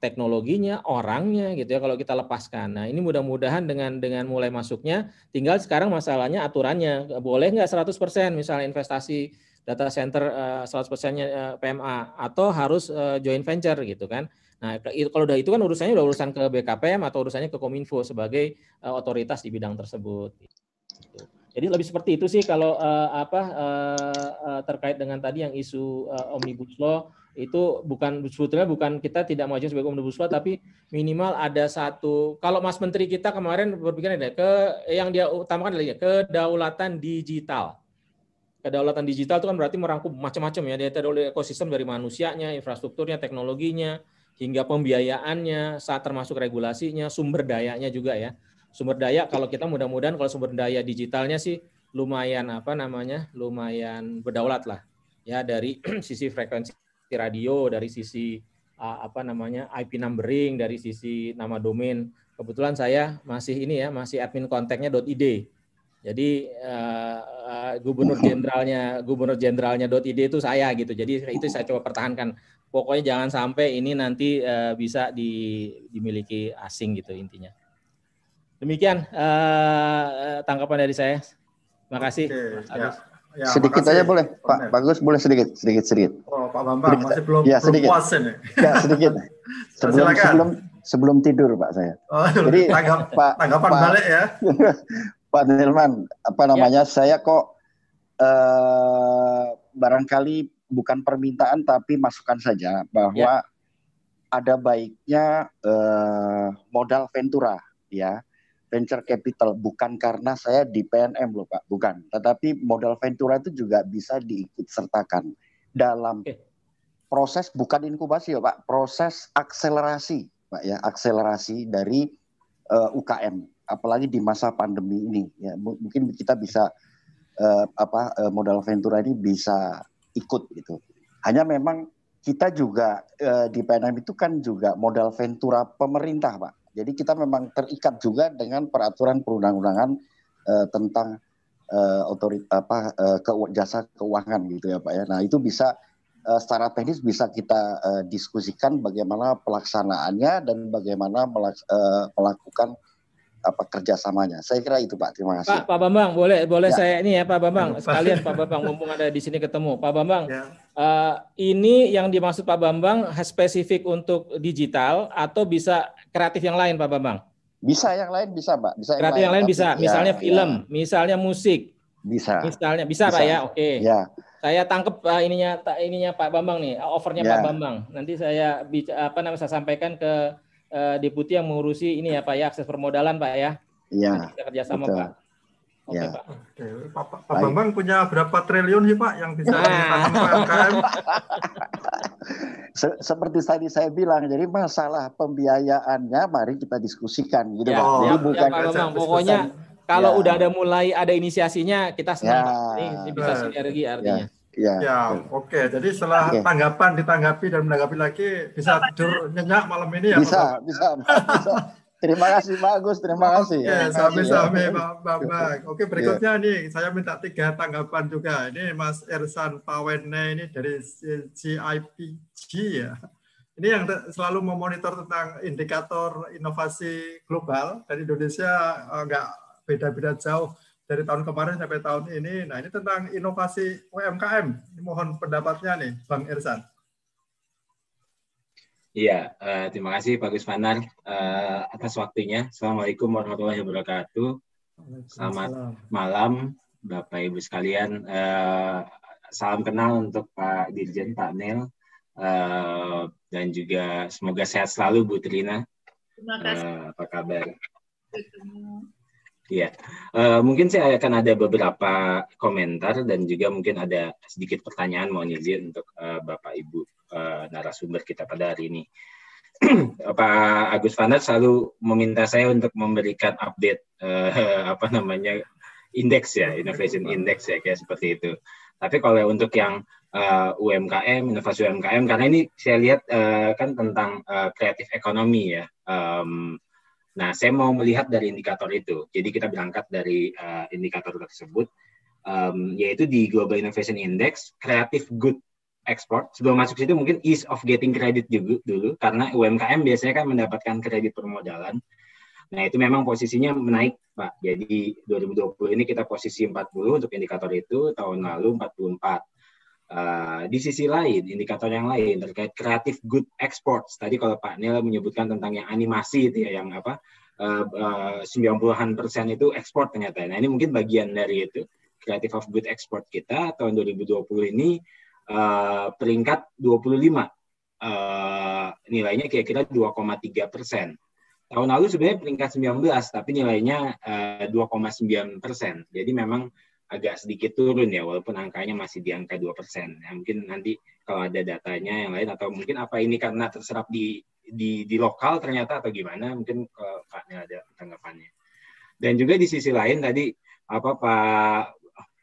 teknologinya, orangnya gitu ya kalau kita lepaskan. Nah, ini mudah-mudahan dengan dengan mulai masuknya tinggal sekarang masalahnya aturannya. Boleh nggak 100% misalnya investasi data center 100%-nya eh, eh, PMA atau harus eh, joint venture gitu kan. Nah, kalau udah itu kan urusannya udah urusan ke BKPM atau urusannya ke Kominfo sebagai otoritas di bidang tersebut. Jadi lebih seperti itu sih kalau apa terkait dengan tadi yang isu omnibus law itu bukan sebetulnya bukan kita tidak mengajukan sebagai omnibus law tapi minimal ada satu kalau Mas Menteri kita kemarin berpikir ada ke yang dia utamakan adalah kedaulatan digital. Kedaulatan digital itu kan berarti merangkum macam-macam ya dia oleh ekosistem dari manusianya, infrastrukturnya, teknologinya hingga pembiayaannya saat termasuk regulasinya, sumber dayanya juga ya. Sumber daya kalau kita mudah-mudahan kalau sumber daya digitalnya sih lumayan apa namanya? lumayan berdaulat lah ya dari sisi frekuensi sisi radio, dari sisi uh, apa namanya IP numbering, dari sisi nama domain. Kebetulan saya masih ini ya, masih admin kontaknya .id. Jadi uh, uh, gubernur jenderalnya gubernur jenderalnya .id itu saya gitu. Jadi itu saya coba pertahankan. Pokoknya jangan sampai ini nanti uh, bisa di, dimiliki asing gitu intinya. Demikian uh, tanggapan dari saya. Terima kasih. okay, Ya, sedikit makasih. aja boleh, Pak Bagus boleh sedikit, sedikit, sedikit. Oh, Pak Bambang sedikit. masih belum, ya, sedikit. belum puas nih Ya, sedikit. sebelum, Silakan. sebelum sebelum tidur, Pak saya. Oh, Jadi tanggap, Pak, tanggapan Pak, balik ya. Pak Nilman, apa ya. namanya? Ya. Saya kok eh, barangkali bukan permintaan tapi masukan saja bahwa ya. ada baiknya eh, modal Ventura, ya venture capital bukan karena saya di PNM loh Pak, bukan. Tetapi modal ventura itu juga bisa diikut sertakan dalam proses bukan inkubasi ya Pak, proses akselerasi Pak ya, akselerasi dari uh, eh, UKM apalagi di masa pandemi ini ya mungkin kita bisa uh, apa uh, modal ventura ini bisa ikut gitu. Hanya memang kita juga uh, di PNM itu kan juga modal ventura pemerintah, Pak jadi kita memang terikat juga dengan peraturan perundang-undangan eh, tentang eh, otorita apa eh, ke, jasa keuangan gitu ya Pak ya. Nah, itu bisa eh, secara teknis bisa kita eh, diskusikan bagaimana pelaksanaannya dan bagaimana melaks, eh, melakukan apa kerjasamanya. Saya kira itu Pak. Terima kasih. Pak, Pak Bambang, boleh boleh ya. saya ini ya Pak Bambang sekalian Pak Bambang mumpung ada di sini ketemu. Pak Bambang, ya. uh, ini yang dimaksud Pak Bambang spesifik untuk digital atau bisa kreatif yang lain Pak Bambang? Bisa yang lain bisa Pak. Bisa yang kreatif yang lain, yang lain bisa. Ya, misalnya ya. film, misalnya musik. Bisa. Misalnya bisa, bisa. Pak ya. Oke. Okay. Ya. Saya tangkep uh, ininya ininya Pak Bambang nih, overnya ya. Pak Bambang. Nanti saya apa namanya saya sampaikan ke uh, deputi yang mengurusi ini ya Pak ya akses permodalan Pak ya. Iya. Kita kerjasama betul. Pak. Oke, okay, ya. Pak. Oke, Pak, Pak Bambang punya berapa triliun sih Pak yang bisa nah. Se seperti tadi saya bilang, jadi masalah pembiayaannya mari kita diskusikan gitu. Ya, Pak. jadi ya, bukan ya, Pak pokoknya kalau ya. udah ada mulai ada inisiasinya kita senang. Ya. Ini, bisa ya. sinergi ya. artinya. Ya. Ya, ya oke. Okay. Jadi setelah okay. tanggapan ditanggapi dan menanggapi lagi bisa tidur nyenyak malam ini ya. Bisa, bisa. bisa. Terima kasih Pak Agus, terima kasih. Oke, ya, sampai-sampai ya. Pak Bambang. Gitu. Oke, iya. berikutnya yeah. nih saya minta tiga tanggapan juga. Ini Mas Ersan Pawene ini dari CIPG ya. Ini yang selalu memonitor tentang indikator inovasi global dari Indonesia enggak eh, beda-beda jauh dari tahun kemarin sampai tahun ini. Nah, ini tentang inovasi UMKM. Ini mohon pendapatnya nih, Bang Ersan. Iya, uh, terima kasih Pak Gus uh, eh, atas waktunya. Assalamualaikum warahmatullahi wabarakatuh. Selamat malam Bapak Ibu sekalian. Uh, salam kenal untuk Pak Dirjen Pak Nel uh, dan juga semoga sehat selalu Bu Trina. Terima kasih. Uh, apa kabar? Iya, uh, mungkin saya akan ada beberapa komentar dan juga mungkin ada sedikit pertanyaan mau izin untuk uh, Bapak Ibu. Uh, uh, narasumber kita pada hari ini. Pak Agus Fanat selalu meminta saya untuk memberikan update uh, apa namanya indeks ya, innovation index ya kayak seperti itu. Tapi kalau untuk yang uh, eh, UMKM, inovasi UMKM karena ini saya lihat uh, kan tentang uh, kreatif ekonomi ya. Um, nah, saya mau melihat dari indikator itu. Jadi kita berangkat dari uh, indikator tersebut um, yaitu di Global Innovation Index, kreatif good ekspor sebelum masuk situ mungkin ease of getting credit juga dulu karena UMKM biasanya kan mendapatkan kredit permodalan nah itu memang posisinya menaik pak jadi 2020 ini kita posisi 40 untuk indikator itu tahun lalu 44 Uh, eh, di sisi lain, indikator yang lain terkait creative good exports. Tadi kalau Pak Neil menyebutkan tentang yang animasi itu ya, yang apa uh, uh, 90-an persen itu ekspor ternyata. Nah ini mungkin bagian dari itu creative of good export kita tahun 2020 ini uh, peringkat 25. Uh, eh, nilainya kira-kira 2,3 persen. Tahun lalu sebenarnya peringkat 19, tapi nilainya uh, eh, 2,9 persen. Jadi memang agak sedikit turun ya, walaupun angkanya masih di angka 2 persen. Ya, mungkin nanti kalau ada datanya yang lain, atau mungkin apa ini karena terserap di di, di lokal ternyata atau gimana, mungkin uh, Pak Nil ada tanggapannya. Dan juga di sisi lain tadi apa Pak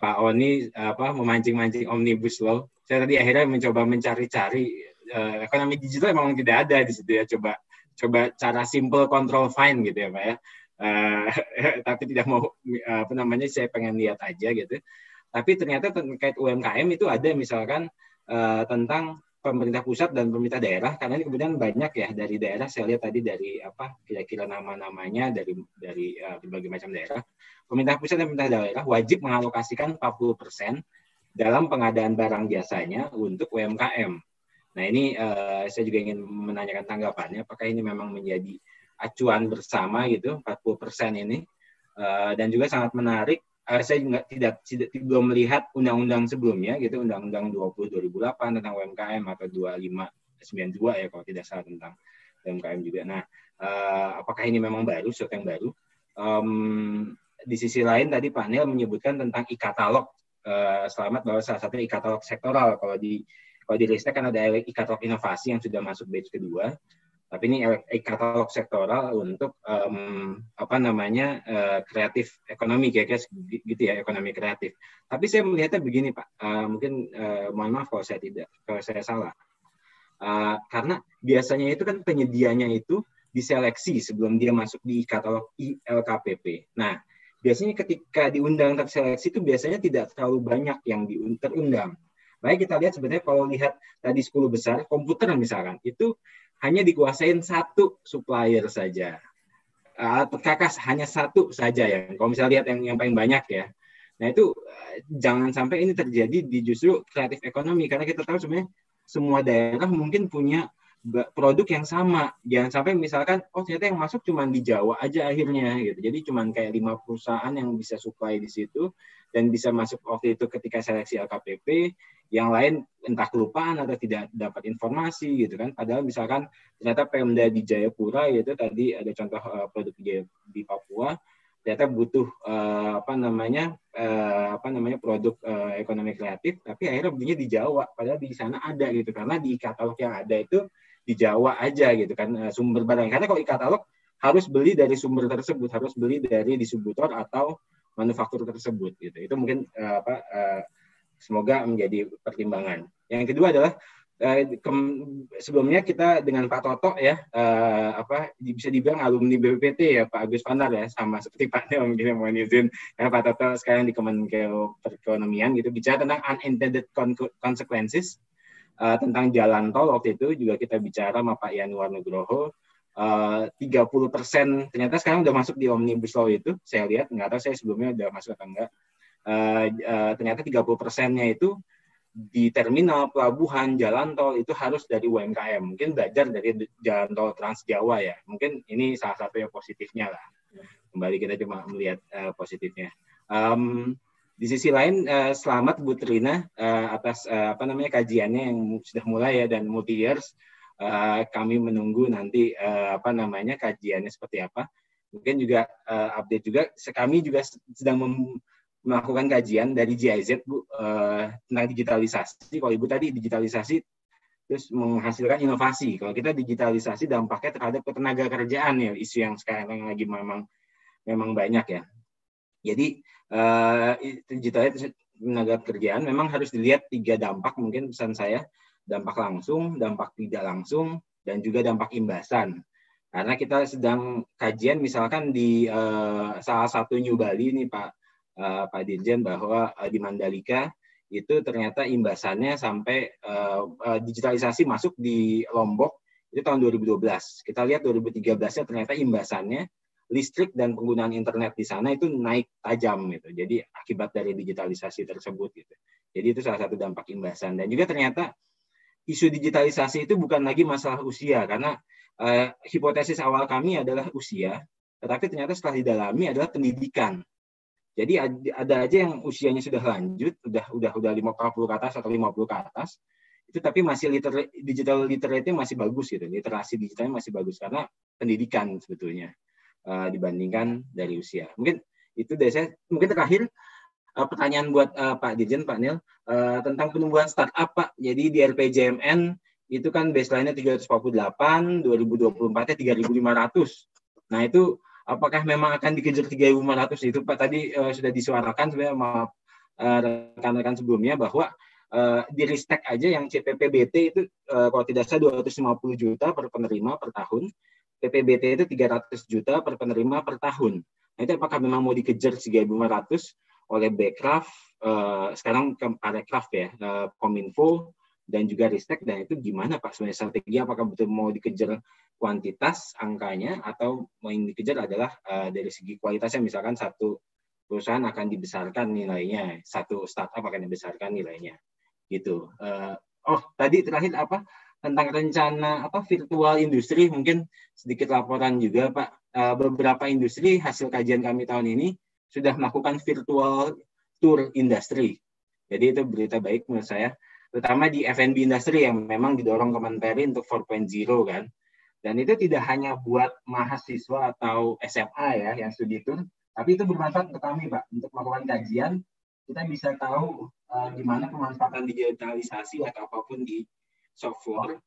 Pak Oni apa memancing-mancing omnibus law saya tadi akhirnya mencoba mencari-cari uh, ekonomi digital memang tidak ada di situ ya coba coba cara simple control find gitu ya pak ya uh, tapi tidak mau uh, apa namanya saya pengen lihat aja gitu tapi ternyata terkait UMKM itu ada misalkan uh, tentang pemerintah pusat dan pemerintah daerah karena ini kemudian banyak ya dari daerah saya lihat tadi dari apa kira-kira nama-namanya dari dari uh, berbagai macam daerah pemerintah pusat dan pemerintah daerah wajib mengalokasikan 40 persen dalam pengadaan barang jasanya untuk UMKM. Nah ini uh, saya juga ingin menanyakan tanggapannya, apakah ini memang menjadi acuan bersama gitu 40 persen ini uh, dan juga sangat menarik. Uh, saya juga tidak, tidak belum melihat undang-undang sebelumnya gitu undang-undang 20 2008 tentang UMKM atau 2592 ya kalau tidak salah tentang UMKM juga. Nah uh, apakah ini memang baru sesuatu yang baru? Um, di sisi lain tadi panel menyebutkan tentang e-katalog Eh, selamat bahwa salah satu e sektoral kalau di kalau di listnya kan ada e-katalog inovasi yang sudah masuk batch kedua tapi ini e-katalog sektoral untuk um, apa namanya uh, kreatif ekonomi kayak gitu ya ekonomi kreatif. Tapi saya melihatnya begini Pak, uh, mungkin uh, mohon maaf kalau saya tidak kalau saya salah. Uh, karena biasanya itu kan penyedianya itu diseleksi sebelum dia masuk di katalog ILKPP. Nah, biasanya ketika diundang ke seleksi itu biasanya tidak terlalu banyak yang terundang. Baik kita lihat sebenarnya kalau lihat tadi 10 besar komputer misalkan itu hanya dikuasain satu supplier saja. Atau ah, kakas hanya satu saja ya. Kalau misalnya lihat yang yang paling banyak ya. Nah itu eh, jangan sampai ini terjadi di justru kreatif ekonomi karena kita tahu sebenarnya semua daerah mungkin punya produk yang sama. Jangan sampai misalkan oh ternyata yang masuk cuma di Jawa aja akhirnya gitu. Jadi cuma kayak lima perusahaan yang bisa supply di situ dan bisa masuk waktu itu ketika seleksi LKPP, yang lain entah kelupaan atau tidak dapat informasi gitu kan. Padahal misalkan ternyata Pemda di Jayapura itu tadi ada contoh eh, produk di, Papua ternyata butuh eh, apa namanya uh, apa namanya produk uh, ekonomi kreatif tapi akhirnya belinya di Jawa padahal di sana ada gitu karena di katalog yang ada itu di Jawa aja gitu kan eh, sumber barang. Karena kalau e-katalog harus beli dari sumber tersebut, harus beli dari distributor atau manufaktur tersebut gitu. Itu mungkin eh, apa uh, semoga menjadi pertimbangan. Yang kedua adalah ke, sebelumnya kita dengan Pak Toto ya eh, apa bisa dibilang alumni BPPT ya Pak Agus Panar ya sama seperti Pak Neo mungkin yang mohon izin karena Pak Toto sekarang di Kemenkeu Perekonomian gitu bicara tentang unintended consequences uh, tentang jalan tol waktu itu juga kita bicara sama Pak Yanuar Nugroho eh, tiga puluh persen ternyata sekarang udah masuk di omnibus law itu saya lihat nggak tahu saya sebelumnya udah masuk atau enggak uh, eh, uh, ternyata 30 persennya itu di terminal pelabuhan jalan tol itu harus dari UMKM mungkin belajar dari jalan tol Trans Jawa ya mungkin ini salah satu yang positifnya lah kembali kita cuma melihat uh, positifnya um, di sisi lain, eh, selamat Bu Trina eh, atas eh, apa namanya kajiannya yang sudah mulai ya dan multi years. kami menunggu nanti apa namanya kajiannya seperti apa. Mungkin juga update juga. Kami juga sedang melakukan kajian dari GIZ Bu tentang digitalisasi. Kalau Ibu tadi digitalisasi terus menghasilkan inovasi. Kalau kita digitalisasi dampaknya terhadap ketenaga kerjaan ya isu yang sekarang lagi memang memang banyak ya. Jadi uh, itu tenaga kerjaan memang harus dilihat tiga dampak mungkin pesan saya dampak langsung, dampak tidak langsung, dan juga dampak imbasan. Karena kita sedang kajian misalkan di uh, salah satu New Bali ini Pak uh, Pak Dirjen bahwa uh, di Mandalika itu ternyata imbasannya sampai uh, uh, digitalisasi masuk di Lombok itu tahun 2012. Kita lihat 2013-nya ternyata imbasannya listrik dan penggunaan internet di sana itu naik tajam gitu. Jadi akibat dari digitalisasi tersebut gitu. Jadi itu salah satu dampak imbasan dan juga ternyata isu digitalisasi itu bukan lagi masalah usia karena eh, hipotesis awal kami adalah usia, tetapi ternyata setelah didalami adalah pendidikan. Jadi ada aja yang usianya sudah lanjut, udah udah udah 50 ke atas atau 50 ke atas, itu tapi masih liter, digital literate masih bagus gitu, literasi digitalnya masih bagus karena pendidikan sebetulnya uh, dibandingkan dari usia. Mungkin itu dari saya. Mungkin terakhir uh, pertanyaan buat uh, Pak Dirjen, Pak Nil uh, tentang penumbuhan startup Pak. Jadi di RPJMN itu kan baseline-nya 748, 2024-nya 3.500. Nah itu apakah memang akan dikejar 3.500 itu Pak tadi uh, sudah disuarakan sebenarnya sama rekan-rekan uh, sebelumnya bahwa uh, di Ristek aja yang CPPBT itu uh, kalau tidak salah 250 juta per penerima per tahun PPBT itu 300 juta per penerima per tahun. Nah, itu apakah memang mau dikejar 3.500 oleh Bekraf, eh, sekarang Parekraf ya, eh, Kominfo, dan juga Ristek, dan itu gimana Pak sebenarnya strategi apakah betul mau dikejar kuantitas angkanya atau mau yang dikejar adalah eh, dari segi kualitasnya misalkan satu perusahaan akan dibesarkan nilainya, satu startup akan dibesarkan nilainya, gitu. Eh, oh tadi terakhir apa? tentang rencana apa virtual industri mungkin sedikit laporan juga Pak eh, beberapa industri hasil kajian kami tahun ini sudah melakukan virtual tour industri jadi itu berita baik menurut saya terutama di F&B industri yang memang didorong Kemenperi untuk 4.0 kan dan itu tidak hanya buat mahasiswa atau SMA ya yang studi tour tapi itu bermanfaat untuk kami Pak untuk melakukan kajian kita bisa tahu uh, gimana pemanfaatan digitalisasi atau apapun di software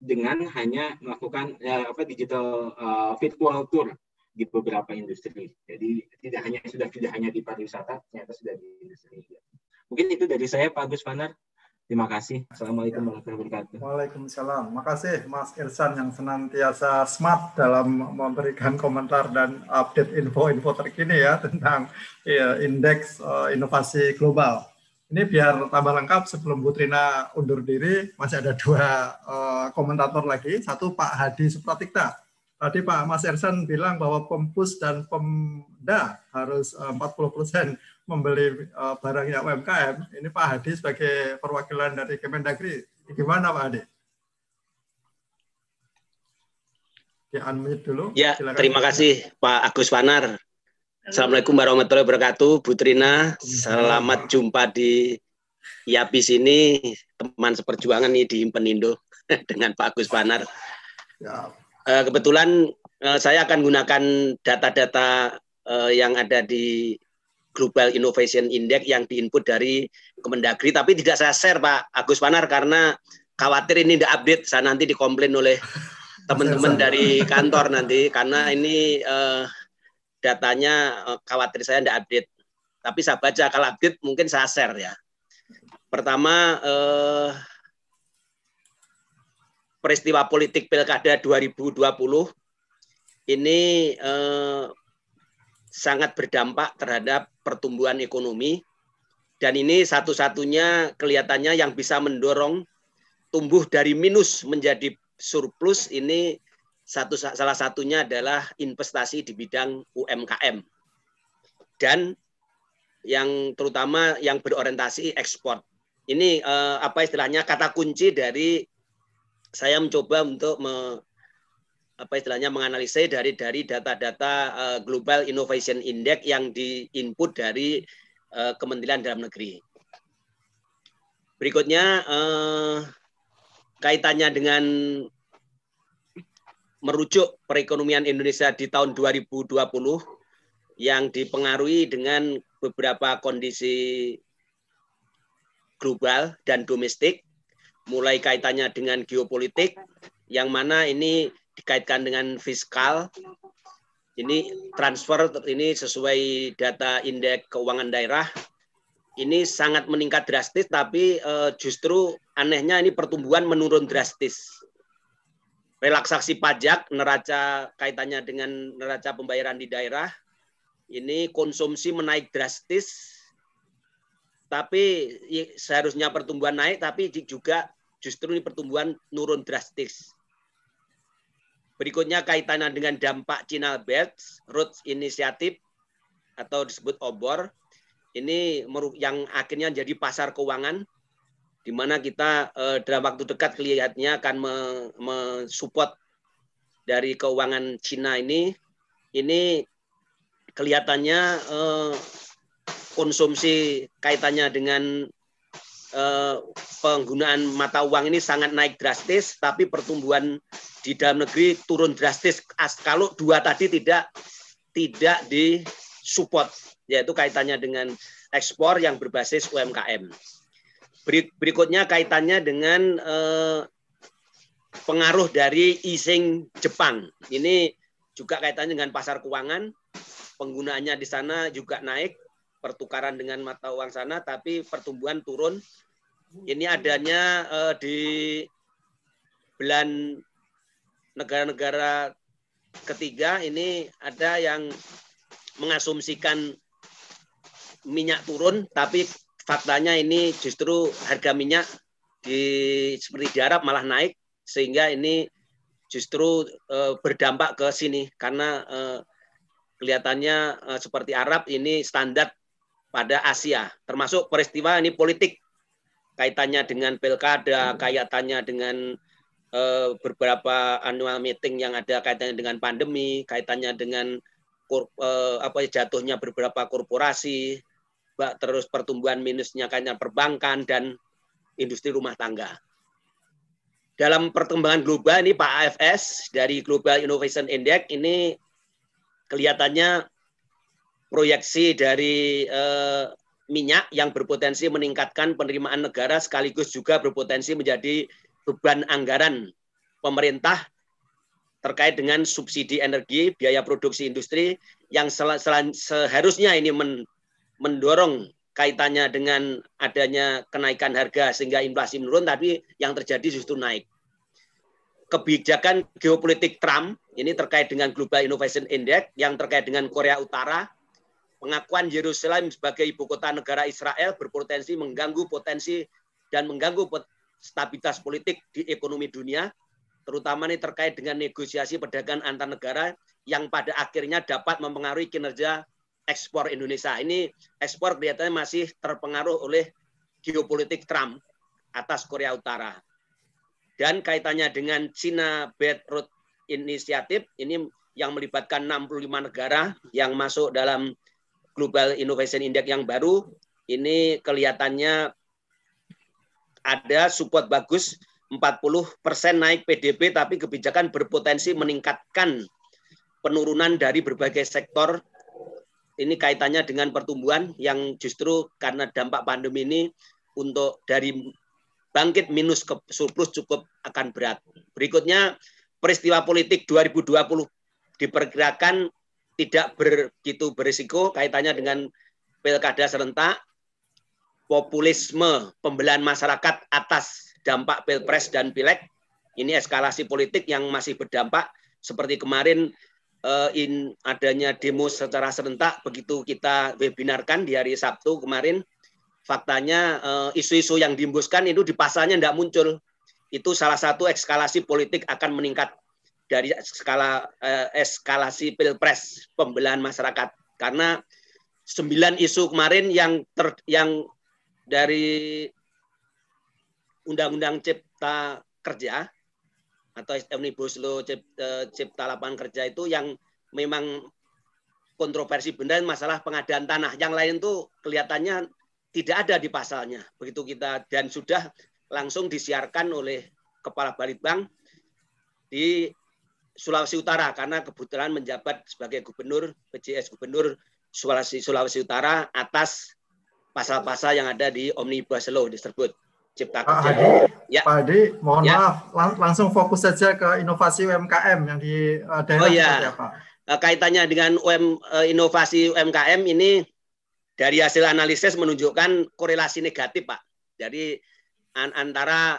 dengan hanya melakukan ya, apa digital uh, virtual tour di beberapa industri. Jadi tidak hanya sudah tidak hanya di pariwisata, ternyata sudah di industri. Mungkin itu dari saya Pak Gus Panar. Terima kasih. Assalamualaikum warahmatullahi wabarakatuh. Waalaikumsalam. Makasih Mas Irsan yang senantiasa smart dalam memberikan komentar dan update info-info terkini ya tentang ya, indeks uh, inovasi global. Ini biar tambah lengkap sebelum Putrina undur diri, masih ada dua uh, komentator lagi. Satu Pak Hadi Supratikta. Tadi Pak Mas Ersan bilang bahwa Pempus dan Pemda harus eh, uh, 40% membeli uh, eh, barangnya UMKM. Ini Pak Hadi sebagai perwakilan dari Kemendagri. Gimana Pak Hadi? Di unmute dulu. Ya, terima kasih Pak Agus Panar. Assalamualaikum warahmatullahi wabarakatuh, Butrina. Selamat jumpa di Yapi sini, teman seperjuangan ini di Impenindo dengan Pak Agus Panar. Ya. Eh, kebetulan eh, saya akan gunakan data-data eh, yang ada di Global Innovation Index yang diinput dari Kemendagri, tapi tidak saya share Pak Agus Panar karena khawatir ini tidak update, saya nanti dikomplain oleh teman-teman dari kantor nanti karena ini uh, datanya eh, khawatir saya tidak update. Tapi saya baca kalau update mungkin saya share ya. Pertama eh, peristiwa politik pilkada 2020 ini eh, sangat berdampak terhadap pertumbuhan ekonomi dan ini satu-satunya kelihatannya yang bisa mendorong tumbuh dari minus menjadi surplus ini satu, salah satunya adalah investasi di bidang UMKM. Dan yang terutama yang berorientasi ekspor. Ini eh, apa istilahnya kata kunci dari saya mencoba untuk me, apa istilahnya menganalisis dari dari data-data eh, Global Innovation Index yang diinput dari eh, Kementerian Dalam Negeri. Berikutnya eh, kaitannya dengan merujuk perekonomian Indonesia di tahun 2020 yang dipengaruhi dengan beberapa kondisi global dan domestik, mulai kaitannya dengan geopolitik, yang mana ini dikaitkan dengan fiskal. Ini transfer ini sesuai data indeks keuangan daerah ini sangat meningkat drastis tapi eh, justru anehnya ini pertumbuhan menurun drastis relaksasi pajak neraca kaitannya dengan neraca pembayaran di daerah ini konsumsi menaik drastis tapi seharusnya pertumbuhan naik tapi juga justru ini pertumbuhan turun drastis. Berikutnya kaitannya dengan dampak China Belt Road Initiative atau disebut OBOR ini yang akhirnya jadi pasar keuangan di mana kita uh, dalam waktu dekat kelihatannya akan mensupport dari keuangan Cina ini ini kelihatannya uh, konsumsi kaitannya dengan uh, penggunaan mata uang ini sangat naik drastis tapi pertumbuhan di dalam negeri turun drastis as kalau dua tadi tidak tidak disupport yaitu kaitannya dengan ekspor yang berbasis UMKM. Berikutnya kaitannya dengan eh, pengaruh dari ising Jepang. Ini juga kaitannya dengan pasar keuangan. Penggunaannya di sana juga naik, pertukaran dengan mata uang sana, tapi pertumbuhan turun. Ini adanya eh, di Belan negara-negara ketiga ini ada yang mengasumsikan minyak turun tapi faktanya ini justru harga minyak di seperti di Arab malah naik sehingga ini justru uh, berdampak ke sini karena uh, kelihatannya uh, seperti Arab ini standar pada Asia termasuk peristiwa ini politik kaitannya dengan pilkada hmm. kaitannya dengan uh, beberapa annual meeting yang ada kaitannya dengan pandemi kaitannya dengan kur, apa jatuhnya beberapa korporasi terus pertumbuhan minusnya kayaknya perbankan dan industri rumah tangga. Dalam pertumbuhan global ini Pak AFS dari Global Innovation Index ini kelihatannya proyeksi dari eh, minyak yang berpotensi meningkatkan penerimaan negara sekaligus juga berpotensi menjadi beban anggaran pemerintah terkait dengan subsidi energi, biaya produksi industri yang seharusnya ini mendorong kaitannya dengan adanya kenaikan harga sehingga inflasi menurun, tapi yang terjadi justru naik. Kebijakan geopolitik Trump ini terkait dengan Global Innovation Index yang terkait dengan Korea Utara, pengakuan Yerusalem sebagai ibu kota negara Israel berpotensi mengganggu potensi dan mengganggu stabilitas politik di ekonomi dunia, terutama ini terkait dengan negosiasi perdagangan antar negara yang pada akhirnya dapat mempengaruhi kinerja ekspor Indonesia. Ini ekspor kelihatannya masih terpengaruh oleh geopolitik Trump atas Korea Utara. Dan kaitannya dengan China Belt Road Initiative, ini yang melibatkan 65 negara yang masuk dalam Global Innovation Index yang baru, ini kelihatannya ada support bagus 40 persen naik PDB tapi kebijakan berpotensi meningkatkan penurunan dari berbagai sektor ini kaitannya dengan pertumbuhan yang justru karena dampak pandemi ini untuk dari bangkit minus ke surplus cukup akan berat. Berikutnya peristiwa politik 2020 diperkirakan tidak begitu berisiko kaitannya dengan pilkada serentak, populisme pembelahan masyarakat atas dampak pilpres dan pileg. Ini eskalasi politik yang masih berdampak seperti kemarin uh, in adanya demo secara serentak begitu kita webinarkan di hari Sabtu kemarin faktanya isu eh, isu-isu yang diimbuskan itu di pasalnya tidak muncul itu salah satu ekskalasi politik akan meningkat dari skala uh, eskalasi pilpres pembelahan masyarakat karena sembilan isu kemarin yang ter, yang dari undang-undang cipta kerja atau omnibus law cipta, e, cipta lapangan kerja itu yang memang kontroversi benar masalah pengadaan tanah. Yang lain tuh kelihatannya tidak ada di pasalnya. Begitu kita dan sudah langsung disiarkan oleh Kepala Balitbang di Sulawesi Utara karena kebetulan menjabat sebagai gubernur PJS Gubernur Sulawesi Sulawesi Utara atas pasal-pasal yang ada di Omnibus Law tersebut. Cipta Kerja. Pak Hadi, ya. Pak Hadi mohon ya. maaf, lang langsung fokus saja ke inovasi UMKM yang di uh, daerah oh, iya, ya, eh, Kaitannya dengan UM, inovasi UMKM ini dari hasil analisis menunjukkan korelasi negatif Pak. Jadi antara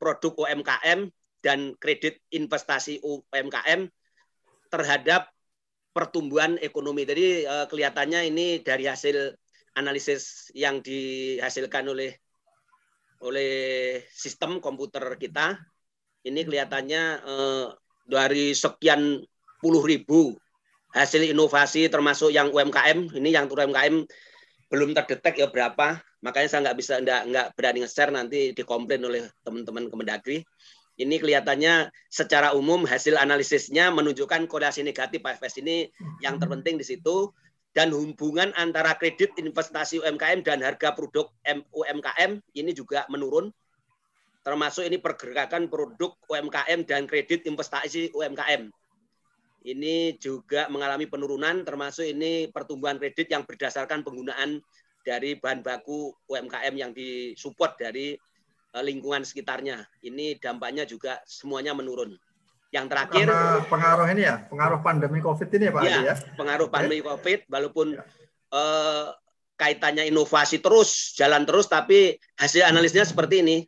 produk UMKM dan kredit investasi UMKM terhadap pertumbuhan ekonomi. Jadi kelihatannya ini dari hasil analisis yang dihasilkan oleh oleh sistem komputer kita. Ini kelihatannya eh, dari sekian puluh ribu hasil inovasi termasuk yang UMKM ini yang turun UMKM belum terdetek ya berapa makanya saya nggak bisa nggak nggak berani nge-share nanti dikomplain oleh teman-teman Kemendagri ini kelihatannya secara umum hasil analisisnya menunjukkan korelasi negatif AFS ini yang terpenting di situ dan hubungan antara kredit investasi UMKM dan harga produk UMKM ini juga menurun. Termasuk ini pergerakan produk UMKM dan kredit investasi UMKM. Ini juga mengalami penurunan termasuk ini pertumbuhan kredit yang berdasarkan penggunaan dari bahan baku UMKM yang disupport dari eh, lingkungan sekitarnya. Ini dampaknya juga semuanya menurun. Yang terakhir Karena pengaruh ini ya, pengaruh pandemi Covid ini ya Pak ya, Adi ya. Pengaruh pandemi Covid walaupun ya. eh, kaitannya inovasi terus jalan terus tapi hasil analisnya seperti ini.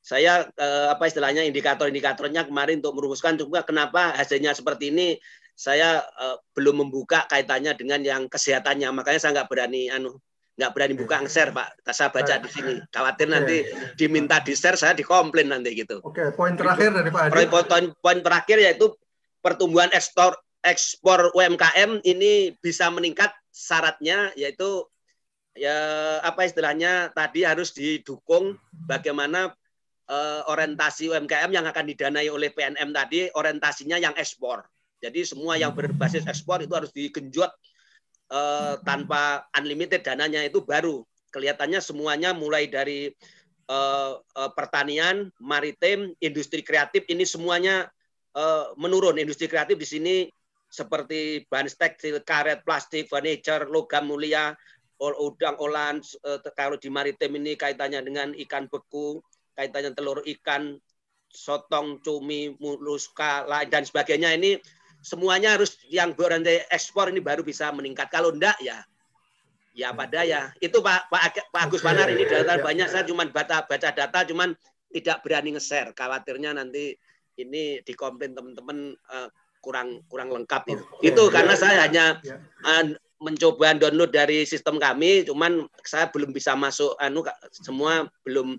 Saya eh, apa istilahnya indikator-indikatornya kemarin untuk merumuskan juga kenapa hasilnya seperti ini saya eh, belum membuka kaitannya dengan yang kesehatannya makanya saya nggak berani anu nggak berani buka iya. share Pak. Saya baca di sini. Khawatir nanti diminta di share saya dikomplain nanti gitu. Oke, poin terakhir dari Pak Adi. Poin, poin, poin terakhir yaitu pertumbuhan ekspor ekspor UMKM ini bisa meningkat syaratnya yaitu ya apa istilahnya tadi harus didukung hmm. bagaimana eh, orientasi UMKM yang akan didanai oleh PNM tadi orientasinya yang ekspor. Jadi semua yang hmm. berbasis ekspor itu harus digenjot eh, tanpa unlimited dananya itu baru. Kelihatannya semuanya mulai dari eh, eh, pertanian, maritim, industri kreatif ini semuanya eh, menurun. Industri kreatif di sini seperti bahan tekstil, karet, plastik, furniture, logam mulia, udang olahan eh, kalau di maritim ini kaitannya dengan ikan beku, kaitannya telur ikan, sotong, cumi, muluska, lain dan sebagainya ini semuanya harus yang berandai ekspor ini baru bisa meningkat. Kalau enggak ya ya hmm. pada ya itu Pak Pak, Pak Agus Panar ini ya, data ya. banyak saya cuma baca baca data cuma tidak berani nge-share khawatirnya nanti ini dikomplain teman-teman uh, kurang kurang lengkap itu. Oh, itu oh, karena ya, saya ya, hanya ya. Uh, mencoba download dari sistem kami cuman saya belum bisa masuk anu semua belum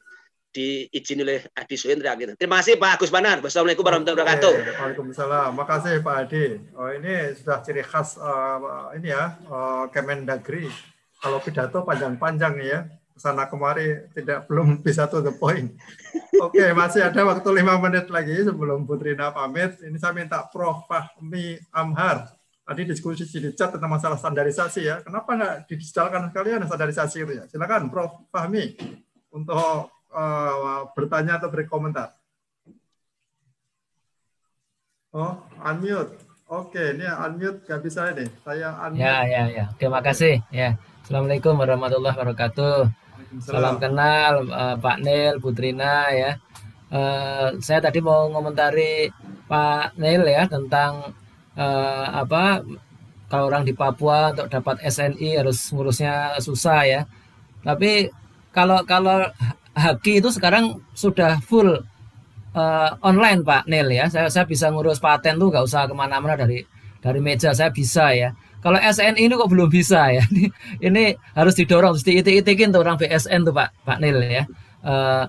diizin oleh Adi Suhendra gitu. Terima kasih Pak Agus Banar. Wassalamualaikum warahmatullahi wabarakatuh. Waalaikumsalam. Makasih Pak Adi. Oh ini sudah ciri khas uh, ini ya uh, Kemendagri. Kalau pidato panjang-panjang ya sana kemari tidak belum bisa to the point. Oke, okay, masih ada waktu lima menit lagi sebelum Putrina pamit. Ini saya minta Prof. Fahmi Amhar. Tadi diskusi di chat tentang masalah standarisasi ya. Kenapa nggak didigitalkan sekalian standarisasi itu ya? Silakan Prof. Fahmi untuk uh, bertanya atau berkomentar? Oh, unmute. Oke, ini unmute nggak bisa ini. Saya unmute. Ya, ya, ya. Terima kasih. Ya. Assalamualaikum warahmatullahi wabarakatuh. Salam kenal uh, Pak Nil, Putrina ya. Uh, saya tadi mau komentari Pak Nil ya tentang uh, apa kalau orang di Papua untuk dapat SNI harus ngurusnya susah ya. Tapi kalau kalau Haki itu sekarang sudah full uh, online Pak Neil ya. Saya, saya bisa ngurus paten tuh nggak usah kemana-mana dari dari meja saya bisa ya. Kalau SN ini kok belum bisa ya. Ini, ini harus didorong, harus diitik-itikin tuh orang BSN tuh Pak Pak Neil ya. Uh,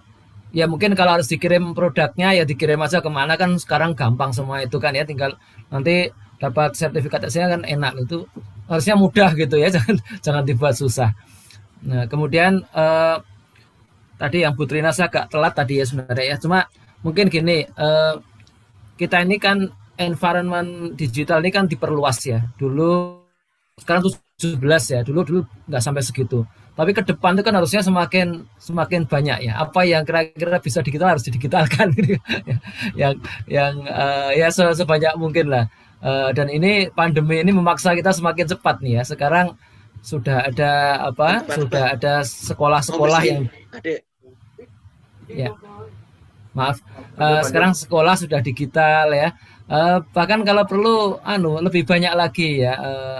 ya mungkin kalau harus dikirim produknya ya dikirim aja kemana kan sekarang gampang semua itu kan ya tinggal nanti dapat sertifikat SN kan enak itu harusnya mudah gitu ya jangan jangan dibuat susah. Nah kemudian uh, tadi yang Bu Trina saya agak telat tadi ya sebenarnya ya. Cuma mungkin gini, eh, kita ini kan environment digital ini kan diperluas ya. Dulu sekarang tuh 17 ya. Dulu dulu nggak sampai segitu. Tapi ke depan itu kan harusnya semakin semakin banyak ya. Apa yang kira-kira bisa digital harus didigitalkan yang yang uh, ya sebanyak mungkin lah. Uh, dan ini pandemi ini memaksa kita semakin cepat nih ya. Sekarang sudah ada apa? Cepat, sudah ada sekolah-sekolah yang ya maaf uh, sekarang sekolah sudah digital ya uh, bahkan kalau perlu anu lebih banyak lagi ya uh,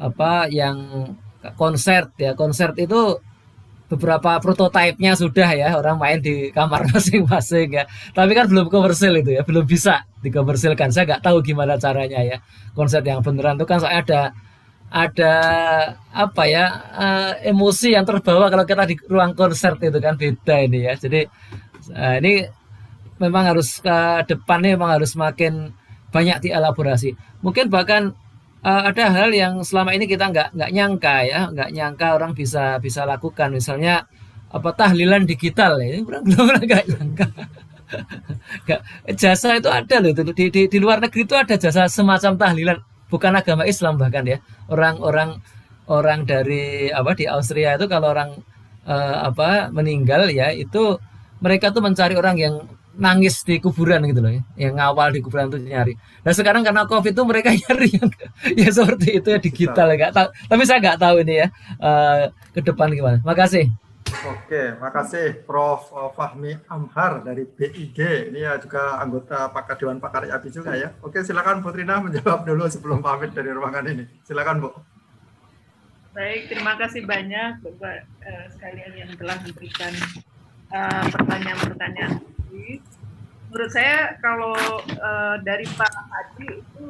apa yang konser ya konser itu beberapa prototipenya sudah ya orang main di kamar masing-masing ya tapi kan belum komersil itu ya belum bisa dikomersilkan saya nggak tahu gimana caranya ya konser yang beneran itu kan saya ada ada apa ya uh, emosi yang terbawa kalau kita di ruang konser itu kan beda ini ya jadi uh, ini memang harus ke depannya memang harus makin banyak dielaborasi mungkin bahkan uh, ada hal yang selama ini kita nggak nggak nyangka ya nggak nyangka orang bisa bisa lakukan misalnya apa tahlilan digital ya orang belum nggak nyangka jasa itu ada loh di, di, di luar negeri itu ada jasa semacam tahlilan bukan agama Islam bahkan ya orang-orang orang dari apa di Austria itu kalau orang eh, apa meninggal ya itu mereka tuh mencari orang yang nangis di kuburan gitu loh ya yang ngawal di kuburan tuh nyari nah sekarang karena covid tuh mereka nyari yang ya seperti itu ya digital nggak tapi saya nggak tahu ini ya uh, ke depan gimana makasih Oke, makasih Prof. Fahmi Amhar dari BIG. Ini ya juga anggota Pakar Dewan Pakar IAPI juga ya. Oke, silakan Putrina menjawab dulu sebelum pamit dari ruangan ini. Silakan Bu. Baik, terima kasih banyak Bapak eh, sekalian yang telah memberikan eh, pertanyaan-pertanyaan. Eh, Menurut saya kalau eh, dari Pak Haji itu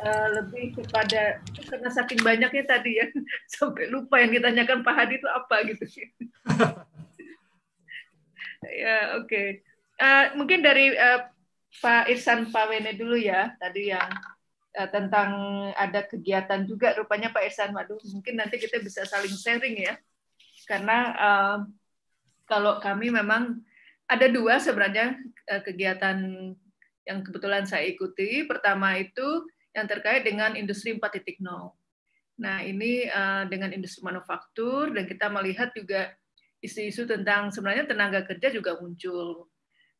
Eh, lebih kepada karena saking banyaknya tadi ya sampai lupa yang ditanyakan Pak Hadi itu apa gitu ya oke. Okay. Uh, eh, mungkin dari uh, Pak Irsan Pawene dulu ya tadi yang uh, tentang ada kegiatan juga rupanya Pak Irsan waduh mungkin nanti kita bisa saling sharing ya karena uh, kalau kami memang ada dua sebenarnya kegiatan yang kebetulan saya ikuti pertama itu yang terkait dengan industri 4.0. Nah, ini eh, dengan industri manufaktur dan kita melihat juga isu-isu tentang sebenarnya tenaga kerja juga muncul.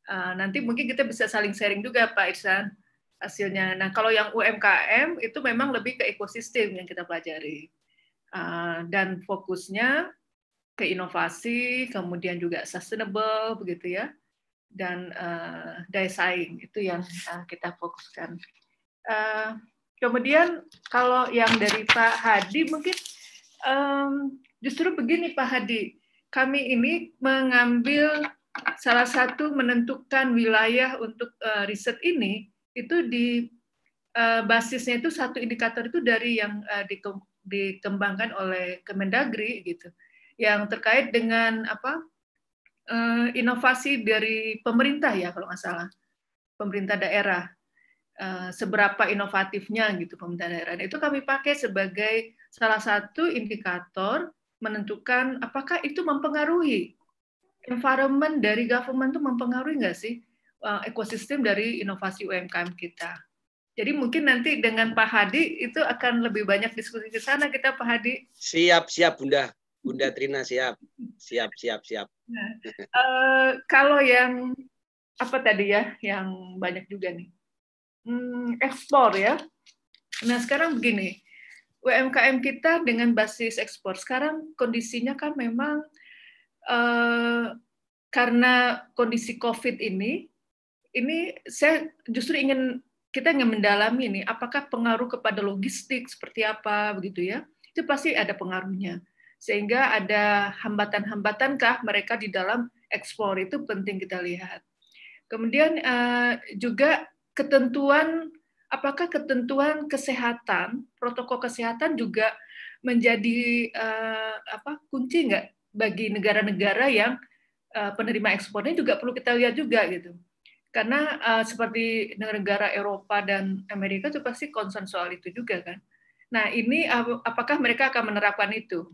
Eh, nanti mungkin kita bisa saling sharing juga Pak Irsan hasilnya. Nah, kalau yang UMKM itu memang lebih ke ekosistem yang kita pelajari. Eh, dan fokusnya ke inovasi, kemudian juga sustainable begitu ya. Dan uh, daya saing itu yang uh, kita fokuskan. Eh, kemudian kalau yang dari Pak Hadi mungkin um, justru begini Pak Hadi, kami ini mengambil salah satu menentukan wilayah untuk uh, riset ini itu di uh, basisnya itu satu indikator itu dari yang uh, dikembangkan oleh Kemendagri gitu, yang terkait dengan apa inovasi dari pemerintah ya kalau nggak salah pemerintah daerah Eh, seberapa inovatifnya gitu pemerintah daerah. itu kami pakai sebagai salah satu indikator menentukan apakah itu mempengaruhi environment dari government itu mempengaruhi nggak sih eh, ekosistem dari inovasi UMKM kita. Jadi mungkin nanti dengan Pak Hadi itu akan lebih banyak diskusi ke sana kita Pak Hadi. Siap siap Bunda. Bunda Trina siap, siap, siap, siap. Nah, uh, kalau yang apa tadi ya, yang banyak juga nih Hmm, ekspor ya. Nah sekarang begini, UMKM kita dengan basis ekspor sekarang kondisinya kan memang eh, karena kondisi COVID ini, ini saya justru ingin kita ingin mendalami ini. apakah pengaruh kepada logistik seperti apa begitu ya? Itu pasti ada pengaruhnya. Sehingga ada hambatan-hambatankah mereka di dalam ekspor itu penting kita lihat. Kemudian eh, juga ketentuan apakah ketentuan kesehatan protokol kesehatan juga menjadi uh, apa kunci nggak bagi negara-negara yang uh, penerima ekspornya juga perlu kita lihat juga gitu karena uh, seperti negara-negara Eropa dan Amerika itu pasti concern soal itu juga kan nah ini apakah mereka akan menerapkan itu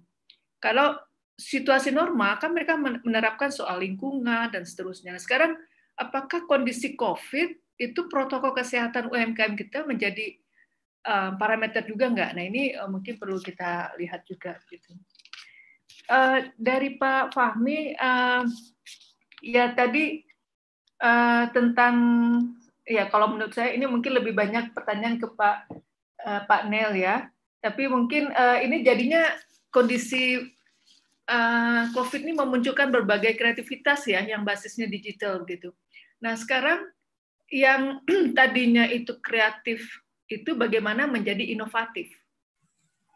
kalau situasi normal kan mereka menerapkan soal lingkungan dan seterusnya nah, sekarang apakah kondisi COVID itu protokol kesehatan UMKM kita menjadi eh, parameter juga nggak? Nah ini eh, mungkin perlu kita lihat juga gitu. Eh, dari Pak Fahmi, ya tadi tentang ya kalau menurut saya ini mungkin lebih banyak pertanyaan ke Pak uh, Pak Nel ya. Tapi mungkin ini jadinya kondisi uh, COVID ini memunculkan berbagai kreativitas ya yang basisnya digital gitu. Nah sekarang yang tadinya itu kreatif itu bagaimana menjadi inovatif.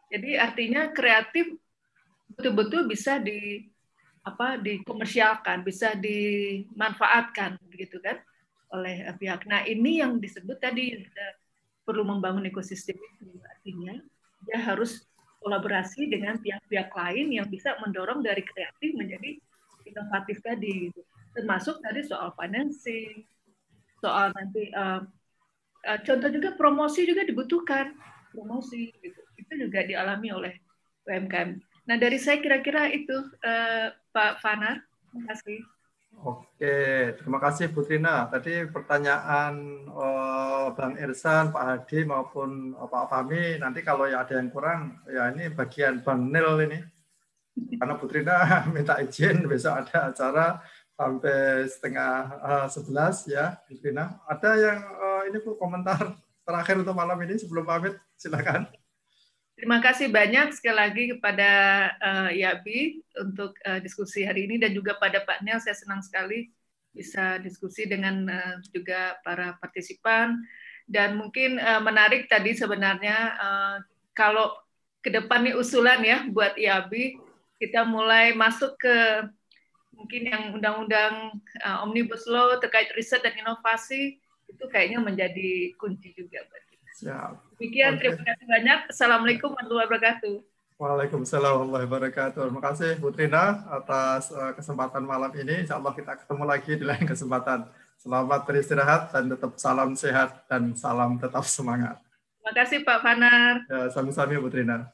Jadi artinya kreatif betul-betul bisa di apa dikomersialkan, bisa dimanfaatkan begitu kan oleh eh, pihak. Nah, ini yang disebut tadi perlu membangun ekosistem itu artinya dia harus kolaborasi dengan pihak-pihak lain yang bisa mendorong dari kreatif menjadi inovatif tadi gitu. Termasuk tadi soal financing, soal nanti uh, uh, contoh juga promosi juga dibutuhkan promosi gitu. itu juga dialami oleh UMKM. Nah dari saya kira-kira itu uh, Pak Fana, terima kasih. Oke, terima kasih Putrina. Tadi pertanyaan uh, Bang Irsan, Pak Hadi maupun uh, Pak Fami. nanti kalau ya ada yang kurang, ya ini bagian Bang Nil ini. Karena Putrina minta izin besok ada acara sampai setengah uh, sebelas ya, Rina. Ada yang uh, ini Bu komentar terakhir untuk malam ini sebelum pamit, silakan. Terima kasih banyak sekali lagi kepada uh, eh, Yabi untuk uh, diskusi hari ini dan juga pada Pak Nel. Saya senang sekali bisa diskusi dengan uh, juga para partisipan dan mungkin uh, menarik tadi sebenarnya uh, kalau ke depan nih usulan ya buat ya IAB kita mulai masuk ke mungkin yang undang-undang uh, omnibus law terkait riset dan inovasi itu kayaknya menjadi kunci juga buat kita. Siap. Demikian okay. terima kasih banyak. Assalamualaikum warahmatullahi wabarakatuh. Waalaikumsalam warahmatullahi wabarakatuh. Terima kasih Putrina atas eh, kesempatan malam ini. Insya Allah kita ketemu lagi di lain kesempatan. Selamat beristirahat dan tetap salam sehat dan salam tetap semangat. Terima kasih Pak Fanar. Ya, sami-sami Putrina.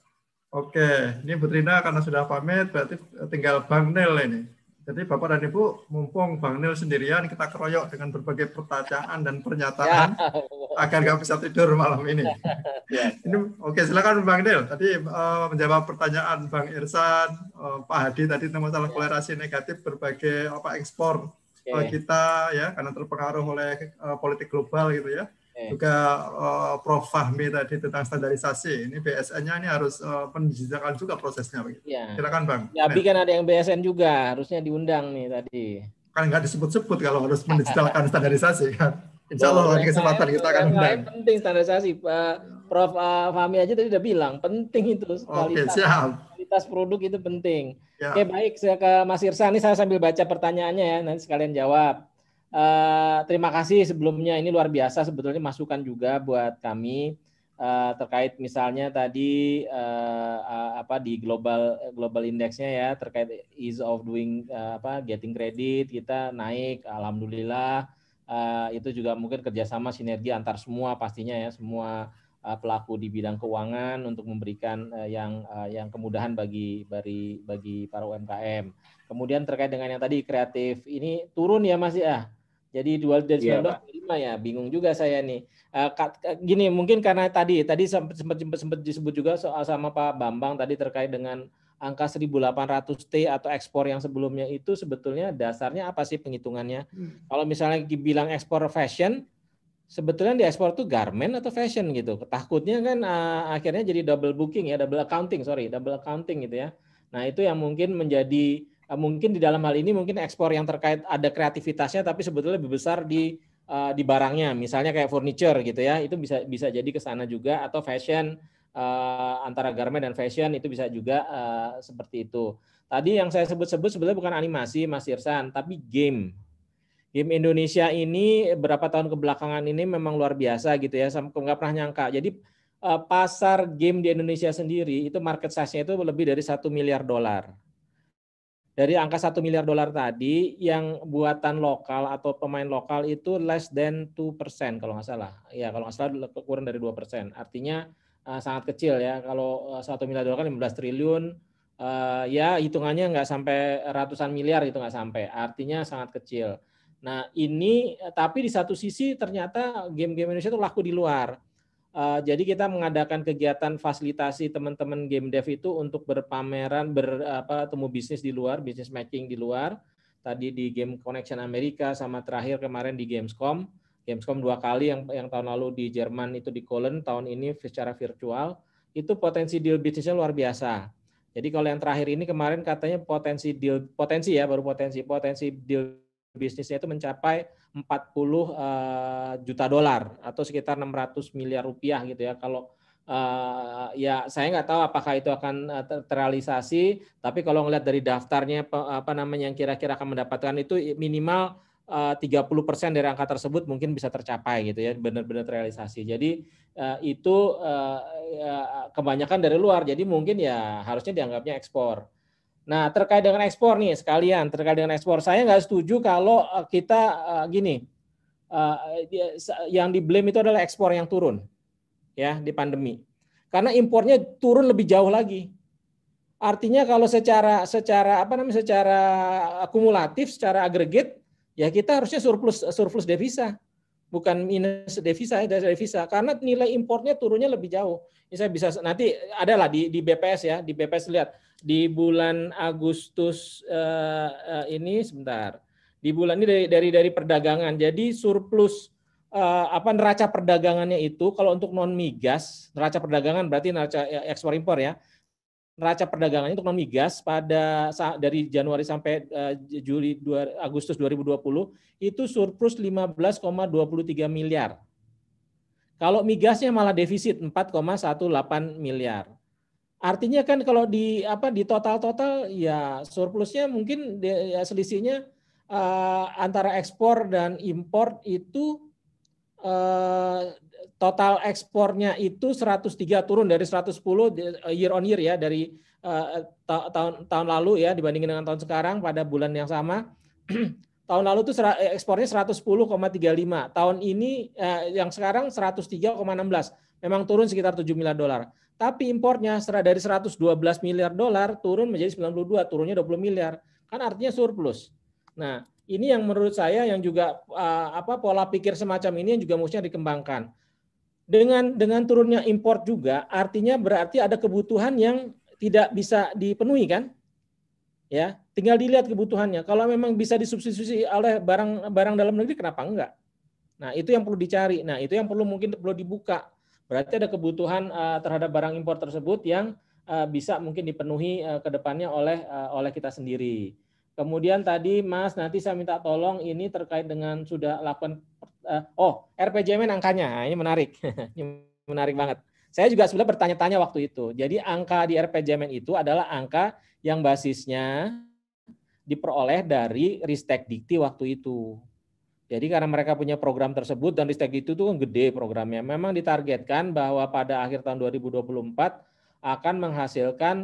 Oke, ini Putrina karena sudah pamit berarti tinggal Bang Nel ini. Jadi Bapak dan Ibu, mumpung Bang Nil sendirian, kita keroyok dengan berbagai pertanyaan dan pernyataan ya. agar nggak bisa tidur malam ini. Ya. ini Oke, silakan Bang Nil. Tadi uh, menjawab pertanyaan Bang Irsan, uh, Pak Hadi tadi tentang masalah kolerasi ya. negatif berbagai apa ekspor eh, okay. kita ya karena terpengaruh oleh uh, politik global gitu ya juga uh, Prof Fahmi tadi tentang standarisasi. Ini BSN-nya ini harus uh, eh, pendigitalkan juga prosesnya. Ya. Silakan Bang. Ya, tapi kan ada yang BSN juga, harusnya diundang nih tadi. Kan nggak disebut-sebut kalau harus mendigitalkan standarisasi kan. Insya Allah lagi kesempatan kita akan undang. Penting standarisasi. Pak Prof eh, Fahmi aja tadi udah bilang penting itu. Kualitas, Oke, siap. kualitas produk itu penting. Ya. Oke baik, saya ke Mas Irsa. Ini saya sambil baca pertanyaannya ya, nanti sekalian jawab. Eh, terima kasih sebelumnya ini luar biasa sebetulnya masukan juga buat kami uh, terkait misalnya tadi uh, uh, apa di global global indeksnya ya terkait ease of doing uh, apa getting credit kita naik alhamdulillah uh, itu juga mungkin kerjasama sinergi antar semua pastinya ya semua pelaku di bidang keuangan untuk memberikan yang yang kemudahan bagi bagi bagi para UMKM kemudian terkait dengan yang tadi kreatif ini turun ya masih ya jadi dual iya, sembilan yeah, 19 lima ya, bingung juga saya nih. Uh, gini, mungkin karena tadi tadi sempat sempat sempat disebut juga soal sama Pak Bambang tadi terkait dengan angka 1800T atau ekspor yang sebelumnya itu sebetulnya dasarnya apa sih penghitungannya? Hmm. Kalau misalnya dibilang ekspor fashion, sebetulnya di ekspor itu garment atau fashion gitu. Takutnya kan uh, akhirnya jadi double booking ya, double accounting, sorry, double accounting gitu ya. Nah, itu yang mungkin menjadi Eh, mungkin di dalam hal ini mungkin ekspor yang terkait ada kreativitasnya tapi sebetulnya lebih besar di uh, di barangnya misalnya kayak furniture gitu ya itu bisa bisa jadi ke sana juga atau fashion uh, antara garment dan fashion itu bisa juga uh, seperti itu tadi yang saya sebut-sebut sebetulnya bukan animasi Mas Irsan tapi game game Indonesia ini berapa tahun kebelakangan ini memang luar biasa gitu ya nggak pernah nyangka jadi uh, pasar game di Indonesia sendiri itu market size-nya itu lebih dari satu miliar dolar dari angka 1 miliar dolar tadi yang buatan lokal atau pemain lokal itu less than 2% kalau nggak salah. Ya, kalau nggak salah kurang dari 2%. Artinya uh, sangat kecil ya. Kalau 1 eh, miliar dolar kan 15 triliun uh, ya hitungannya nggak sampai ratusan miliar itu nggak sampai. Artinya sangat kecil. Nah, ini tapi di satu sisi ternyata game-game Indonesia itu laku di luar. Uh, jadi kita mengadakan kegiatan fasilitasi teman-teman game dev itu untuk berpameran, ber, apa, temu bisnis di luar, bisnis matching di luar. Tadi di Game Connection Amerika sama terakhir kemarin di Gamescom. Gamescom dua kali yang yang tahun lalu di Jerman itu di Cologne, tahun ini secara virtual itu potensi deal bisnisnya luar biasa. Jadi kalau yang terakhir ini kemarin katanya potensi deal potensi ya baru potensi potensi deal bisnisnya itu mencapai 40 uh, eh, juta dolar atau sekitar 600 miliar rupiah gitu ya kalau uh, ya saya nggak tahu apakah itu akan eh, terrealisasi tapi kalau ngelihat dari daftarnya apa namanya yang kira-kira akan mendapatkan itu minimal uh, 30% dari angka tersebut mungkin bisa tercapai gitu ya benar-benar terrealisasi. Jadi uh, itu uh, kebanyakan dari luar. Jadi mungkin ya harusnya dianggapnya ekspor. Nah, terkait dengan ekspor nih sekalian, terkait dengan ekspor, saya nggak setuju kalau eh, kita uh, gini, uh, yang di blame itu adalah ekspor yang turun, ya di pandemi. Karena impornya turun lebih jauh lagi. Artinya kalau secara secara apa namanya secara akumulatif, secara agregat, ya kita harusnya surplus surplus devisa, bukan minus devisa ya devisa. Karena nilai impornya turunnya lebih jauh. Ini saya bisa nanti adalah di di BPS ya, di BPS lihat di bulan Agustus uh, uh, ini sebentar. Di bulan ini dari dari, dari perdagangan. Jadi surplus uh, apa neraca perdagangannya itu kalau untuk non migas, neraca perdagangan berarti neraca ekspor impor ya. Neraca perdagangannya untuk non migas pada dari Januari sampai uh, Juli 2, Agustus 2020 itu surplus 15,23 miliar. Kalau migasnya malah defisit 4,18 miliar. Artinya kan kalau di apa di total-total ya surplusnya mungkin ya selisihnya uh, antara ekspor dan impor itu uh, total ekspornya itu 103 turun dari 110 eh, year on year ya dari uh, tahun tahun lalu ya dibandingkan dengan tahun sekarang pada bulan yang sama. tahun lalu itu ekspornya 110,35, tahun ini uh, yang sekarang 103,16. Memang turun sekitar 7 miliar dolar. Tapi impornya dari 112 miliar dolar turun menjadi 92, turunnya 20 miliar. Kan artinya surplus. Nah, ini yang menurut saya yang juga eh, apa pola pikir semacam ini yang juga mestinya dikembangkan. Dengan dengan turunnya impor juga artinya berarti ada kebutuhan yang tidak bisa dipenuhi kan? Ya, tinggal dilihat kebutuhannya. Kalau memang bisa disubstitusi oleh barang-barang dalam negeri kenapa enggak? Nah, itu yang perlu dicari. Nah, itu yang perlu mungkin perlu dibuka Berarti ada kebutuhan eh, terhadap barang impor tersebut yang eh, bisa mungkin dipenuhi uh, ke depannya oleh oleh kita sendiri. Kemudian tadi Mas nanti saya minta tolong ini terkait dengan sudah lakukan oh RPJMN angkanya nah, ini menarik ini menarik banget. Saya juga sebenarnya bertanya-tanya waktu itu. Jadi angka di RPJMN itu adalah angka yang basisnya diperoleh dari Ristek Dikti waktu itu. Jadi karena mereka punya program tersebut dan listrik itu tuh gede programnya. Memang ditargetkan bahwa pada akhir tahun 2024 akan menghasilkan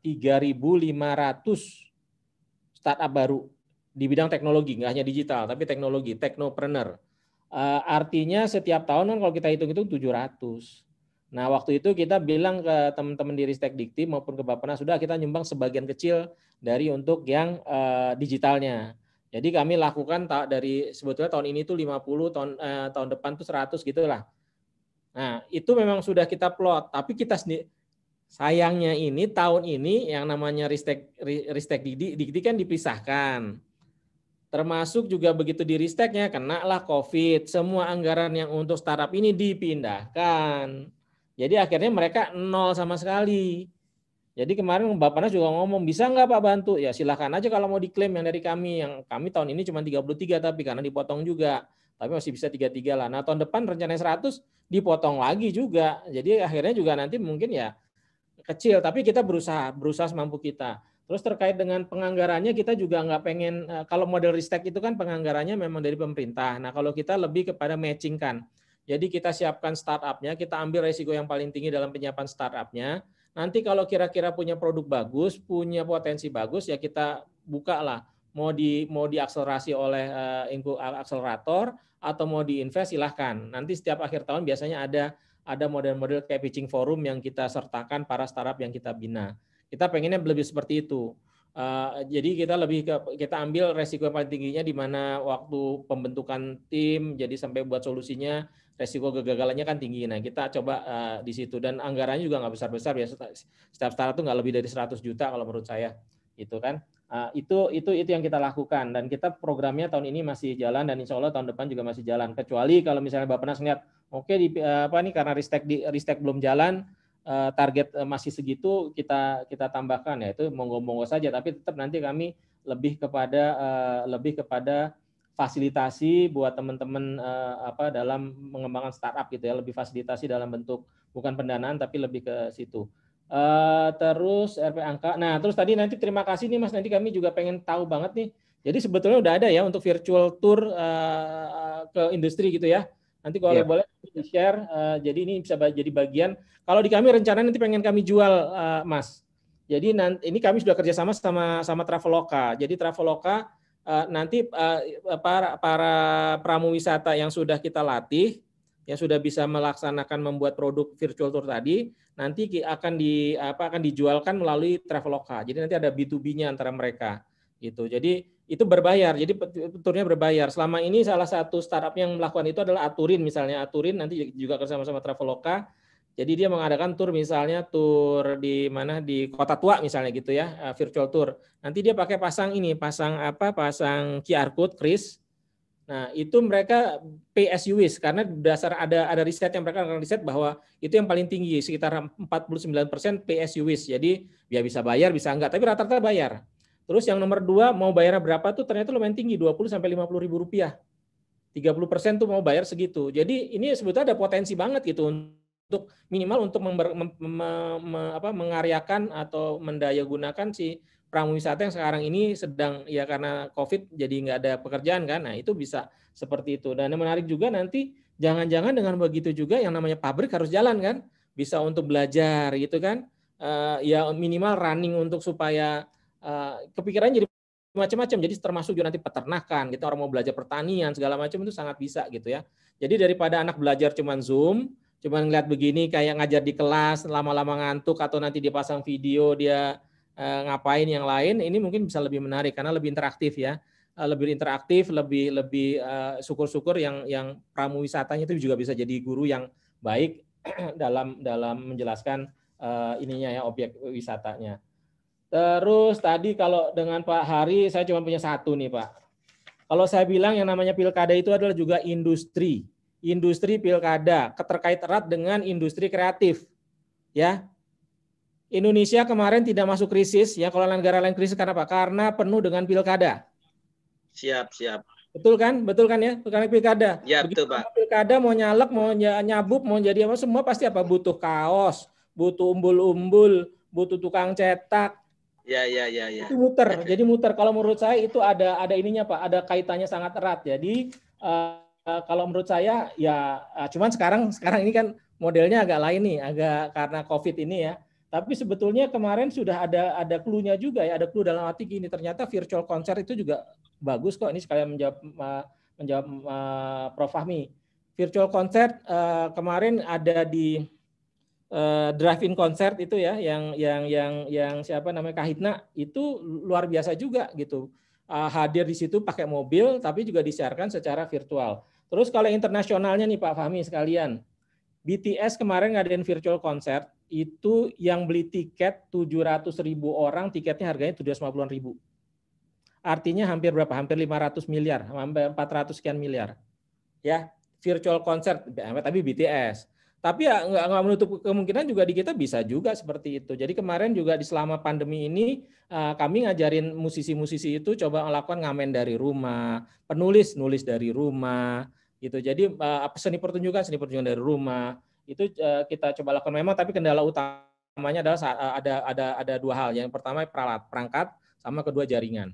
3.500 eh, startup baru di bidang teknologi, nggak hanya digital, tapi teknologi, teknopreneur. Eh, artinya setiap tahun kan kalau kita hitung-hitung 700. Nah, waktu itu kita bilang ke teman-teman di Ristek Dikti maupun ke Bapak Nas, sudah kita nyumbang sebagian kecil dari untuk yang eh, digitalnya jadi kami lakukan dari sebetulnya tahun ini tuh 50, tahun eh, tahun depan tuh 100 gitu lah. Nah, itu memang sudah kita plot, tapi kita sendiri sayangnya ini tahun ini yang namanya ristek ristek didi didi kan dipisahkan. Termasuk juga begitu di risteknya kena lah Covid, semua anggaran yang untuk startup ini dipindahkan. Jadi akhirnya mereka nol sama sekali. Jadi kemarin Bapak Nas juga ngomong, bisa nggak Pak bantu? Ya silahkan aja kalau mau diklaim yang dari kami. Yang kami tahun ini cuma 33 tapi karena dipotong juga. Tapi masih bisa 33 lah. Nah tahun depan rencananya 100 dipotong lagi juga. Jadi akhirnya juga nanti mungkin ya kecil. Tapi kita berusaha, berusaha semampu kita. Terus terkait dengan penganggarannya kita juga nggak pengen eh, kalau model Ristek itu kan penganggarannya memang dari pemerintah. Nah kalau kita lebih kepada matching kan. Jadi kita siapkan startupnya, kita ambil resiko yang paling tinggi dalam penyiapan startupnya. Nanti kalau kira-kira punya produk bagus, punya potensi bagus ya kita buka lah. Mau di mau diakselerasi oleh uh, akselerator atau mau diinvest silahkan. Nanti setiap akhir tahun biasanya ada ada model-model kayak pitching forum yang kita sertakan para startup yang kita bina. Kita pengennya lebih seperti itu. Uh, jadi kita lebih ke kita ambil resiko yang paling tingginya di mana waktu pembentukan tim jadi sampai buat solusinya resiko kegagalannya kan tinggi. Nah, kita coba uh, di situ dan anggarannya juga nggak besar-besar ya. Setiap startup itu nggak lebih dari 100 juta kalau menurut saya. Itu kan. Uh, itu itu itu yang kita lakukan dan kita programnya tahun ini masih jalan dan insya Allah tahun depan juga masih jalan kecuali kalau misalnya bapak nas lihat oke okay, uh, eh, apa nih karena ristek di ristek belum jalan uh, target uh, masih segitu kita kita tambahkan ya itu monggo monggo saja tapi tetap nanti kami lebih kepada uh, lebih kepada fasilitasi buat teman-teman uh, eh, apa dalam mengembangkan startup gitu ya lebih fasilitasi dalam bentuk bukan pendanaan tapi lebih ke situ. Uh, terus RP angka. Nah, terus tadi nanti terima kasih nih Mas nanti kami juga pengen tahu banget nih. Jadi sebetulnya udah ada ya untuk virtual tour uh, ke industri gitu ya. Nanti kalau yeah. boleh share uh, jadi ini bisa jadi bagian. Kalau di kami rencana nanti pengen kami jual uh, Mas. Jadi nanti ini kami sudah kerjasama sama sama Traveloka. Jadi Traveloka Eh, nanti eh, eh, para para pramu wisata yang sudah kita latih yang sudah bisa melaksanakan membuat produk virtual tour tadi nanti akan di apa akan dijualkan melalui Traveloka. Jadi nanti ada B2B-nya antara mereka gitu. Jadi itu berbayar. Jadi turnya berbayar. Selama ini salah satu startup yang melakukan itu adalah Aturin misalnya Aturin nanti juga kerjasama sama Traveloka jadi dia mengadakan tour misalnya tour di mana di kota tua misalnya gitu ya, eh, virtual tour. Nanti dia pakai pasang ini, pasang apa? Pasang QR code Kris. Nah, itu mereka PSUIS karena dasar ada ada riset yang mereka lakukan riset bahwa itu yang paling tinggi sekitar 49% pay Jadi dia ya bisa bayar, bisa enggak, tapi rata-rata bayar. Terus yang nomor dua mau bayar berapa tuh ternyata lumayan tinggi 20 sampai 50 ribu rupiah. 30% tuh mau bayar segitu. Jadi ini sebetulnya ada potensi banget gitu untuk minimal untuk member, mem, mem, me, apa, mengaryakan atau mendaya si pramu wisata yang sekarang ini sedang ya karena covid jadi nggak ada pekerjaan kan nah itu bisa seperti itu dan yang menarik juga nanti jangan-jangan dengan begitu juga yang namanya pabrik harus jalan kan bisa untuk belajar gitu kan uh, ya minimal running untuk supaya uh, kepikiran jadi macam-macam jadi termasuk juga nanti peternakan gitu orang mau belajar pertanian segala macam itu sangat bisa gitu ya jadi daripada anak belajar cuman zoom cuman ngeliat begini kayak ngajar di kelas lama-lama ngantuk atau nanti dipasang video dia eh, ngapain yang lain ini mungkin bisa lebih menarik karena lebih interaktif ya eh, lebih interaktif lebih lebih eh, syukur-syukur eh, yang yang pramu wisatanya itu juga bisa jadi guru yang baik dalam dalam menjelaskan eh, ininya ya objek wisatanya terus tadi kalau dengan Pak Hari saya cuma punya satu nih Pak kalau saya bilang yang namanya pilkada itu adalah juga industri industri pilkada, keterkait erat dengan industri kreatif. Ya. Indonesia kemarin tidak masuk krisis ya kalau negara lain krisis karena apa? Karena penuh dengan pilkada. Siap, siap. Betul kan? Betul kan ya? Karena pilkada. Ya, betul, Pak. Pilkada mau nyalek, mau nyabuk, mau jadi apa semua pasti apa? Butuh kaos, butuh umbul-umbul, butuh tukang cetak. Ya, ya, ya, ya. Itu muter. Jadi muter. Kalau menurut saya itu ada ada ininya, Pak. Ada kaitannya sangat erat. Jadi uh, Eh, kalau menurut saya ya uh, cuman sekarang sekarang ini kan modelnya agak lain nih, agak karena COVID ini ya. Tapi sebetulnya kemarin sudah ada ada clue juga ya, ada clue dalam arti gini ternyata virtual konser itu juga bagus kok. Ini sekalian menjawab uh, menjawab uh, Prof Fahmi. Virtual konser uh, kemarin ada di uh, drive-in concert itu ya yang yang yang yang siapa namanya Kahitna itu luar biasa juga gitu. Uh, hadir di situ pakai mobil tapi juga disiarkan secara virtual. Terus kalau internasionalnya nih Pak Fahmi sekalian, BTS kemarin ngadain virtual concert, itu yang beli tiket 700 ribu orang, tiketnya harganya 750 ribu. Artinya hampir berapa? Hampir 500 miliar, hampir 400 sekian miliar. Ya, virtual concert, tapi BTS. Tapi ya nggak, menutup kemungkinan juga di kita bisa juga seperti itu. Jadi kemarin juga di selama pandemi ini eh, kami ngajarin musisi-musisi itu coba melakukan ngamen dari rumah, penulis nulis dari rumah, gitu jadi eh, apa seni pertunjukan seni pertunjukan dari rumah itu eh, kita coba lakukan memang tapi kendala utamanya adalah saat, eh, ada ada ada dua hal yang pertama peralat perangkat sama kedua jaringan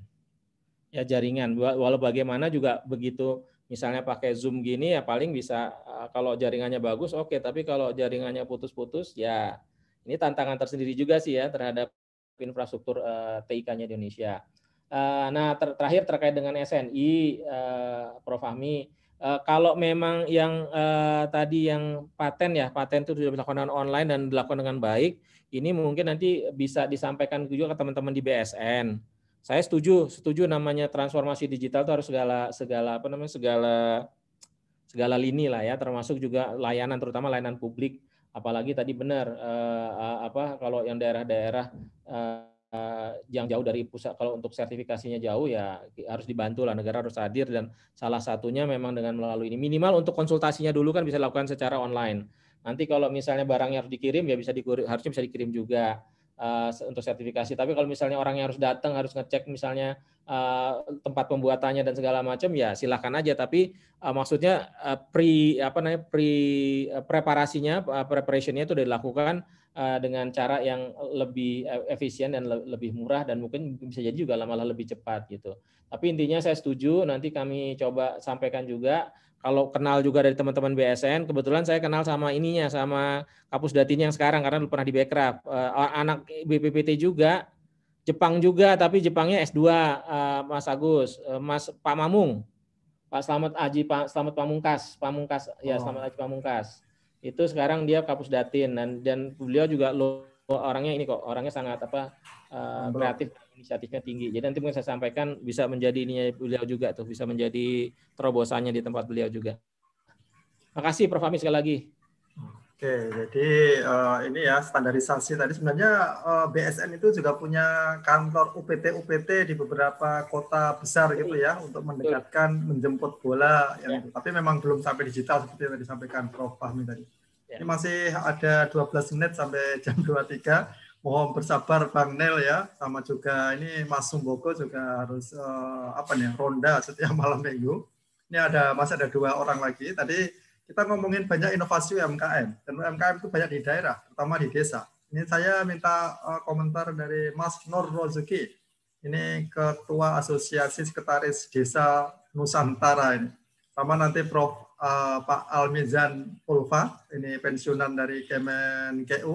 ya jaringan walau bagaimana juga begitu misalnya pakai zoom gini ya paling bisa kalau jaringannya bagus oke okay. tapi kalau jaringannya putus-putus ya ini tantangan tersendiri juga sih ya terhadap infrastruktur uh, TIK-nya di Indonesia. nah ter terakhir terkait dengan SNI, uh, Prof Fahmi, Eh, kalau memang yang uh, tadi yang paten ya, paten itu sudah dilakukan online dan dilakukan dengan baik, ini mungkin nanti bisa disampaikan juga ke teman-teman di BSN. Saya setuju, setuju namanya transformasi digital itu harus segala segala apa namanya segala segala lini lah ya, termasuk juga layanan terutama layanan publik. Apalagi tadi benar uh, apa kalau yang daerah-daerah Eh, yang jauh dari pusat kalau untuk sertifikasinya jauh ya harus dibantu lah negara harus hadir dan salah satunya memang dengan melalui ini minimal untuk konsultasinya dulu kan bisa dilakukan secara online nanti kalau misalnya barangnya harus dikirim ya bisa dikirim harusnya bisa dikirim juga uh, untuk sertifikasi tapi kalau misalnya orang yang harus datang harus ngecek misalnya uh, tempat pembuatannya dan segala macam ya silahkan aja tapi uh, maksudnya uh, pre apa namanya pre uh, preparasinya uh, preparationnya itu dilakukan Eh, dengan cara yang lebih eh, efisien dan lebih murah dan mungkin bisa jadi juga malah lebih cepat gitu. Tapi intinya saya setuju nanti kami coba sampaikan juga kalau kenal juga dari teman-teman BSN, kebetulan saya kenal sama ininya, sama kapus Datin yang sekarang karena pernah di Bekraf. Uh, anak BPPT juga, Jepang juga, tapi Jepangnya S2, uh, eh, Mas Agus, uh, Mas Pak Mamung, Pak Selamat Aji, Pak Selamat Pamungkas, Pamungkas, ya, oh. ya Selamat Aji Pamungkas itu sekarang dia kapus datin dan dan beliau juga lo orangnya ini kok orangnya sangat apa uh, kreatif inisiatifnya tinggi jadi nanti mungkin saya sampaikan bisa menjadi ini beliau juga tuh bisa menjadi terobosannya di tempat beliau juga terima kasih Prof Amis sekali lagi Oke, jadi uh, ini ya standarisasi tadi sebenarnya uh, eh, BSN itu juga punya kantor UPT-UPT di beberapa kota besar gitu ya untuk mendekatkan menjemput bola yang ya. itu. Tapi memang belum sampai digital seperti yang disampaikan Prof Fahmi tadi. Ya. Ini masih ada 12 menit sampai jam 23. Mohon bersabar Bang Nel ya, sama juga ini Mas Sumboko juga harus uh, apa nih ronda setiap malam minggu. Ini ada masih ada dua orang lagi. Tadi kita ngomongin banyak inovasi UMKM dan UMKM itu banyak di daerah, terutama di desa. Ini saya minta eh, komentar dari Mas Nur Rozuki. Ini Ketua Asosiasi Sekretaris Desa Nusantara ini. Sama nanti Prof uh, Pak Almizan Pulva, ini pensiunan dari KU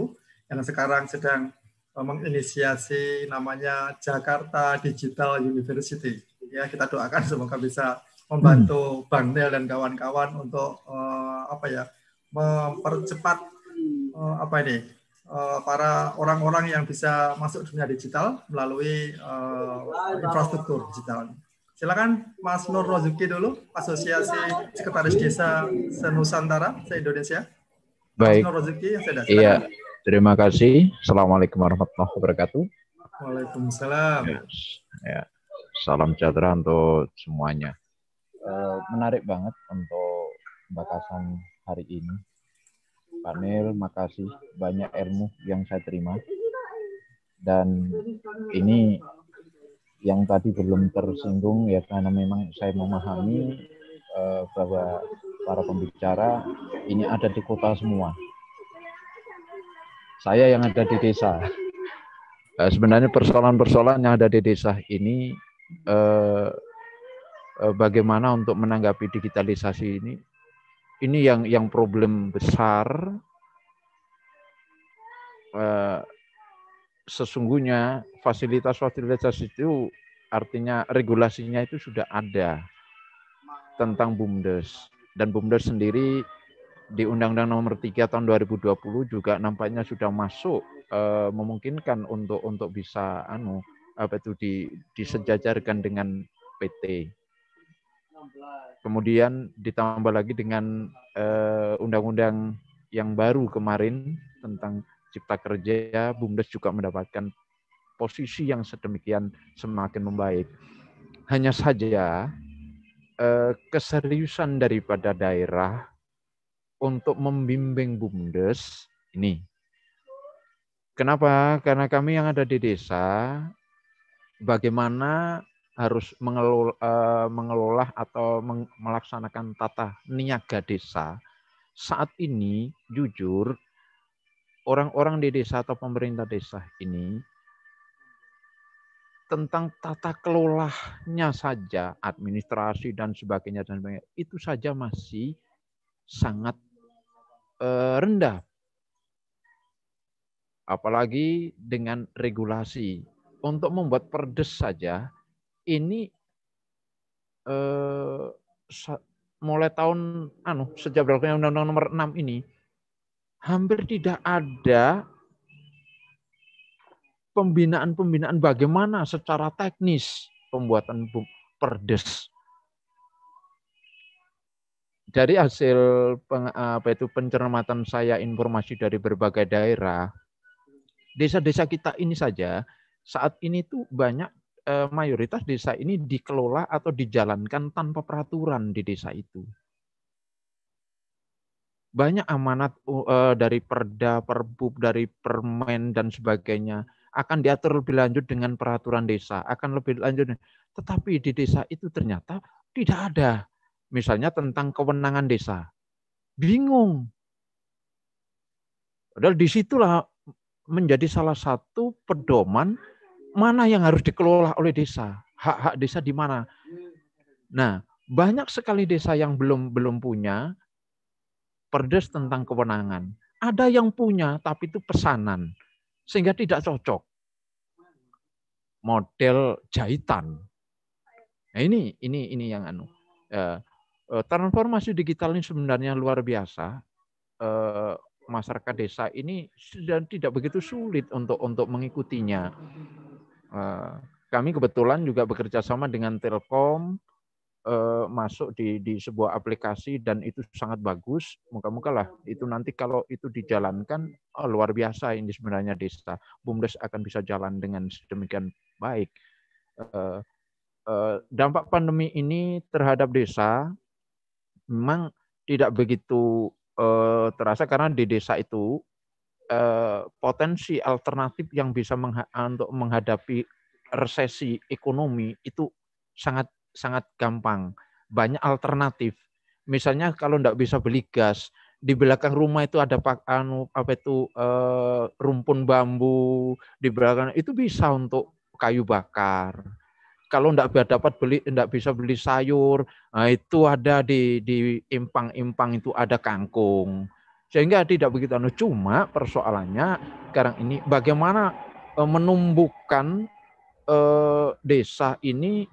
yang sekarang sedang eh, menginisiasi namanya Jakarta Digital University. Ya, kita doakan semoga bisa membantu hmm. Bang Nel dan kawan-kawan untuk uh, apa ya mempercepat uh, apa ini uh, para orang-orang yang bisa masuk dunia digital melalui uh, infrastruktur digital. Silakan Mas Nur Rozuki dulu, Asosiasi Sekretaris Desa Senusantara se-Indonesia. Baik. Mas Nur Rozuki, saya datang. Iya. Terima kasih. Assalamualaikum warahmatullahi wabarakatuh. Waalaikumsalam. Yes. Ya. Salam sejahtera untuk semuanya uh, menarik banget untuk batasan hari ini. Panel, makasih banyak ilmu yang saya terima. Dan ini yang tadi belum tersinggung ya karena memang saya memahami uh, bahwa para pembicara ini ada di kota semua. Saya yang ada di desa. Uh, sebenarnya persoalan-persoalan yang ada di desa ini uh, Eh, bagaimana untuk menanggapi digitalisasi ini. Ini yang yang problem besar eh, sesungguhnya fasilitas-fasilitas itu artinya regulasinya itu sudah ada tentang BUMDes dan BUMDes sendiri di Undang-Undang Nomor 3 tahun 2020 juga nampaknya sudah masuk eh, memungkinkan untuk untuk bisa anu apa itu di disejajarkan dengan PT. Kemudian ditambah lagi dengan eh, undang-undang uh, yang baru kemarin tentang cipta kerja, BUMDes juga mendapatkan posisi yang sedemikian semakin membaik. Hanya saja uh, keseriusan daripada daerah untuk membimbing BUMDes ini. Kenapa? Karena kami yang ada di desa, bagaimana harus mengelola, eh, mengelola atau melaksanakan tata niaga desa, saat ini jujur orang-orang di desa atau pemerintah desa ini tentang tata kelolanya saja, administrasi dan sebagainya dan sebagainya itu saja masih sangat eh, rendah. Apalagi dengan regulasi. Untuk membuat perdes saja ini eh, mulai tahun anu sejak berlakunya Undang-Undang Nomor 6 ini hampir tidak ada pembinaan-pembinaan bagaimana secara teknis pembuatan perdes. Dari hasil peng, eh, apa itu pencermatan saya informasi dari berbagai daerah, desa-desa kita ini saja saat ini tuh banyak Eh, mayoritas desa ini dikelola atau dijalankan tanpa peraturan di desa itu. Banyak amanat uh, eh, dari perda, perbub, dari permen dan sebagainya akan diatur lebih lanjut dengan peraturan desa, akan lebih lanjut. Tetapi di desa itu ternyata tidak ada. Misalnya tentang kewenangan desa. Bingung. Padahal disitulah menjadi salah satu pedoman mana yang harus dikelola oleh desa, hak-hak desa di mana. Nah, banyak sekali desa yang belum belum punya perdes tentang kewenangan. Ada yang punya tapi itu pesanan sehingga tidak cocok. Model jahitan. Nah, ini ini ini yang anu. Eh, eh, transformasi digital ini sebenarnya luar biasa. Eh, masyarakat desa ini sudah tidak begitu sulit untuk untuk mengikutinya. Eh, kami kebetulan juga bekerja sama dengan Telkom eh, masuk di, di sebuah aplikasi dan itu sangat bagus. muka muka lah itu nanti kalau itu dijalankan oh, luar biasa ini sebenarnya desa. Bumdes akan bisa jalan dengan sedemikian baik. Eh, dampak pandemi ini terhadap desa memang tidak begitu terasa karena di desa itu Eh, potensi alternatif yang bisa mengha untuk menghadapi resesi ekonomi itu sangat sangat gampang. Banyak alternatif. Misalnya kalau tidak bisa beli gas, di belakang rumah itu ada pak anu apa itu eh, rumpun bambu di belakang itu bisa untuk kayu bakar. Kalau tidak dapat beli, tidak bisa beli sayur, nah itu ada di di impang-impang itu ada kangkung sehingga tidak begitu anu cuma persoalannya sekarang ini bagaimana eh, menumbuhkan eh, desa ini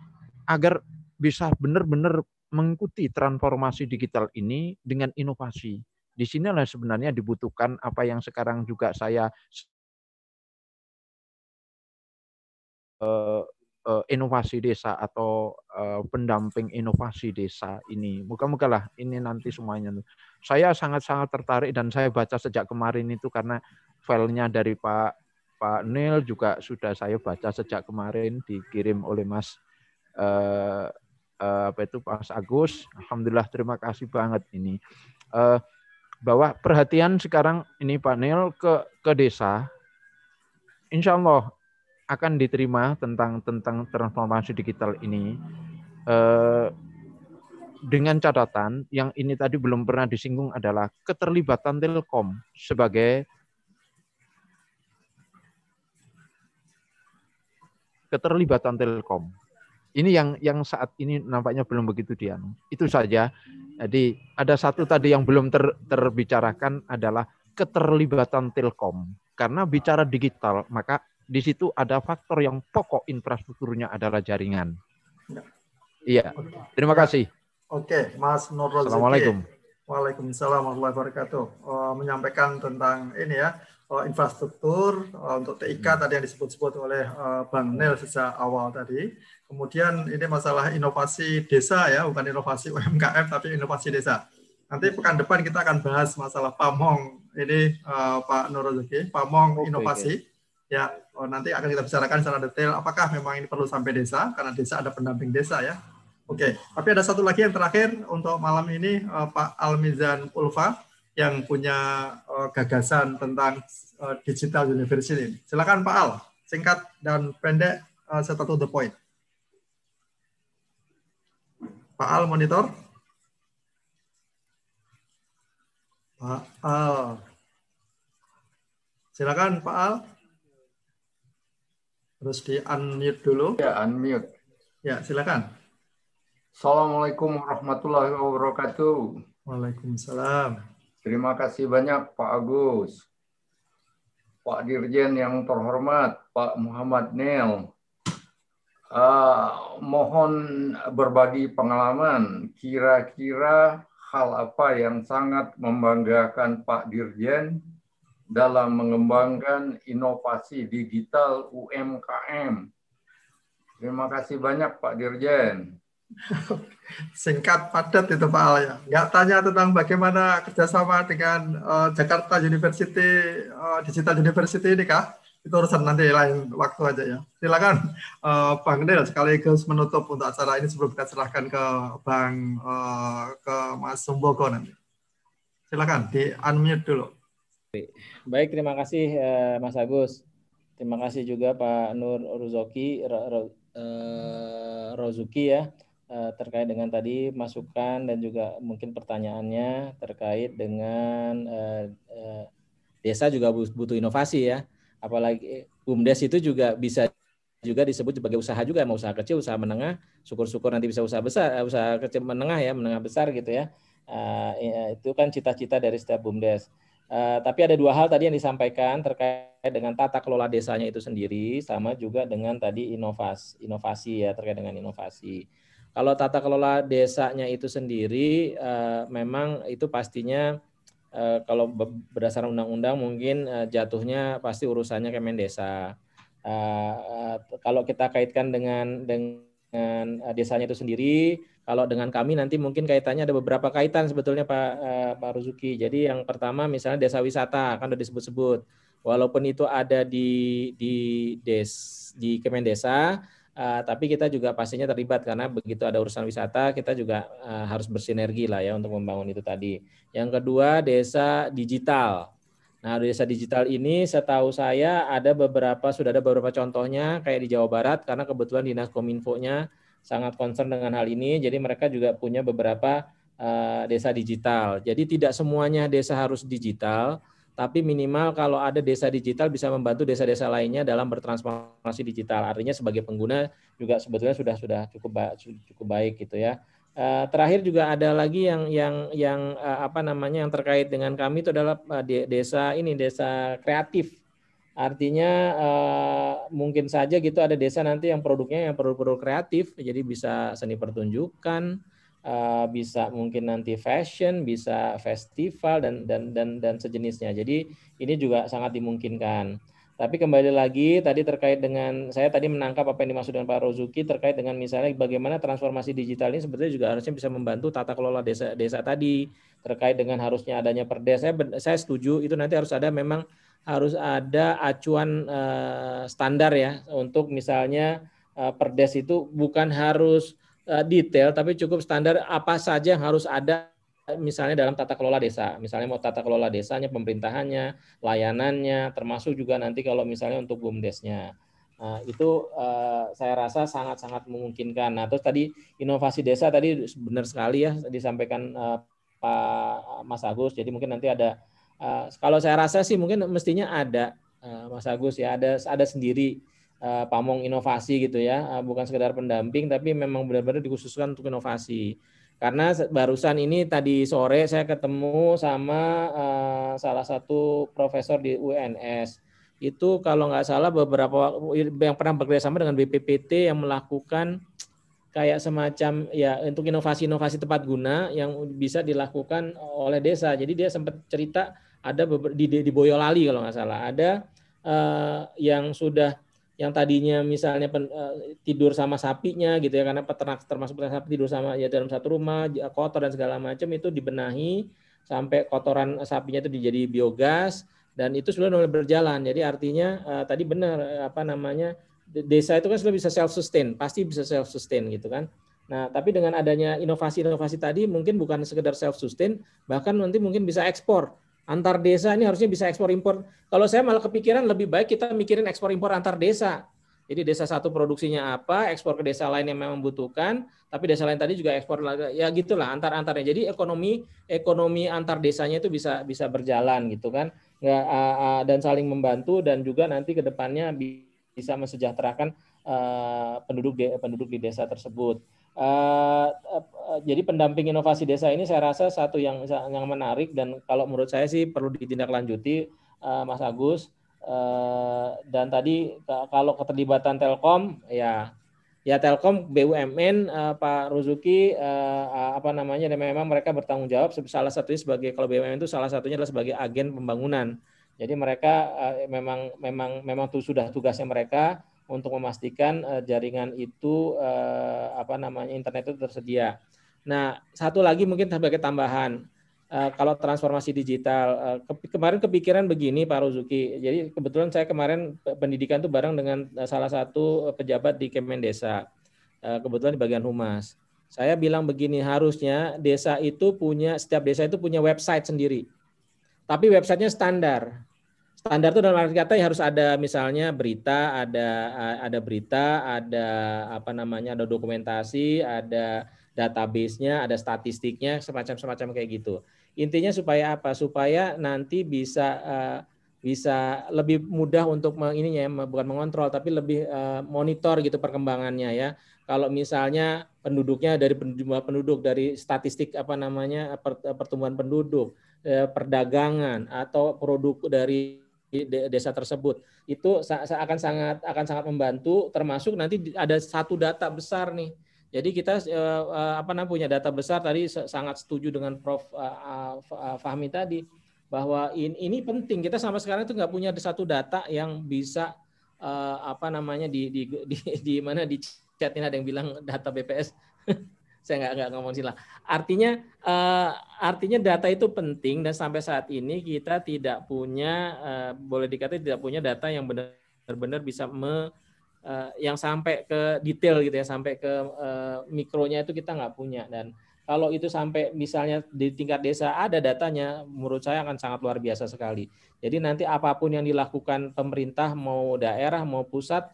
agar bisa benar-benar mengikuti transformasi digital ini dengan inovasi. Di sinilah sebenarnya dibutuhkan apa yang sekarang juga saya eh, Eh, inovasi desa atau eh, pendamping inovasi desa ini. Moga-moga lah ini nanti semuanya. Saya sangat-sangat tertarik dan saya baca sejak kemarin itu karena filenya dari Pak Pak Neil juga sudah saya baca sejak kemarin dikirim oleh Mas eh, eh apa itu Mas Agus. Alhamdulillah terima kasih banget ini. Eh, bahwa perhatian sekarang ini Pak Neil ke ke desa. Insya Allah akan diterima tentang tentang transformasi digital ini eh, dengan catatan yang ini tadi belum pernah disinggung adalah keterlibatan Telkom sebagai keterlibatan Telkom. Ini yang yang saat ini nampaknya belum begitu dianu. Itu saja. Jadi ada satu tadi yang belum ter, terbicarakan adalah keterlibatan Telkom. Karena bicara digital, maka di situ ada faktor yang pokok infrastrukturnya adalah jaringan. Ya. Iya. Terima ya. kasih. Oke, Mas Nurul. Assalamualaikum. Waalaikumsalam warahmatullahi wabarakatuh. Uh, menyampaikan tentang ini ya, uh, infrastruktur uh, untuk TIK hmm. tadi yang disebut-sebut oleh uh, Bang Nel sejak awal tadi. Kemudian ini masalah inovasi desa ya, bukan inovasi UMKM tapi inovasi desa. Nanti pekan depan kita akan bahas masalah pamong ini uh, Pak Nur Rozaki, pamong okay, inovasi. Okay ya oh, nanti akan kita bicarakan secara detail apakah memang ini perlu sampai desa karena desa ada pendamping desa ya. Oke, okay. tapi ada satu lagi yang terakhir untuk malam ini uh, Pak Almizan Ulfa yang punya uh, gagasan tentang uh, digital university. Silakan Pak Al, singkat dan pendek uh, serta to the point. Pak Al monitor. Pak Al. Silakan Pak Al. Terus di unmute dulu. Ya, unmute. Ya, silakan. Assalamualaikum warahmatullahi wabarakatuh. Waalaikumsalam. Terima kasih banyak Pak Agus, Pak Dirjen yang terhormat, Pak Muhammad Nel. Uh, mohon berbagi pengalaman, kira-kira hal apa yang sangat membanggakan Pak Dirjen dalam mengembangkan inovasi digital UMKM. Terima kasih banyak Pak Dirjen. Singkat padat itu Pak Al ya. Nggak tanya tentang bagaimana kerjasama dengan uh, Jakarta University uh, Digital University ini kah? Itu urusan nanti lain waktu aja ya. Silakan uh, Bang Del sekaligus menutup untuk acara ini sebelum kita serahkan ke Bang uh, ke Mas Sumbogo nanti. Silakan di unmute dulu. Baik, terima kasih uh, Mas Agus. Terima kasih juga Pak Nur Ruzoki, Ro, eh, Rozuki ya uh, terkait dengan tadi masukan dan juga mungkin pertanyaannya terkait dengan uh, uh, desa juga butuh inovasi ya. Apalagi BUMDes itu juga bisa juga disebut sebagai usaha juga, mau usaha kecil, usaha menengah, syukur-syukur nanti bisa usaha besar, usaha kecil menengah ya, menengah besar gitu ya. Uh, itu kan cita-cita dari setiap BUMDes. Eh, tapi ada dua hal tadi yang disampaikan terkait dengan tata kelola desanya itu sendiri, sama juga dengan tadi inovasi, inovasi ya terkait dengan inovasi. Kalau tata kelola desanya itu sendiri, uh, memang itu pastinya uh, kalau berdasarkan undang-undang mungkin uh, jatuhnya pasti urusannya Kemendesa. Uh, uh, kalau kita kaitkan dengan dengan desanya itu sendiri, kalau dengan kami nanti mungkin kaitannya ada beberapa kaitan sebetulnya Pak eh, Pak Ruzuki. Jadi yang pertama misalnya desa wisata kan sudah disebut-sebut. Walaupun itu ada di di des di Kemendesa, uh, tapi kita juga pastinya terlibat karena begitu ada urusan wisata kita juga uh, harus bersinergi lah ya untuk membangun itu tadi. Yang kedua desa digital. Nah desa digital ini setahu saya ada beberapa sudah ada beberapa contohnya kayak di Jawa Barat karena kebetulan dinas kominfo-nya sangat concern dengan hal ini. Jadi mereka juga punya beberapa uh, desa digital. Jadi tidak semuanya desa harus digital, tapi minimal kalau ada desa digital bisa membantu desa-desa lainnya dalam bertransformasi digital. Artinya sebagai pengguna juga sebetulnya sudah sudah cukup ba cukup baik gitu ya. Eh, terakhir juga ada lagi yang yang yang eh, apa namanya yang terkait dengan kami itu adalah desa ini desa kreatif Artinya uh, mungkin saja gitu ada desa nanti yang produknya yang perlu produk kreatif, jadi bisa seni pertunjukan, uh, bisa mungkin nanti fashion, bisa festival dan dan dan dan sejenisnya. Jadi ini juga sangat dimungkinkan. Tapi kembali lagi tadi terkait dengan saya tadi menangkap apa yang dimaksud dengan Pak Rozuki terkait dengan misalnya bagaimana transformasi digital ini sebetulnya juga harusnya bisa membantu tata kelola desa-desa tadi terkait dengan harusnya adanya perdes. Saya saya setuju itu nanti harus ada memang harus ada acuan uh, standar ya untuk misalnya uh, perdes itu bukan harus uh, detail tapi cukup standar apa saja yang harus ada Eh, misalnya dalam tata kelola desa, misalnya mau tata kelola desanya, pemerintahannya, layanannya, termasuk juga nanti kalau misalnya untuk bumdesnya. Nah, itu uh, saya rasa sangat-sangat memungkinkan. Nah, terus tadi inovasi desa tadi benar sekali ya disampaikan uh, Pak Mas Agus. Jadi mungkin nanti ada uh, kalau saya rasa sih mungkin mestinya ada uh, Mas Agus ya ada ada sendiri pamong inovasi gitu ya, bukan sekedar pendamping tapi memang benar-benar dikhususkan untuk inovasi. Karena barusan ini tadi sore saya ketemu sama uh, salah satu profesor di UNS. Itu kalau nggak salah beberapa yang pernah bekerja sama dengan BPPT yang melakukan kayak semacam ya untuk inovasi-inovasi tepat guna yang bisa dilakukan oleh desa. Jadi dia sempat cerita ada di, di Boyolali kalau nggak salah ada uh, yang sudah yang tadinya misalnya pen, uh, tidur sama sapinya gitu ya karena peternak termasuk peternak sapi tidur sama ya dalam satu rumah kotor dan segala macam itu dibenahi sampai kotoran sapinya itu dijadi biogas dan itu sudah mulai berjalan jadi artinya uh, tadi benar eh, apa namanya desa itu kan sudah bisa self sustain pasti bisa self sustain gitu kan nah tapi dengan adanya inovasi-inovasi tadi mungkin bukan sekedar self sustain bahkan nanti mungkin bisa ekspor antar desa ini harusnya bisa ekspor impor. Kalau saya malah kepikiran lebih baik kita mikirin ekspor impor antar desa. Jadi desa satu produksinya apa, ekspor ke desa lain yang memang membutuhkan, tapi desa lain tadi juga ekspor ya gitulah antar antarnya. Jadi ekonomi ekonomi antar desanya itu bisa bisa berjalan gitu kan, dan saling membantu dan juga nanti kedepannya bisa mensejahterakan eh, penduduk penduduk di desa tersebut uh, jadi pendamping inovasi desa ini saya rasa satu yang yang menarik dan kalau menurut saya sih perlu ditindaklanjuti uh, Mas Agus uh, dan tadi kalau keterlibatan Telkom ya ya Telkom BUMN uh, Pak Ruzuki uh, apa namanya dan memang mereka bertanggung jawab salah satunya sebagai kalau BUMN itu salah satunya adalah sebagai agen pembangunan jadi mereka uh, memang memang memang itu sudah tugasnya mereka untuk memastikan uh, jaringan itu uh, apa namanya internet itu tersedia. Nah, satu lagi mungkin sebagai tambahan uh, kalau transformasi digital uh, ke kemarin kepikiran begini Pak Ruzuki. Jadi kebetulan saya kemarin pendidikan itu bareng dengan salah satu pejabat di Kemendesa. Uh, kebetulan di bagian humas. Saya bilang begini, harusnya desa itu punya setiap desa itu punya website sendiri. Tapi websitenya standar standar itu dalam arti kata ya harus ada misalnya berita, ada ada berita, ada apa namanya, ada dokumentasi, ada database-nya, ada statistiknya, semacam-semacam kayak gitu. Intinya supaya apa? Supaya nanti bisa e, bisa lebih mudah untuk ininya ya, bukan mengontrol tapi lebih e, monitor gitu perkembangannya ya. Kalau misalnya penduduknya dari jumlah penduduk dari statistik apa namanya pertumbuhan penduduk, e, perdagangan atau produk dari di desa tersebut. Itu akan sangat akan sangat membantu termasuk nanti ada satu data besar nih. Jadi kita eh, eh, apa namanya punya data besar tadi sangat setuju dengan Prof eh, Fahmi tadi bahwa ini penting. Kita sama sekarang itu nggak punya satu data yang bisa apa namanya di di di, di mana di ini ada yang bilang data BPS saya nggak nggak ngomong sila. Artinya uh, artinya data itu penting dan sampai saat ini kita tidak punya uh, boleh dikatakan tidak punya data yang benar-benar bisa me, uh, yang sampai ke detail gitu ya sampai ke uh, mikronya itu kita nggak punya dan kalau itu sampai misalnya di tingkat desa ada datanya, menurut saya akan sangat luar biasa sekali. Jadi nanti apapun yang dilakukan pemerintah mau daerah mau pusat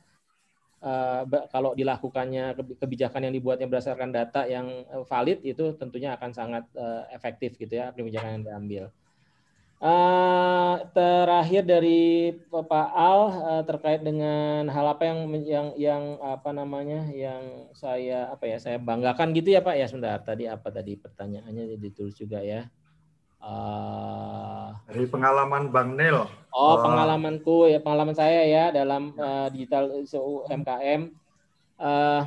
uh, kalau dilakukannya kebijakan yang dibuatnya berdasarkan data yang eh, valid itu tentunya akan sangat uh, efektif gitu ya kebijakan yang diambil. Uh, terakhir dari Pak Al uh, terkait dengan hal apa yang yang yang apa namanya yang saya apa ya saya banggakan gitu ya Pak ya sebentar tadi apa tadi pertanyaannya ditulis juga ya. Uh, dari pengalaman Bang Nel. Oh, uh, pengalamanku ya, pengalaman saya ya dalam uh, digital UMKM. Uh,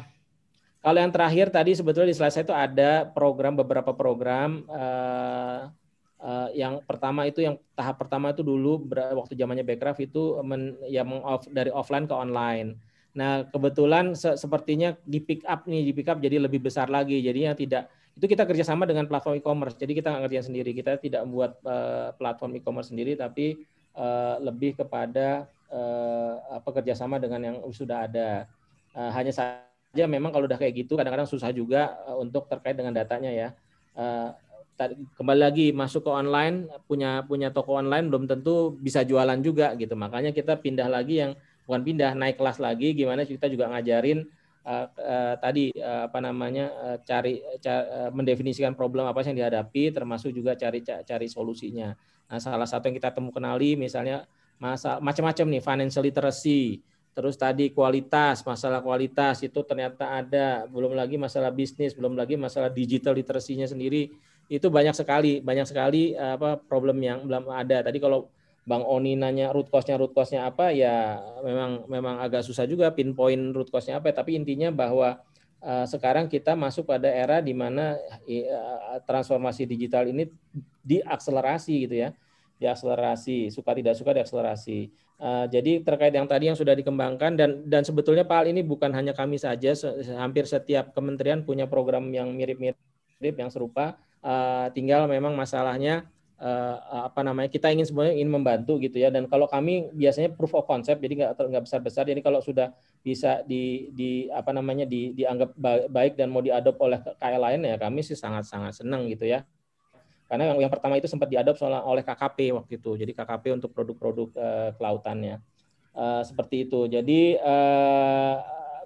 kalau yang terakhir tadi sebetulnya di slide saya itu ada program beberapa program uh, uh, yang pertama itu yang tahap pertama itu dulu waktu zamannya Backcraft itu men, ya meng off, dari offline ke online. Nah, kebetulan se sepertinya di pick up nih, di pick up jadi lebih besar lagi. Jadi yang tidak itu kita kerjasama dengan platform e-commerce. Jadi kita nggak ngerjain sendiri, kita tidak membuat uh, eh, platform e-commerce sendiri, tapi uh, lebih kepada uh, eh, sama dengan yang sudah ada. Uh, hanya saja memang kalau udah kayak gitu, kadang-kadang susah juga untuk terkait dengan datanya ya. Uh, kembali lagi masuk ke online punya punya toko online belum tentu bisa jualan juga gitu makanya kita pindah lagi yang bukan pindah naik kelas lagi gimana kita juga ngajarin Eh, eh, tadi uh, apa namanya uh, cari ca, uh, mendefinisikan problem apa yang dihadapi termasuk juga cari cari solusinya. Nah, salah satu yang kita temu kenali misalnya masa macam-macam nih financial literacy, terus tadi kualitas, masalah kualitas itu ternyata ada, belum lagi masalah bisnis, belum lagi masalah digital literasinya sendiri itu banyak sekali, banyak sekali apa problem yang belum ada. Tadi kalau Bang Oni nanya root cause-nya root cause-nya apa ya memang memang agak susah juga pinpoint root cause-nya apa tapi intinya bahwa uh, sekarang kita masuk pada era di mana uh, transformasi digital ini diakselerasi gitu ya diakselerasi suka tidak suka diakselerasi uh, jadi terkait yang tadi yang sudah dikembangkan dan dan sebetulnya Pak Al ini bukan hanya kami saja se hampir setiap kementerian punya program yang mirip-mirip yang serupa uh, tinggal memang masalahnya uh, apa namanya kita ingin semuanya ingin membantu gitu ya dan kalau kami biasanya proof of concept jadi nggak nggak besar besar jadi kalau sudah bisa di di apa namanya di, dianggap baik dan mau diadop oleh KL lain ya kami sih sangat sangat senang gitu ya karena yang, yang pertama itu sempat diadop oleh KKP waktu itu jadi KKP untuk produk-produk uh, kelautannya uh, seperti itu jadi uh,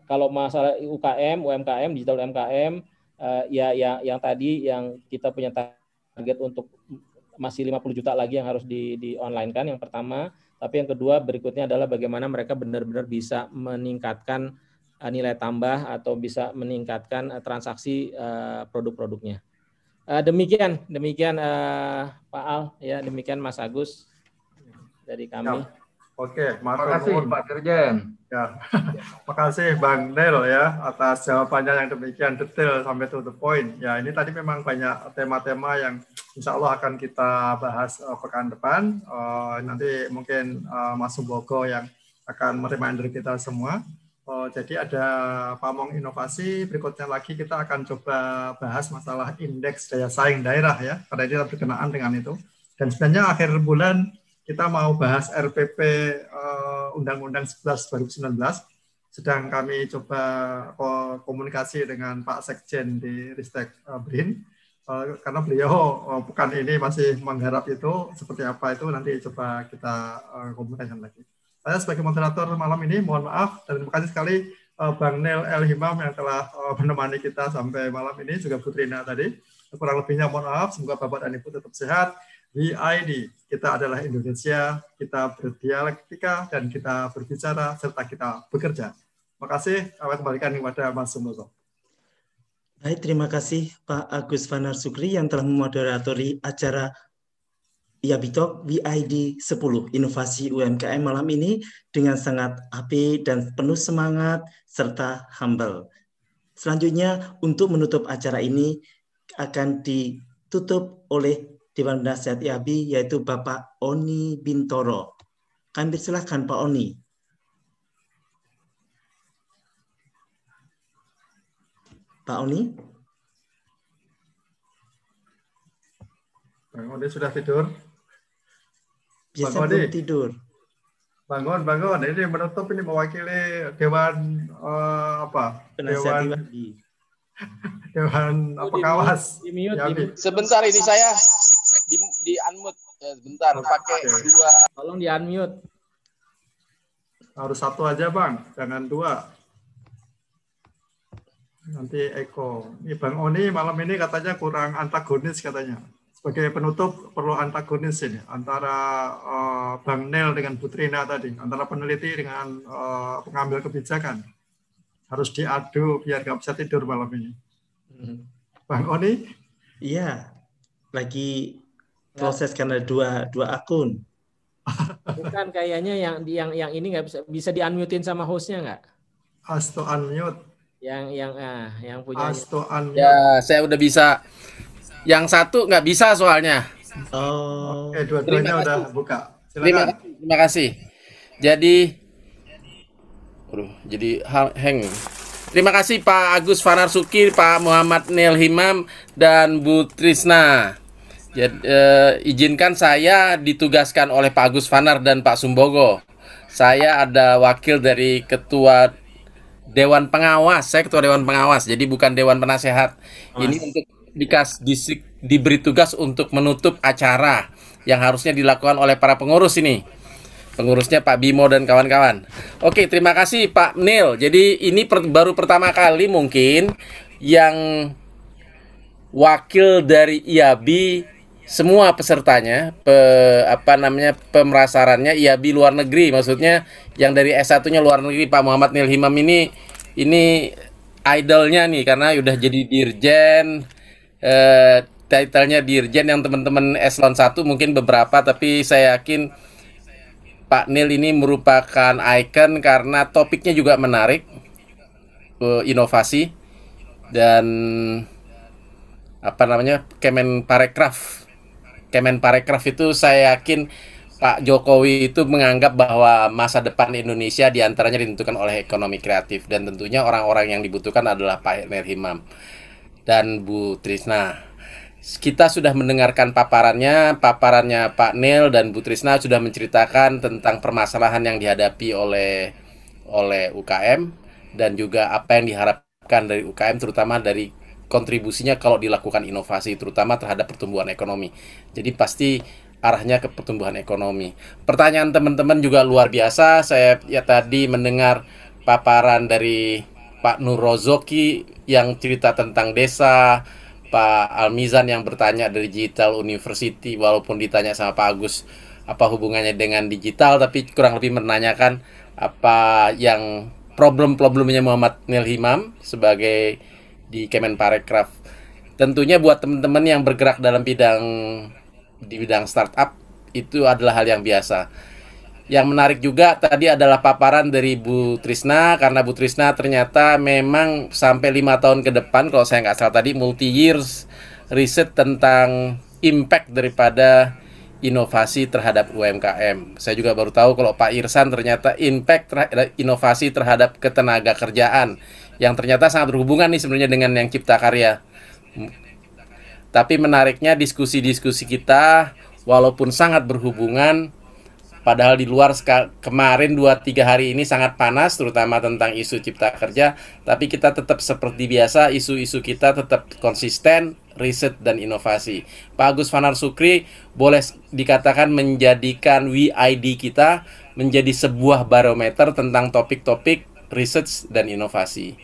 kalau masalah UKM UMKM digital UMKM uh, ya yang yang tadi yang kita punya target untuk masih 50 juta lagi yang harus di di online kan yang pertama, tapi yang kedua berikutnya adalah bagaimana mereka benar-benar bisa meningkatkan eh, nilai tambah atau bisa meningkatkan eh, transaksi eh, produk-produknya. demikian, demikian Pak Al, ya demikian Mas Agus dari kami. Ya. Oke, terima kasih Pak Dirjen. Ya, makasih Bang Nel ya atas jawabannya yang demikian detail sampai to the point. Ya, ini tadi memang banyak tema-tema yang insya Allah akan kita bahas uh, pekan depan. Uh, nanti mungkin uh, Mas yang akan reminder kita semua. Uh, jadi ada pamong inovasi, berikutnya lagi kita akan coba bahas masalah indeks daya saing daerah ya, karena ini berkenaan dengan itu. Dan sebenarnya akhir bulan kita mau bahas RPP eh, Undang-Undang uh, 11 2019 sedang kami coba komunikasi dengan Pak Sekjen di Ristek eh, BRIN eh, karena beliau bukan ini masih menggarap itu seperti apa itu nanti coba kita uh, komunikasikan lagi. Saya sebagai moderator malam ini mohon maaf dan terima kasih sekali Bang Nel El Himam yang telah menemani kita sampai malam ini juga Putrina tadi. Kurang lebihnya mohon maaf, semoga Bapak dan Ibu tetap sehat. ID kita adalah Indonesia, kita berdialektika dan kita berbicara serta kita bekerja. Terima kasih, kami kembalikan kepada Mas Sumoso. Baik, terima kasih Pak Agus Fanar Sukri yang telah memoderatori acara Yabitok WID 10 Inovasi UMKM malam ini dengan sangat api dan penuh semangat serta humble. Selanjutnya untuk menutup acara ini akan ditutup oleh Dewan Nasihat IABI yaitu Bapak Oni Bintoro. Kami silakan Pak Oni. Pak Oni? Bang Oni sudah tidur? Biasa Bang Oni. tidur. Bangun, bangun. Ini menutup ini mewakili Dewan uh, apa? Penasihat Dewan Dewan apa kawas? Sebentar ini saya di di unmute ya, bentar pakai okay. dua tolong di unmute harus satu aja bang jangan dua nanti Eko ini bang Oni malam ini katanya kurang antagonis katanya sebagai penutup perlu antagonis ini antara uh, Bang Nel dengan Putrina tadi antara peneliti dengan uh, pengambil kebijakan harus diadu biar nggak bisa tidur malam ini. Hmm. Bang Oni? Iya, lagi Iya. proses karena dua dua akun. Bukan kayaknya yang yang yang ini nggak bisa bisa di unmutein sama hostnya nggak? Asto unmute. Yang yang ah yang punya. Asto unmute. Ya saya udah bisa. Yang satu nggak bisa soalnya. Oh. Oke dua-duanya udah buka. Terima, kasih. terima kasih. Jadi, aduh, jadi hang. Terima kasih Pak Agus Fanarsuki, Pak Muhammad Nil Himam, dan Bu Trisna. Jadi, eh, izinkan saya ditugaskan oleh Pak Agus Fanar dan Pak Sumbogo. Saya ada wakil dari Ketua Dewan Pengawas. Saya Ketua Dewan Pengawas, jadi bukan Dewan Penasehat. Mas. Ini untuk dikas di diberi tugas untuk menutup acara yang harusnya dilakukan oleh para pengurus ini. Pengurusnya Pak Bimo dan kawan-kawan. Oke, terima kasih Pak Nil. Jadi ini per, baru pertama kali mungkin yang wakil dari IABI semua pesertanya pe, apa namanya pemerasarannya ya di luar negeri maksudnya yang dari S1-nya luar negeri Pak Muhammad Nil Himam ini ini idolnya nih karena udah jadi dirjen eh titelnya dirjen yang teman-teman eselon 1 mungkin beberapa tapi saya yakin Pak Nil ini merupakan icon karena topiknya juga menarik eh, inovasi dan apa namanya Kemen Parekraf Kemenparekraf itu saya yakin Pak Jokowi itu menganggap bahwa masa depan Indonesia diantaranya ditentukan oleh ekonomi kreatif dan tentunya orang-orang yang dibutuhkan adalah Pak Hikmer Himam dan Bu Trisna. Kita sudah mendengarkan paparannya, paparannya Pak Neil dan Bu Trisna sudah menceritakan tentang permasalahan yang dihadapi oleh oleh UKM dan juga apa yang diharapkan dari UKM terutama dari kontribusinya kalau dilakukan inovasi terutama terhadap pertumbuhan ekonomi. Jadi pasti arahnya ke pertumbuhan ekonomi. Pertanyaan teman-teman juga luar biasa. Saya ya tadi mendengar paparan dari Pak Nur Rozoki yang cerita tentang desa, Pak Almizan yang bertanya dari Digital University walaupun ditanya sama Pak Agus apa hubungannya dengan digital tapi kurang lebih menanyakan apa yang problem-problemnya Muhammad Nil Himam sebagai di Kemenparekraf. Tentunya buat teman-teman yang bergerak dalam bidang di bidang startup itu adalah hal yang biasa. Yang menarik juga tadi adalah paparan dari Bu Trisna karena Bu Trisna ternyata memang sampai lima tahun ke depan kalau saya nggak salah tadi multi years riset tentang impact daripada inovasi terhadap UMKM. Saya juga baru tahu kalau Pak Irsan ternyata impact terhadap inovasi terhadap ketenaga kerjaan yang ternyata sangat berhubungan nih sebenarnya dengan yang cipta karya. Tapi menariknya diskusi-diskusi kita walaupun sangat berhubungan padahal di luar kemarin 2 3 hari ini sangat panas terutama tentang isu cipta kerja, tapi kita tetap seperti biasa isu-isu kita tetap konsisten, riset dan inovasi. Pak Agus Fanar Sukri boleh dikatakan menjadikan WID kita menjadi sebuah barometer tentang topik-topik research dan inovasi.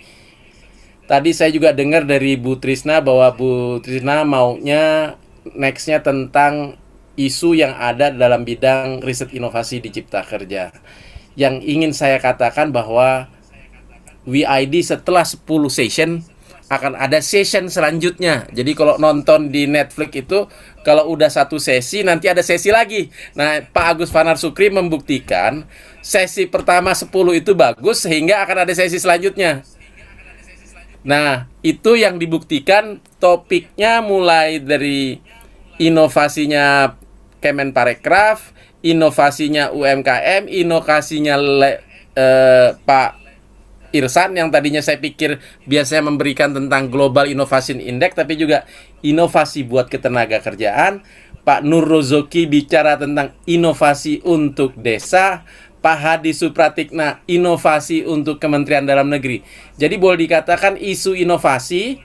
Tadi saya juga dengar dari Bu Trisna bahwa Bu Trisna maunya nextnya tentang isu yang ada dalam bidang riset inovasi di Cipta Kerja. Yang ingin saya katakan bahwa WID setelah 10 session akan ada session selanjutnya. Jadi kalau nonton di Netflix itu kalau udah satu sesi nanti ada sesi lagi. Nah, Pak Agus Fanar Sukri membuktikan sesi pertama 10 itu bagus sehingga akan ada sesi selanjutnya. Nah, itu yang dibuktikan topiknya mulai dari inovasinya Kemenparekraf, inovasinya UMKM, inovasinya le, eh, Pak Irsan yang tadinya saya pikir biasanya memberikan tentang Global Innovation Index tapi juga inovasi buat ketenaga kerjaan. Pak Nur Rozoki bicara tentang inovasi untuk desa, Pak Hadi Supratikna inovasi untuk Kementerian Dalam Negeri. Jadi boleh dikatakan isu inovasi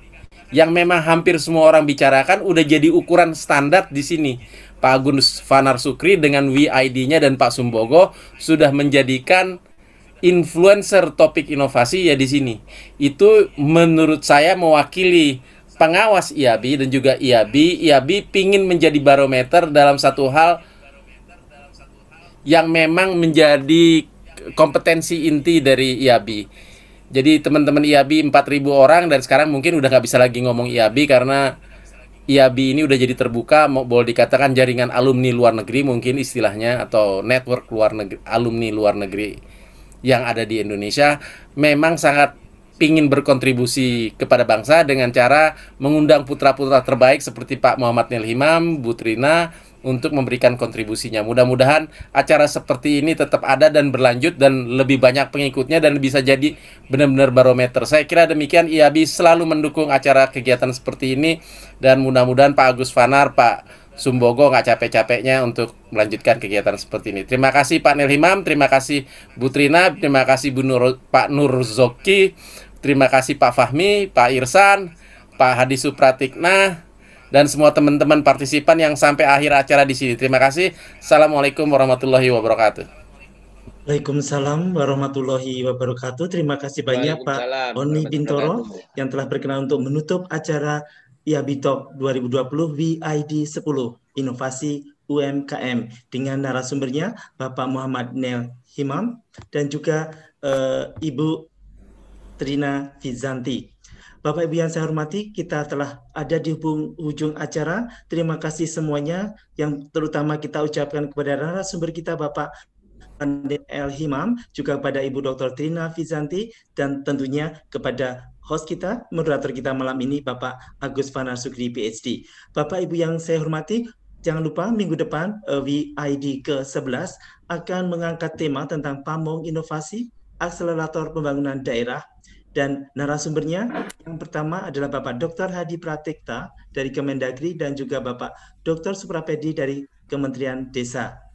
yang memang hampir semua orang bicarakan udah jadi ukuran standar di sini. Pak Agus Fanar Sukri dengan WID-nya dan Pak Sumbogo sudah menjadikan influencer topik inovasi ya di sini. Itu menurut saya mewakili pengawas IAB dan juga IAB. IAB pingin menjadi barometer dalam satu hal yang memang menjadi kompetensi inti dari IAB. Jadi teman-teman IAB 4000 orang dan sekarang mungkin udah nggak bisa lagi ngomong IAB karena IAB ini udah jadi terbuka, mau boleh dikatakan jaringan alumni luar negeri mungkin istilahnya atau network luar negeri, alumni luar negeri yang ada di Indonesia memang sangat ingin berkontribusi kepada bangsa dengan cara mengundang putra-putra terbaik seperti Pak Muhammad Nil Himam, Bu Trina untuk memberikan kontribusinya. Mudah-mudahan acara seperti ini tetap ada dan berlanjut dan lebih banyak pengikutnya dan bisa jadi benar-benar barometer. Saya kira demikian IAB selalu mendukung acara kegiatan seperti ini dan mudah-mudahan Pak Agus Fanar, Pak Sumbogo nggak capek-capeknya untuk melanjutkan kegiatan seperti ini. Terima kasih Pak Nelhimam, terima kasih Bu Trina, terima kasih Bu Nur, Pak Nur Zoki, terima kasih Pak Fahmi, Pak Irsan, Pak Hadi Supratikna, dan semua teman-teman partisipan yang sampai akhir acara di sini. Terima kasih. Assalamualaikum warahmatullahi wabarakatuh. Waalaikumsalam warahmatullahi wabarakatuh. Terima kasih banyak Pak Oni Bintoro yang telah berkenan untuk menutup acara IABITOP 2020 VID 10 Inovasi UMKM dengan narasumbernya Bapak Muhammad Nel Himam dan juga uh, Ibu Trina Fizanti. Bapak Ibu yang saya hormati, kita telah ada di ujung acara. Terima kasih semuanya yang terutama kita ucapkan kepada narasumber kita Bapak El Himam, juga kepada Ibu Dr. Trina Fizanti, dan tentunya kepada host kita, moderator kita malam ini Bapak Agus Fana Sugri PhD. Bapak Ibu yang saya hormati, jangan lupa minggu depan WID eh, ke-11 akan mengangkat tema tentang pamong inovasi, akselerator pembangunan daerah, dan narasumbernya yang pertama adalah Bapak Dr. Hadi Pratikta dari Kemendagri dan juga Bapak Dr. Suprapedi dari Kementerian Desa.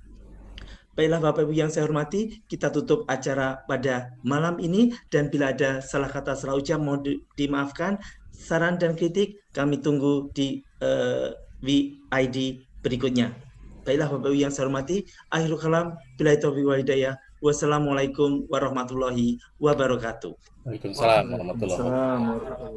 Baiklah Bapak Ibu yang saya hormati, kita tutup acara pada malam ini dan bila ada salah kata salah ucap mohon di dimaafkan. Saran dan kritik kami tunggu di uh, eh, VID berikutnya. Baiklah Bapak Ibu yang saya hormati, akhirul kalam bila itu hidayah. Wassalamualaikum warahmatullahi wabarakatuh. Waalaikumsalam warahmatullahi wabarakatuh.